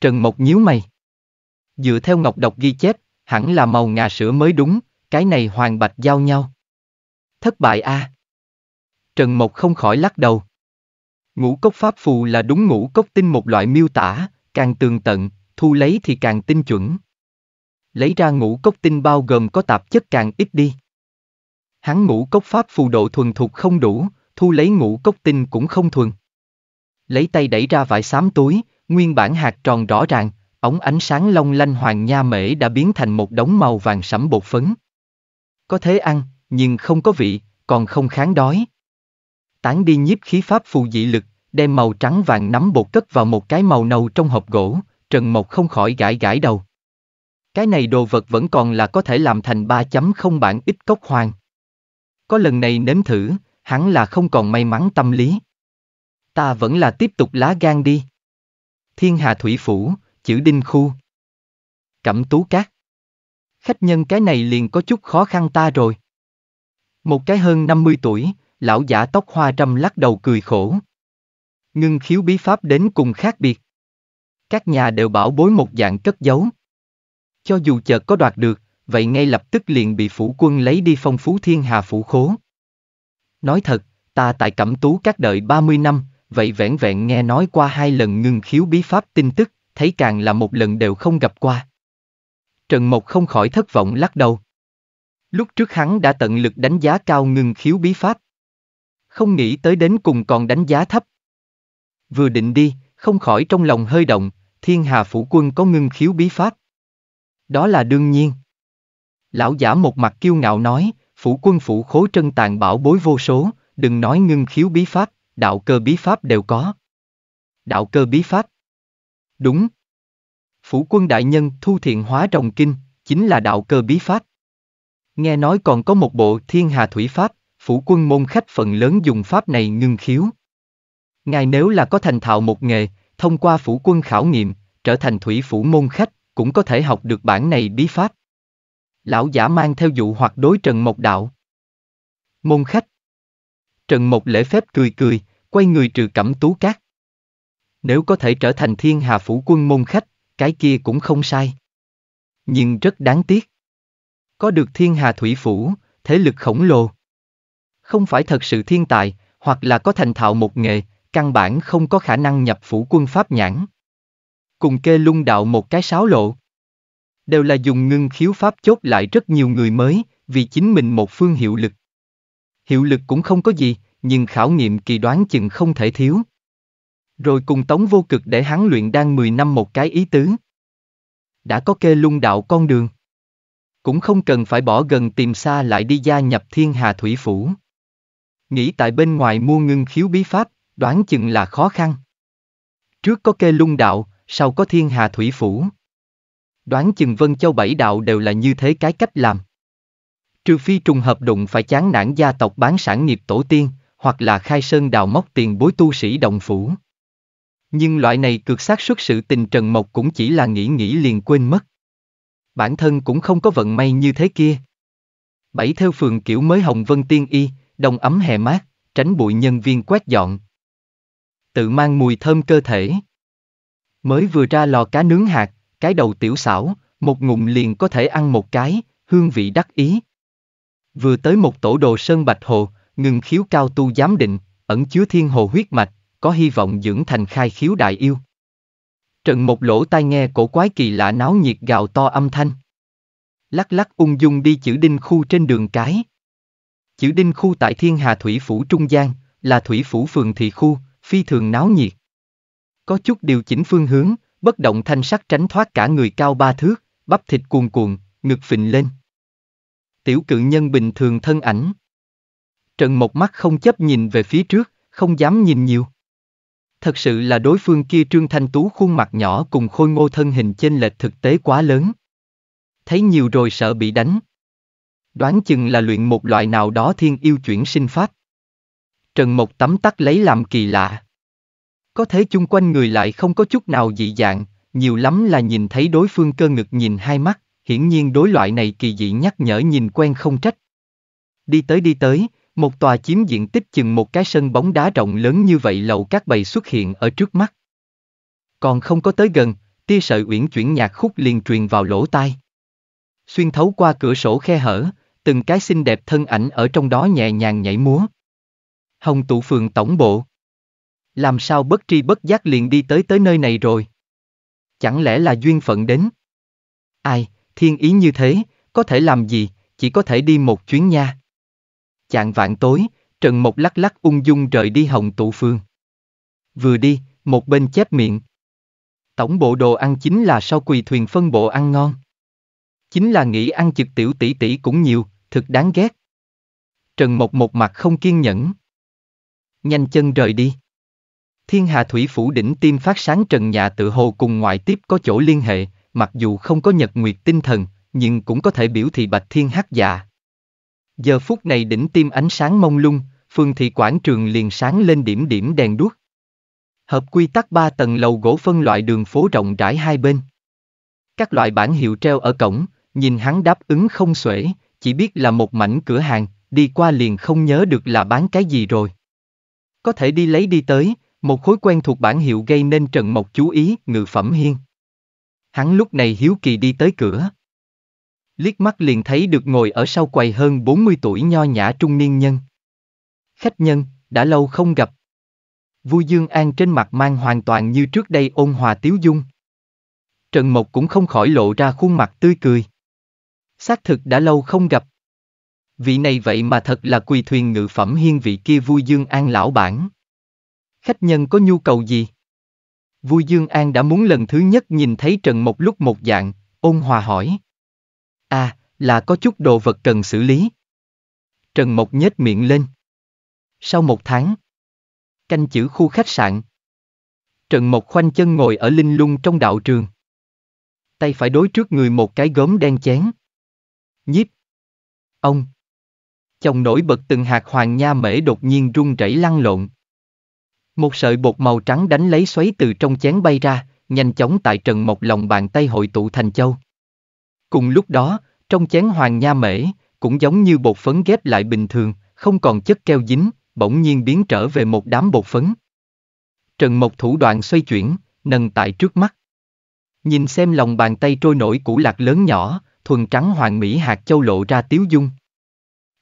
Trần Mộc nhíu mày. Dựa theo ngọc độc ghi chép, hẳn là màu ngà sữa mới đúng, cái này hoàng bạch giao nhau. Thất bại a. À? Trần Mộc không khỏi lắc đầu. Ngũ cốc pháp phù là đúng ngũ cốc tinh một loại miêu tả, càng tường tận, thu lấy thì càng tinh chuẩn. Lấy ra ngũ cốc tinh bao gồm có tạp chất càng ít đi. Hắn ngũ cốc pháp phù độ thuần thục không đủ, thu lấy ngũ cốc tinh cũng không thuần. Lấy tay đẩy ra vải xám túi, nguyên bản hạt tròn rõ ràng, ống ánh sáng long lanh hoàng nha mễ đã biến thành một đống màu vàng sẫm bột phấn. Có thế ăn, nhưng không có vị, còn không kháng đói. Tán đi nhiếp khí pháp phù dị lực, đem màu trắng vàng nắm bột cất vào một cái màu nâu trong hộp gỗ, Trần Mộc không khỏi gãi gãi đầu. Cái này đồ vật vẫn còn là có thể làm thành 3.0 bản ít cốc hoàng có lần này nếm thử, hắn là không còn may mắn tâm lý. Ta vẫn là tiếp tục lá gan đi. Thiên Hà Thủy Phủ, chữ Đinh Khu. Cẩm Tú Cát. Khách nhân cái này liền có chút khó khăn ta rồi. Một cái hơn 50 tuổi, lão giả tóc hoa trăm lắc đầu cười khổ. Ngưng khiếu bí pháp đến cùng khác biệt. Các nhà đều bảo bối một dạng cất giấu. Cho dù chợt có đoạt được, vậy ngay lập tức liền bị phủ quân lấy đi phong phú thiên hà phủ khố. Nói thật, ta tại cẩm tú các đợi 30 năm, vậy vẻn vẹn nghe nói qua hai lần ngưng khiếu bí pháp tin tức, thấy càng là một lần đều không gặp qua. Trần Mộc không khỏi thất vọng lắc đầu. Lúc trước hắn đã tận lực đánh giá cao ngưng khiếu bí pháp. Không nghĩ tới đến cùng còn đánh giá thấp. Vừa định đi, không khỏi trong lòng hơi động, thiên hà phủ quân có ngưng khiếu bí pháp. Đó là đương nhiên. Lão giả một mặt kiêu ngạo nói, phủ quân phủ khố trân tàn bảo bối vô số, đừng nói ngưng khiếu bí pháp, đạo cơ bí pháp đều có. Đạo cơ bí pháp? Đúng. Phủ quân đại nhân thu thiện hóa trồng kinh, chính là đạo cơ bí pháp. Nghe nói còn có một bộ thiên hà thủy pháp, phủ quân môn khách phần lớn dùng pháp này ngưng khiếu. Ngài nếu là có thành thạo một nghề, thông qua phủ quân khảo nghiệm, trở thành thủy phủ môn khách, cũng có thể học được bản này bí pháp lão giả mang theo dụ hoặc đối Trần Mộc đạo. Môn khách. Trần Mộc lễ phép cười cười, quay người trừ cẩm tú cát. Nếu có thể trở thành thiên hà phủ quân môn khách, cái kia cũng không sai. Nhưng rất đáng tiếc. Có được thiên hà thủy phủ, thế lực khổng lồ. Không phải thật sự thiên tài, hoặc là có thành thạo một nghề, căn bản không có khả năng nhập phủ quân pháp nhãn. Cùng kê lung đạo một cái sáo lộ đều là dùng ngưng khiếu pháp chốt lại rất nhiều người mới, vì chính mình một phương hiệu lực. Hiệu lực cũng không có gì, nhưng khảo nghiệm kỳ đoán chừng không thể thiếu. Rồi cùng Tống Vô Cực để hắn luyện đang 10 năm một cái ý tứ. Đã có kê lung đạo con đường. Cũng không cần phải bỏ gần tìm xa lại đi gia nhập thiên hà thủy phủ. Nghĩ tại bên ngoài mua ngưng khiếu bí pháp, đoán chừng là khó khăn. Trước có kê lung đạo, sau có thiên hà thủy phủ. Đoán chừng Vân Châu Bảy Đạo đều là như thế cái cách làm. Trừ phi trùng hợp đụng phải chán nản gia tộc bán sản nghiệp tổ tiên, hoặc là khai sơn đào móc tiền bối tu sĩ đồng phủ. Nhưng loại này cực xác suất sự tình Trần Mộc cũng chỉ là nghĩ nghĩ liền quên mất. Bản thân cũng không có vận may như thế kia. Bảy theo phường kiểu mới Hồng Vân Tiên Y, đồng ấm hè mát, tránh bụi nhân viên quét dọn. Tự mang mùi thơm cơ thể. Mới vừa ra lò cá nướng hạt, cái đầu tiểu xảo, một ngụm liền có thể ăn một cái, hương vị đắc ý. Vừa tới một tổ đồ sơn bạch hồ, ngừng khiếu cao tu giám định, ẩn chứa thiên hồ huyết mạch, có hy vọng dưỡng thành khai khiếu đại yêu. Trần một lỗ tai nghe cổ quái kỳ lạ náo nhiệt gào to âm thanh. Lắc lắc ung dung đi chữ đinh khu trên đường cái. Chữ đinh khu tại thiên hà thủy phủ trung gian, là thủy phủ phường thị khu, phi thường náo nhiệt. Có chút điều chỉnh phương hướng, bất động thanh sắc tránh thoát cả người cao ba thước, bắp thịt cuồn cuộn, ngực phình lên. Tiểu cự nhân bình thường thân ảnh. Trần một mắt không chấp nhìn về phía trước, không dám nhìn nhiều. Thật sự là đối phương kia trương thanh tú khuôn mặt nhỏ cùng khôi ngô thân hình trên lệch thực tế quá lớn. Thấy nhiều rồi sợ bị đánh. Đoán chừng là luyện một loại nào đó thiên yêu chuyển sinh phát Trần một tấm tắc lấy làm kỳ lạ có thế chung quanh người lại không có chút nào dị dạng, nhiều lắm là nhìn thấy đối phương cơ ngực nhìn hai mắt, hiển nhiên đối loại này kỳ dị nhắc nhở nhìn quen không trách. Đi tới đi tới, một tòa chiếm diện tích chừng một cái sân bóng đá rộng lớn như vậy lầu các bầy xuất hiện ở trước mắt. Còn không có tới gần, tia sợi uyển chuyển nhạc khúc liền truyền vào lỗ tai. Xuyên thấu qua cửa sổ khe hở, từng cái xinh đẹp thân ảnh ở trong đó nhẹ nhàng nhảy múa. Hồng tụ phường tổng bộ làm sao bất tri bất giác liền đi tới tới nơi này rồi? Chẳng lẽ là duyên phận đến? Ai, thiên ý như thế, có thể làm gì, chỉ có thể đi một chuyến nha. Chạng vạn tối, Trần Mộc lắc lắc ung dung rời đi Hồng Tụ Phương. Vừa đi, một bên chép miệng. Tổng bộ đồ ăn chính là sau quỳ thuyền phân bộ ăn ngon. Chính là nghĩ ăn trực tiểu tỷ tỷ cũng nhiều, thực đáng ghét. Trần Mộc một mặt không kiên nhẫn. Nhanh chân rời đi. Thiên Hà Thủy Phủ đỉnh tiêm phát sáng trần nhà tự hồ cùng ngoại tiếp có chỗ liên hệ, mặc dù không có nhật nguyệt tinh thần, nhưng cũng có thể biểu thị bạch thiên hắc dạ. Giờ phút này đỉnh tiêm ánh sáng mông lung, phương thị quảng trường liền sáng lên điểm điểm đèn đuốc. Hợp quy tắc ba tầng lầu gỗ phân loại đường phố rộng rãi hai bên. Các loại bản hiệu treo ở cổng, nhìn hắn đáp ứng không xuể, chỉ biết là một mảnh cửa hàng, đi qua liền không nhớ được là bán cái gì rồi. Có thể đi lấy đi tới, một khối quen thuộc bản hiệu gây nên Trần Mộc chú ý, ngự phẩm hiên. Hắn lúc này hiếu kỳ đi tới cửa. Liếc mắt liền thấy được ngồi ở sau quầy hơn 40 tuổi nho nhã trung niên nhân. Khách nhân, đã lâu không gặp. Vui Dương An trên mặt mang hoàn toàn như trước đây ôn hòa tiếu dung. Trần Mộc cũng không khỏi lộ ra khuôn mặt tươi cười. Xác thực đã lâu không gặp. Vị này vậy mà thật là quỳ thuyền ngự phẩm hiên vị kia Vui Dương An lão bản khách nhân có nhu cầu gì? Vui Dương An đã muốn lần thứ nhất nhìn thấy Trần Mộc lúc một dạng, ôn hòa hỏi. À, là có chút đồ vật cần xử lý. Trần Mộc nhếch miệng lên. Sau một tháng, canh chữ khu khách sạn. Trần Mộc khoanh chân ngồi ở linh lung trong đạo trường. Tay phải đối trước người một cái gốm đen chén. Nhíp. Ông. Chồng nổi bật từng hạt hoàng nha mễ đột nhiên run rẩy lăn lộn. Một sợi bột màu trắng đánh lấy xoáy từ trong chén bay ra, nhanh chóng tại Trần Mộc lòng bàn tay hội tụ thành châu. Cùng lúc đó, trong chén hoàng nha mễ, cũng giống như bột phấn ghép lại bình thường, không còn chất keo dính, bỗng nhiên biến trở về một đám bột phấn. Trần Mộc thủ đoạn xoay chuyển, nâng tại trước mắt. Nhìn xem lòng bàn tay trôi nổi củ lạc lớn nhỏ, thuần trắng hoàng mỹ hạt châu lộ ra tiếu dung.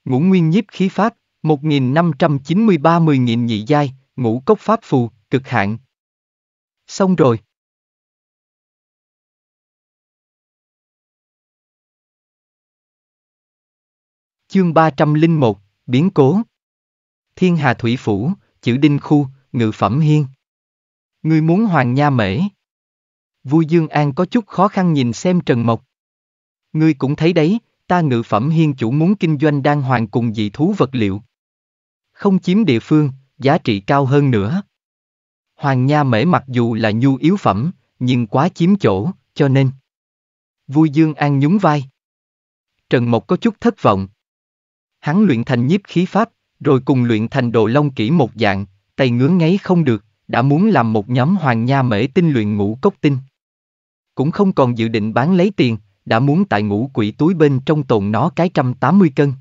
Ngũ nguyên nhiếp khí phát, 1593 10.000 nhị giai, ngũ cốc pháp phù, cực hạn. Xong rồi. Chương 301, Biến cố Thiên Hà Thủy Phủ, Chữ Đinh Khu, Ngự Phẩm Hiên Ngươi muốn Hoàng Nha Mễ Vui Dương An có chút khó khăn nhìn xem Trần Mộc Ngươi cũng thấy đấy, ta Ngự Phẩm Hiên chủ muốn kinh doanh đang hoàng cùng dị thú vật liệu Không chiếm địa phương, giá trị cao hơn nữa. Hoàng Nha Mễ mặc dù là nhu yếu phẩm, nhưng quá chiếm chỗ, cho nên. Vui Dương An nhún vai. Trần Mộc có chút thất vọng. Hắn luyện thành nhiếp khí pháp, rồi cùng luyện thành đồ long kỹ một dạng, tay ngứa ngáy không được, đã muốn làm một nhóm hoàng nha mễ tinh luyện ngũ cốc tinh. Cũng không còn dự định bán lấy tiền, đã muốn tại ngũ quỷ túi bên trong tồn nó cái trăm tám mươi cân.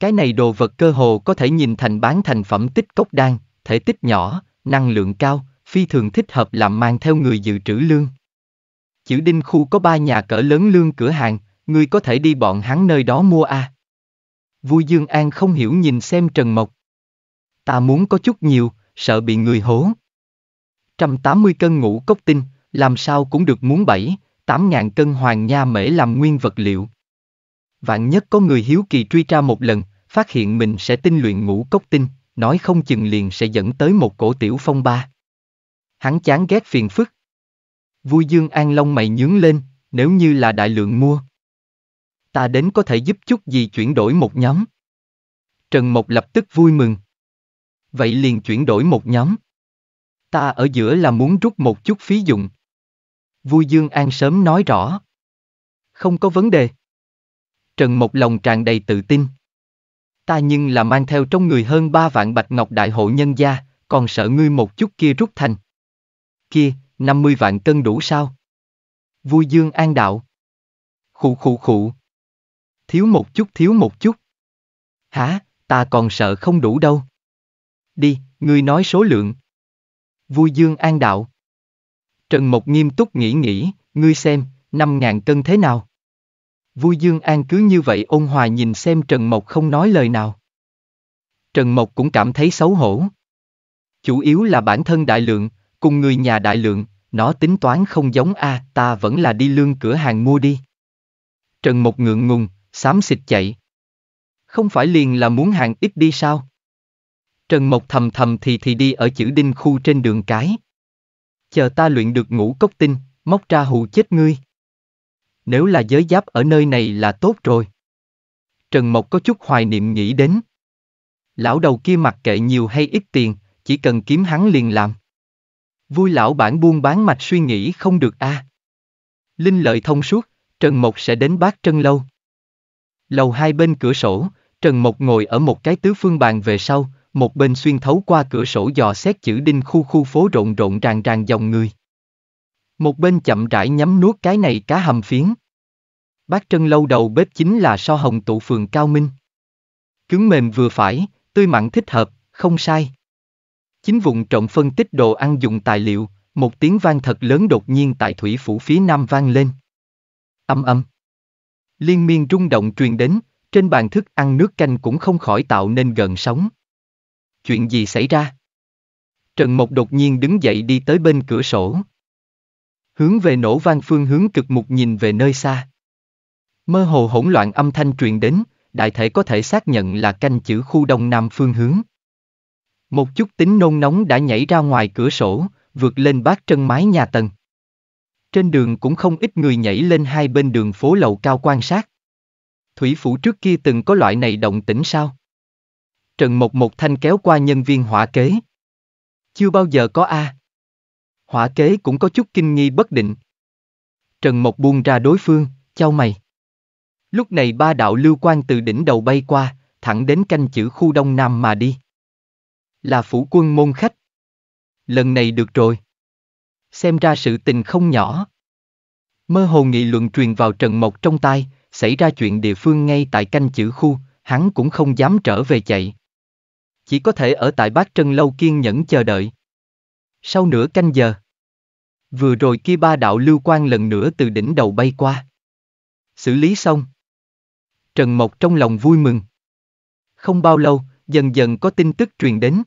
Cái này đồ vật cơ hồ có thể nhìn thành bán thành phẩm tích cốc đan, thể tích nhỏ, năng lượng cao, phi thường thích hợp làm mang theo người dự trữ lương. Chữ Đinh khu có ba nhà cỡ lớn lương cửa hàng, người có thể đi bọn hắn nơi đó mua a. À. Vui Dương An không hiểu nhìn xem Trần Mộc. Ta muốn có chút nhiều, sợ bị người hố. 180 cân ngũ cốc tinh, làm sao cũng được muốn 7, 8 ngàn cân hoàng nha mễ làm nguyên vật liệu. Vạn nhất có người hiếu kỳ truy tra một lần, phát hiện mình sẽ tinh luyện ngũ cốc tinh, nói không chừng liền sẽ dẫn tới một cổ tiểu phong ba. Hắn chán ghét phiền phức. Vui Dương An Long mày nhướng lên, nếu như là đại lượng mua. Ta đến có thể giúp chút gì chuyển đổi một nhóm. Trần Mộc lập tức vui mừng. Vậy liền chuyển đổi một nhóm. Ta ở giữa là muốn rút một chút phí dụng. Vui Dương An sớm nói rõ. Không có vấn đề. Trần Mộc lòng tràn đầy tự tin. Ta nhưng là mang theo trong người hơn ba vạn bạch ngọc đại hộ nhân gia, còn sợ ngươi một chút kia rút thành. Kia, 50 vạn cân đủ sao? Vui dương an đạo. Khụ khụ khụ. Thiếu một chút thiếu một chút. Hả, ta còn sợ không đủ đâu. Đi, ngươi nói số lượng. Vui dương an đạo. Trần Mộc nghiêm túc nghĩ nghĩ, ngươi xem, 5.000 cân thế nào? Vui Dương An cứ như vậy ôn hòa nhìn xem Trần Mộc không nói lời nào. Trần Mộc cũng cảm thấy xấu hổ. Chủ yếu là bản thân đại lượng, cùng người nhà đại lượng, nó tính toán không giống a, à, ta vẫn là đi lương cửa hàng mua đi. Trần Mộc ngượng ngùng, xám xịt chạy. Không phải liền là muốn hàng ít đi sao? Trần Mộc thầm thầm thì thì đi ở chữ đinh khu trên đường cái. Chờ ta luyện được ngũ cốc tinh, móc ra hù chết ngươi nếu là giới giáp ở nơi này là tốt rồi. Trần Mộc có chút hoài niệm nghĩ đến. Lão đầu kia mặc kệ nhiều hay ít tiền, chỉ cần kiếm hắn liền làm. Vui lão bản buôn bán mạch suy nghĩ không được a. À. Linh lợi thông suốt, Trần Mộc sẽ đến bát trân lâu. Lầu hai bên cửa sổ, Trần Mộc ngồi ở một cái tứ phương bàn về sau, một bên xuyên thấu qua cửa sổ dò xét chữ đinh khu khu phố rộn rộn ràng ràng dòng người. Một bên chậm rãi nhắm nuốt cái này cá hầm phiến. Bác Trân lâu đầu bếp chính là so hồng tụ phường Cao Minh. Cứng mềm vừa phải, tươi mặn thích hợp, không sai. Chính vùng trộn phân tích đồ ăn dùng tài liệu, một tiếng vang thật lớn đột nhiên tại thủy phủ phía nam vang lên. Âm âm. Liên miên rung động truyền đến, trên bàn thức ăn nước canh cũng không khỏi tạo nên gần sóng. Chuyện gì xảy ra? Trần Mộc đột nhiên đứng dậy đi tới bên cửa sổ. Hướng về nổ vang phương hướng cực mục nhìn về nơi xa. Mơ hồ hỗn loạn âm thanh truyền đến, đại thể có thể xác nhận là canh chữ khu đông nam phương hướng. Một chút tính nôn nóng đã nhảy ra ngoài cửa sổ, vượt lên bát chân mái nhà tầng. Trên đường cũng không ít người nhảy lên hai bên đường phố lầu cao quan sát. Thủy phủ trước kia từng có loại này động tĩnh sao? Trần Mộc một Thanh kéo qua nhân viên hỏa kế. Chưa bao giờ có A. À. Hỏa kế cũng có chút kinh nghi bất định. Trần Mộc buông ra đối phương, chau mày. Lúc này ba đạo lưu quan từ đỉnh đầu bay qua, thẳng đến canh chữ khu đông nam mà đi. Là phủ quân môn khách. Lần này được rồi. Xem ra sự tình không nhỏ. Mơ hồ nghị luận truyền vào Trần Mộc trong tai, xảy ra chuyện địa phương ngay tại canh chữ khu, hắn cũng không dám trở về chạy. Chỉ có thể ở tại bát Trân Lâu kiên nhẫn chờ đợi. Sau nửa canh giờ, vừa rồi kia ba đạo lưu quan lần nữa từ đỉnh đầu bay qua. Xử lý xong. Trần Mộc trong lòng vui mừng. Không bao lâu, dần dần có tin tức truyền đến.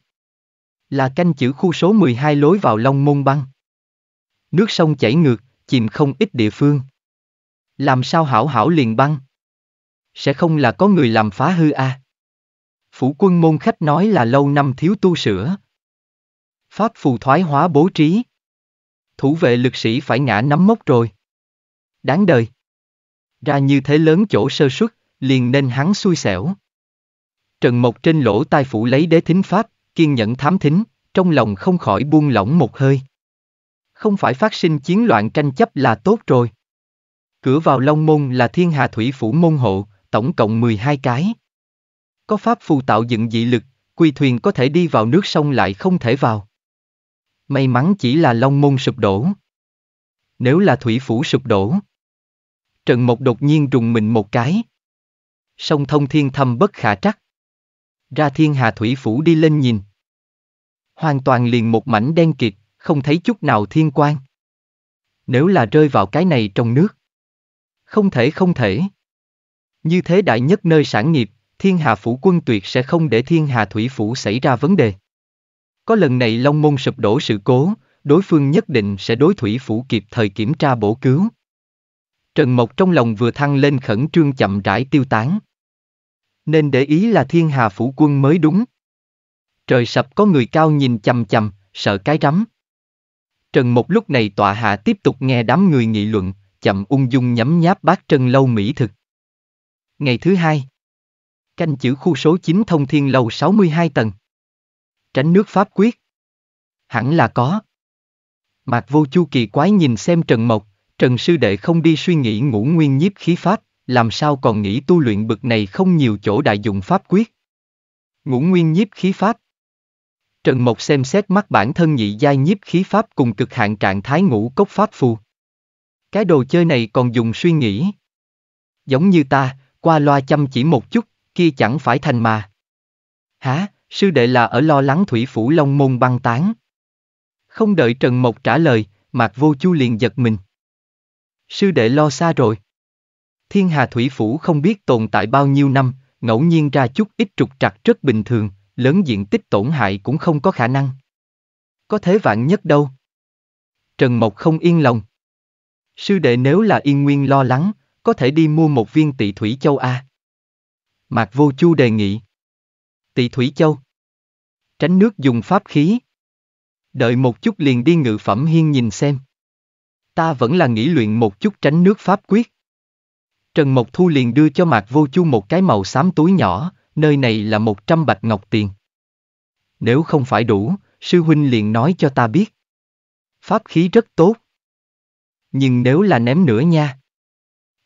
Là canh chữ khu số 12 lối vào Long Môn Băng. Nước sông chảy ngược, chìm không ít địa phương. Làm sao hảo hảo liền băng? Sẽ không là có người làm phá hư a à? Phủ quân môn khách nói là lâu năm thiếu tu sửa. Pháp phù thoái hóa bố trí. Thủ vệ lực sĩ phải ngã nắm mốc rồi. Đáng đời. Ra như thế lớn chỗ sơ suất, liền nên hắn xui xẻo. Trần Mộc trên lỗ tai phủ lấy đế thính pháp, kiên nhẫn thám thính, trong lòng không khỏi buông lỏng một hơi. Không phải phát sinh chiến loạn tranh chấp là tốt rồi. Cửa vào Long Môn là thiên hà thủy phủ môn hộ, tổng cộng 12 cái. Có pháp phù tạo dựng dị lực, quy thuyền có thể đi vào nước sông lại không thể vào. May mắn chỉ là Long Môn sụp đổ. Nếu là Thủy Phủ sụp đổ. Trần Mộc đột nhiên rùng mình một cái. Sông thông thiên thâm bất khả trắc. Ra thiên hà Thủy Phủ đi lên nhìn. Hoàn toàn liền một mảnh đen kịt, không thấy chút nào thiên quan. Nếu là rơi vào cái này trong nước. Không thể không thể. Như thế đại nhất nơi sản nghiệp, thiên hà phủ quân tuyệt sẽ không để thiên hà thủy phủ xảy ra vấn đề. Có lần này Long Môn sụp đổ sự cố, đối phương nhất định sẽ đối thủy phủ kịp thời kiểm tra bổ cứu. Trần Mộc trong lòng vừa thăng lên khẩn trương chậm rãi tiêu tán. Nên để ý là thiên hà phủ quân mới đúng. Trời sập có người cao nhìn chầm chầm, sợ cái rắm. Trần Mộc lúc này tọa hạ tiếp tục nghe đám người nghị luận, chậm ung dung nhấm nháp bát trân lâu mỹ thực. Ngày thứ hai. Canh chữ khu số 9 thông thiên lâu 62 tầng. Tránh nước pháp quyết. Hẳn là có. Mạc vô chu kỳ quái nhìn xem Trần Mộc, Trần Sư Đệ không đi suy nghĩ ngũ nguyên nhiếp khí pháp, làm sao còn nghĩ tu luyện bực này không nhiều chỗ đại dụng pháp quyết. Ngũ nguyên nhiếp khí pháp. Trần Mộc xem xét mắt bản thân nhị giai nhiếp khí pháp cùng cực hạn trạng thái ngũ cốc pháp phù. Cái đồ chơi này còn dùng suy nghĩ. Giống như ta, qua loa chăm chỉ một chút, kia chẳng phải thành mà. Hả? Sư đệ là ở lo lắng thủy phủ Long Môn băng tán. Không đợi Trần Mộc trả lời, Mạc Vô Chu liền giật mình. Sư đệ lo xa rồi. Thiên Hà Thủy Phủ không biết tồn tại bao nhiêu năm, ngẫu nhiên ra chút ít trục trặc rất bình thường, lớn diện tích tổn hại cũng không có khả năng. Có thế vạn nhất đâu. Trần Mộc không yên lòng. Sư đệ nếu là yên nguyên lo lắng, có thể đi mua một viên tị thủy châu A. Mạc Vô Chu đề nghị. Tị thủy châu. Tránh nước dùng pháp khí. Đợi một chút liền đi ngự phẩm hiên nhìn xem. Ta vẫn là nghĩ luyện một chút tránh nước pháp quyết. Trần Mộc Thu liền đưa cho Mạc Vô Chu một cái màu xám túi nhỏ, nơi này là một trăm bạch ngọc tiền. Nếu không phải đủ, sư huynh liền nói cho ta biết. Pháp khí rất tốt. Nhưng nếu là ném nữa nha.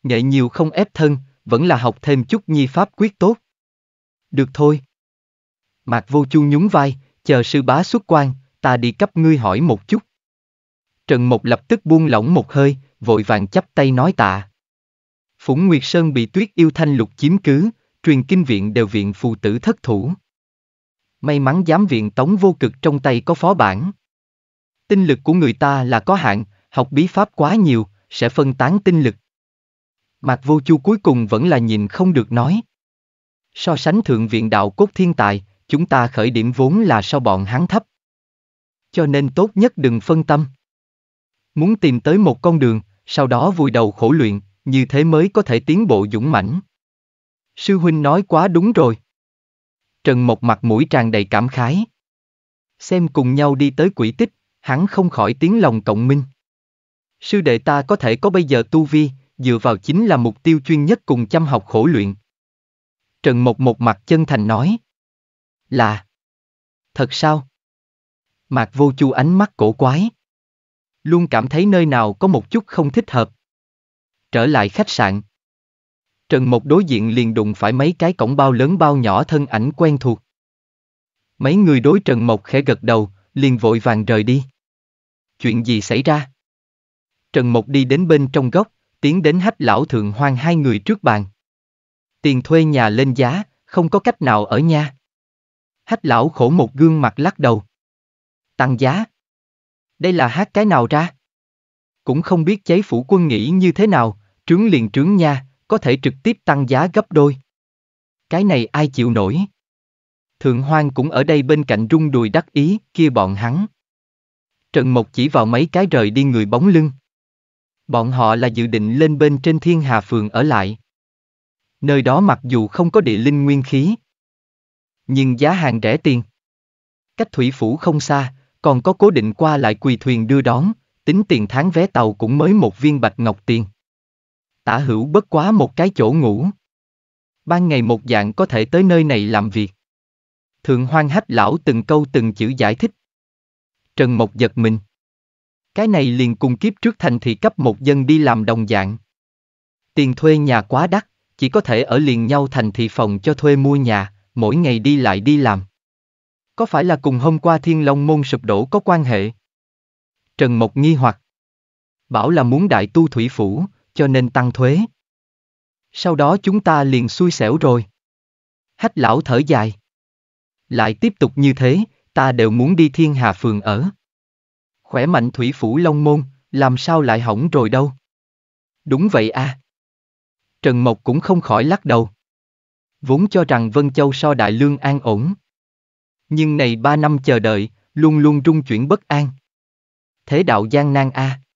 Nhạy nhiều không ép thân, vẫn là học thêm chút nhi pháp quyết tốt. Được thôi, Mạc Vô Chu nhún vai, chờ sư bá xuất quan, ta đi cấp ngươi hỏi một chút. Trần Mộc lập tức buông lỏng một hơi, vội vàng chắp tay nói tạ. Phủng Nguyệt Sơn bị tuyết yêu thanh lục chiếm cứ, truyền kinh viện đều viện phù tử thất thủ. May mắn giám viện tống vô cực trong tay có phó bản. Tinh lực của người ta là có hạn, học bí pháp quá nhiều, sẽ phân tán tinh lực. Mạc Vô Chu cuối cùng vẫn là nhìn không được nói. So sánh thượng viện đạo cốt thiên tài, chúng ta khởi điểm vốn là sau bọn hắn thấp. Cho nên tốt nhất đừng phân tâm. Muốn tìm tới một con đường, sau đó vùi đầu khổ luyện, như thế mới có thể tiến bộ dũng mãnh. Sư huynh nói quá đúng rồi. Trần Mộc mặt mũi tràn đầy cảm khái. Xem cùng nhau đi tới quỷ tích, hắn không khỏi tiếng lòng cộng minh. Sư đệ ta có thể có bây giờ tu vi, dựa vào chính là mục tiêu chuyên nhất cùng chăm học khổ luyện. Trần Mộc một mặt chân thành nói. Là... Thật sao? Mạc vô chu ánh mắt cổ quái. Luôn cảm thấy nơi nào có một chút không thích hợp. Trở lại khách sạn. Trần Mộc đối diện liền đụng phải mấy cái cổng bao lớn bao nhỏ thân ảnh quen thuộc. Mấy người đối Trần Mộc khẽ gật đầu, liền vội vàng rời đi. Chuyện gì xảy ra? Trần Mộc đi đến bên trong góc, tiến đến hách lão thượng hoang hai người trước bàn. Tiền thuê nhà lên giá, không có cách nào ở nhà. Hách lão khổ một gương mặt lắc đầu. Tăng giá. Đây là hát cái nào ra? Cũng không biết chế phủ quân nghĩ như thế nào, trướng liền trướng nha, có thể trực tiếp tăng giá gấp đôi. Cái này ai chịu nổi? Thượng Hoang cũng ở đây bên cạnh rung đùi đắc ý, kia bọn hắn. Trần Mộc chỉ vào mấy cái rời đi người bóng lưng. Bọn họ là dự định lên bên trên thiên hà phường ở lại. Nơi đó mặc dù không có địa linh nguyên khí, nhưng giá hàng rẻ tiền. Cách thủy phủ không xa, còn có cố định qua lại quỳ thuyền đưa đón, tính tiền tháng vé tàu cũng mới một viên bạch ngọc tiền. Tả hữu bất quá một cái chỗ ngủ. Ban ngày một dạng có thể tới nơi này làm việc. Thượng hoang hách lão từng câu từng chữ giải thích. Trần Mộc giật mình. Cái này liền cùng kiếp trước thành thị cấp một dân đi làm đồng dạng. Tiền thuê nhà quá đắt, chỉ có thể ở liền nhau thành thị phòng cho thuê mua nhà, mỗi ngày đi lại đi làm. Có phải là cùng hôm qua thiên long môn sụp đổ có quan hệ? Trần Mộc nghi hoặc. Bảo là muốn đại tu thủy phủ, cho nên tăng thuế. Sau đó chúng ta liền xui xẻo rồi. Hách lão thở dài. Lại tiếp tục như thế, ta đều muốn đi thiên hà phường ở. Khỏe mạnh thủy phủ long môn, làm sao lại hỏng rồi đâu. Đúng vậy à. Trần Mộc cũng không khỏi lắc đầu vốn cho rằng Vân Châu so Đại Lương an ổn. Nhưng này ba năm chờ đợi, luôn luôn rung chuyển bất an. Thế đạo gian nan a. À.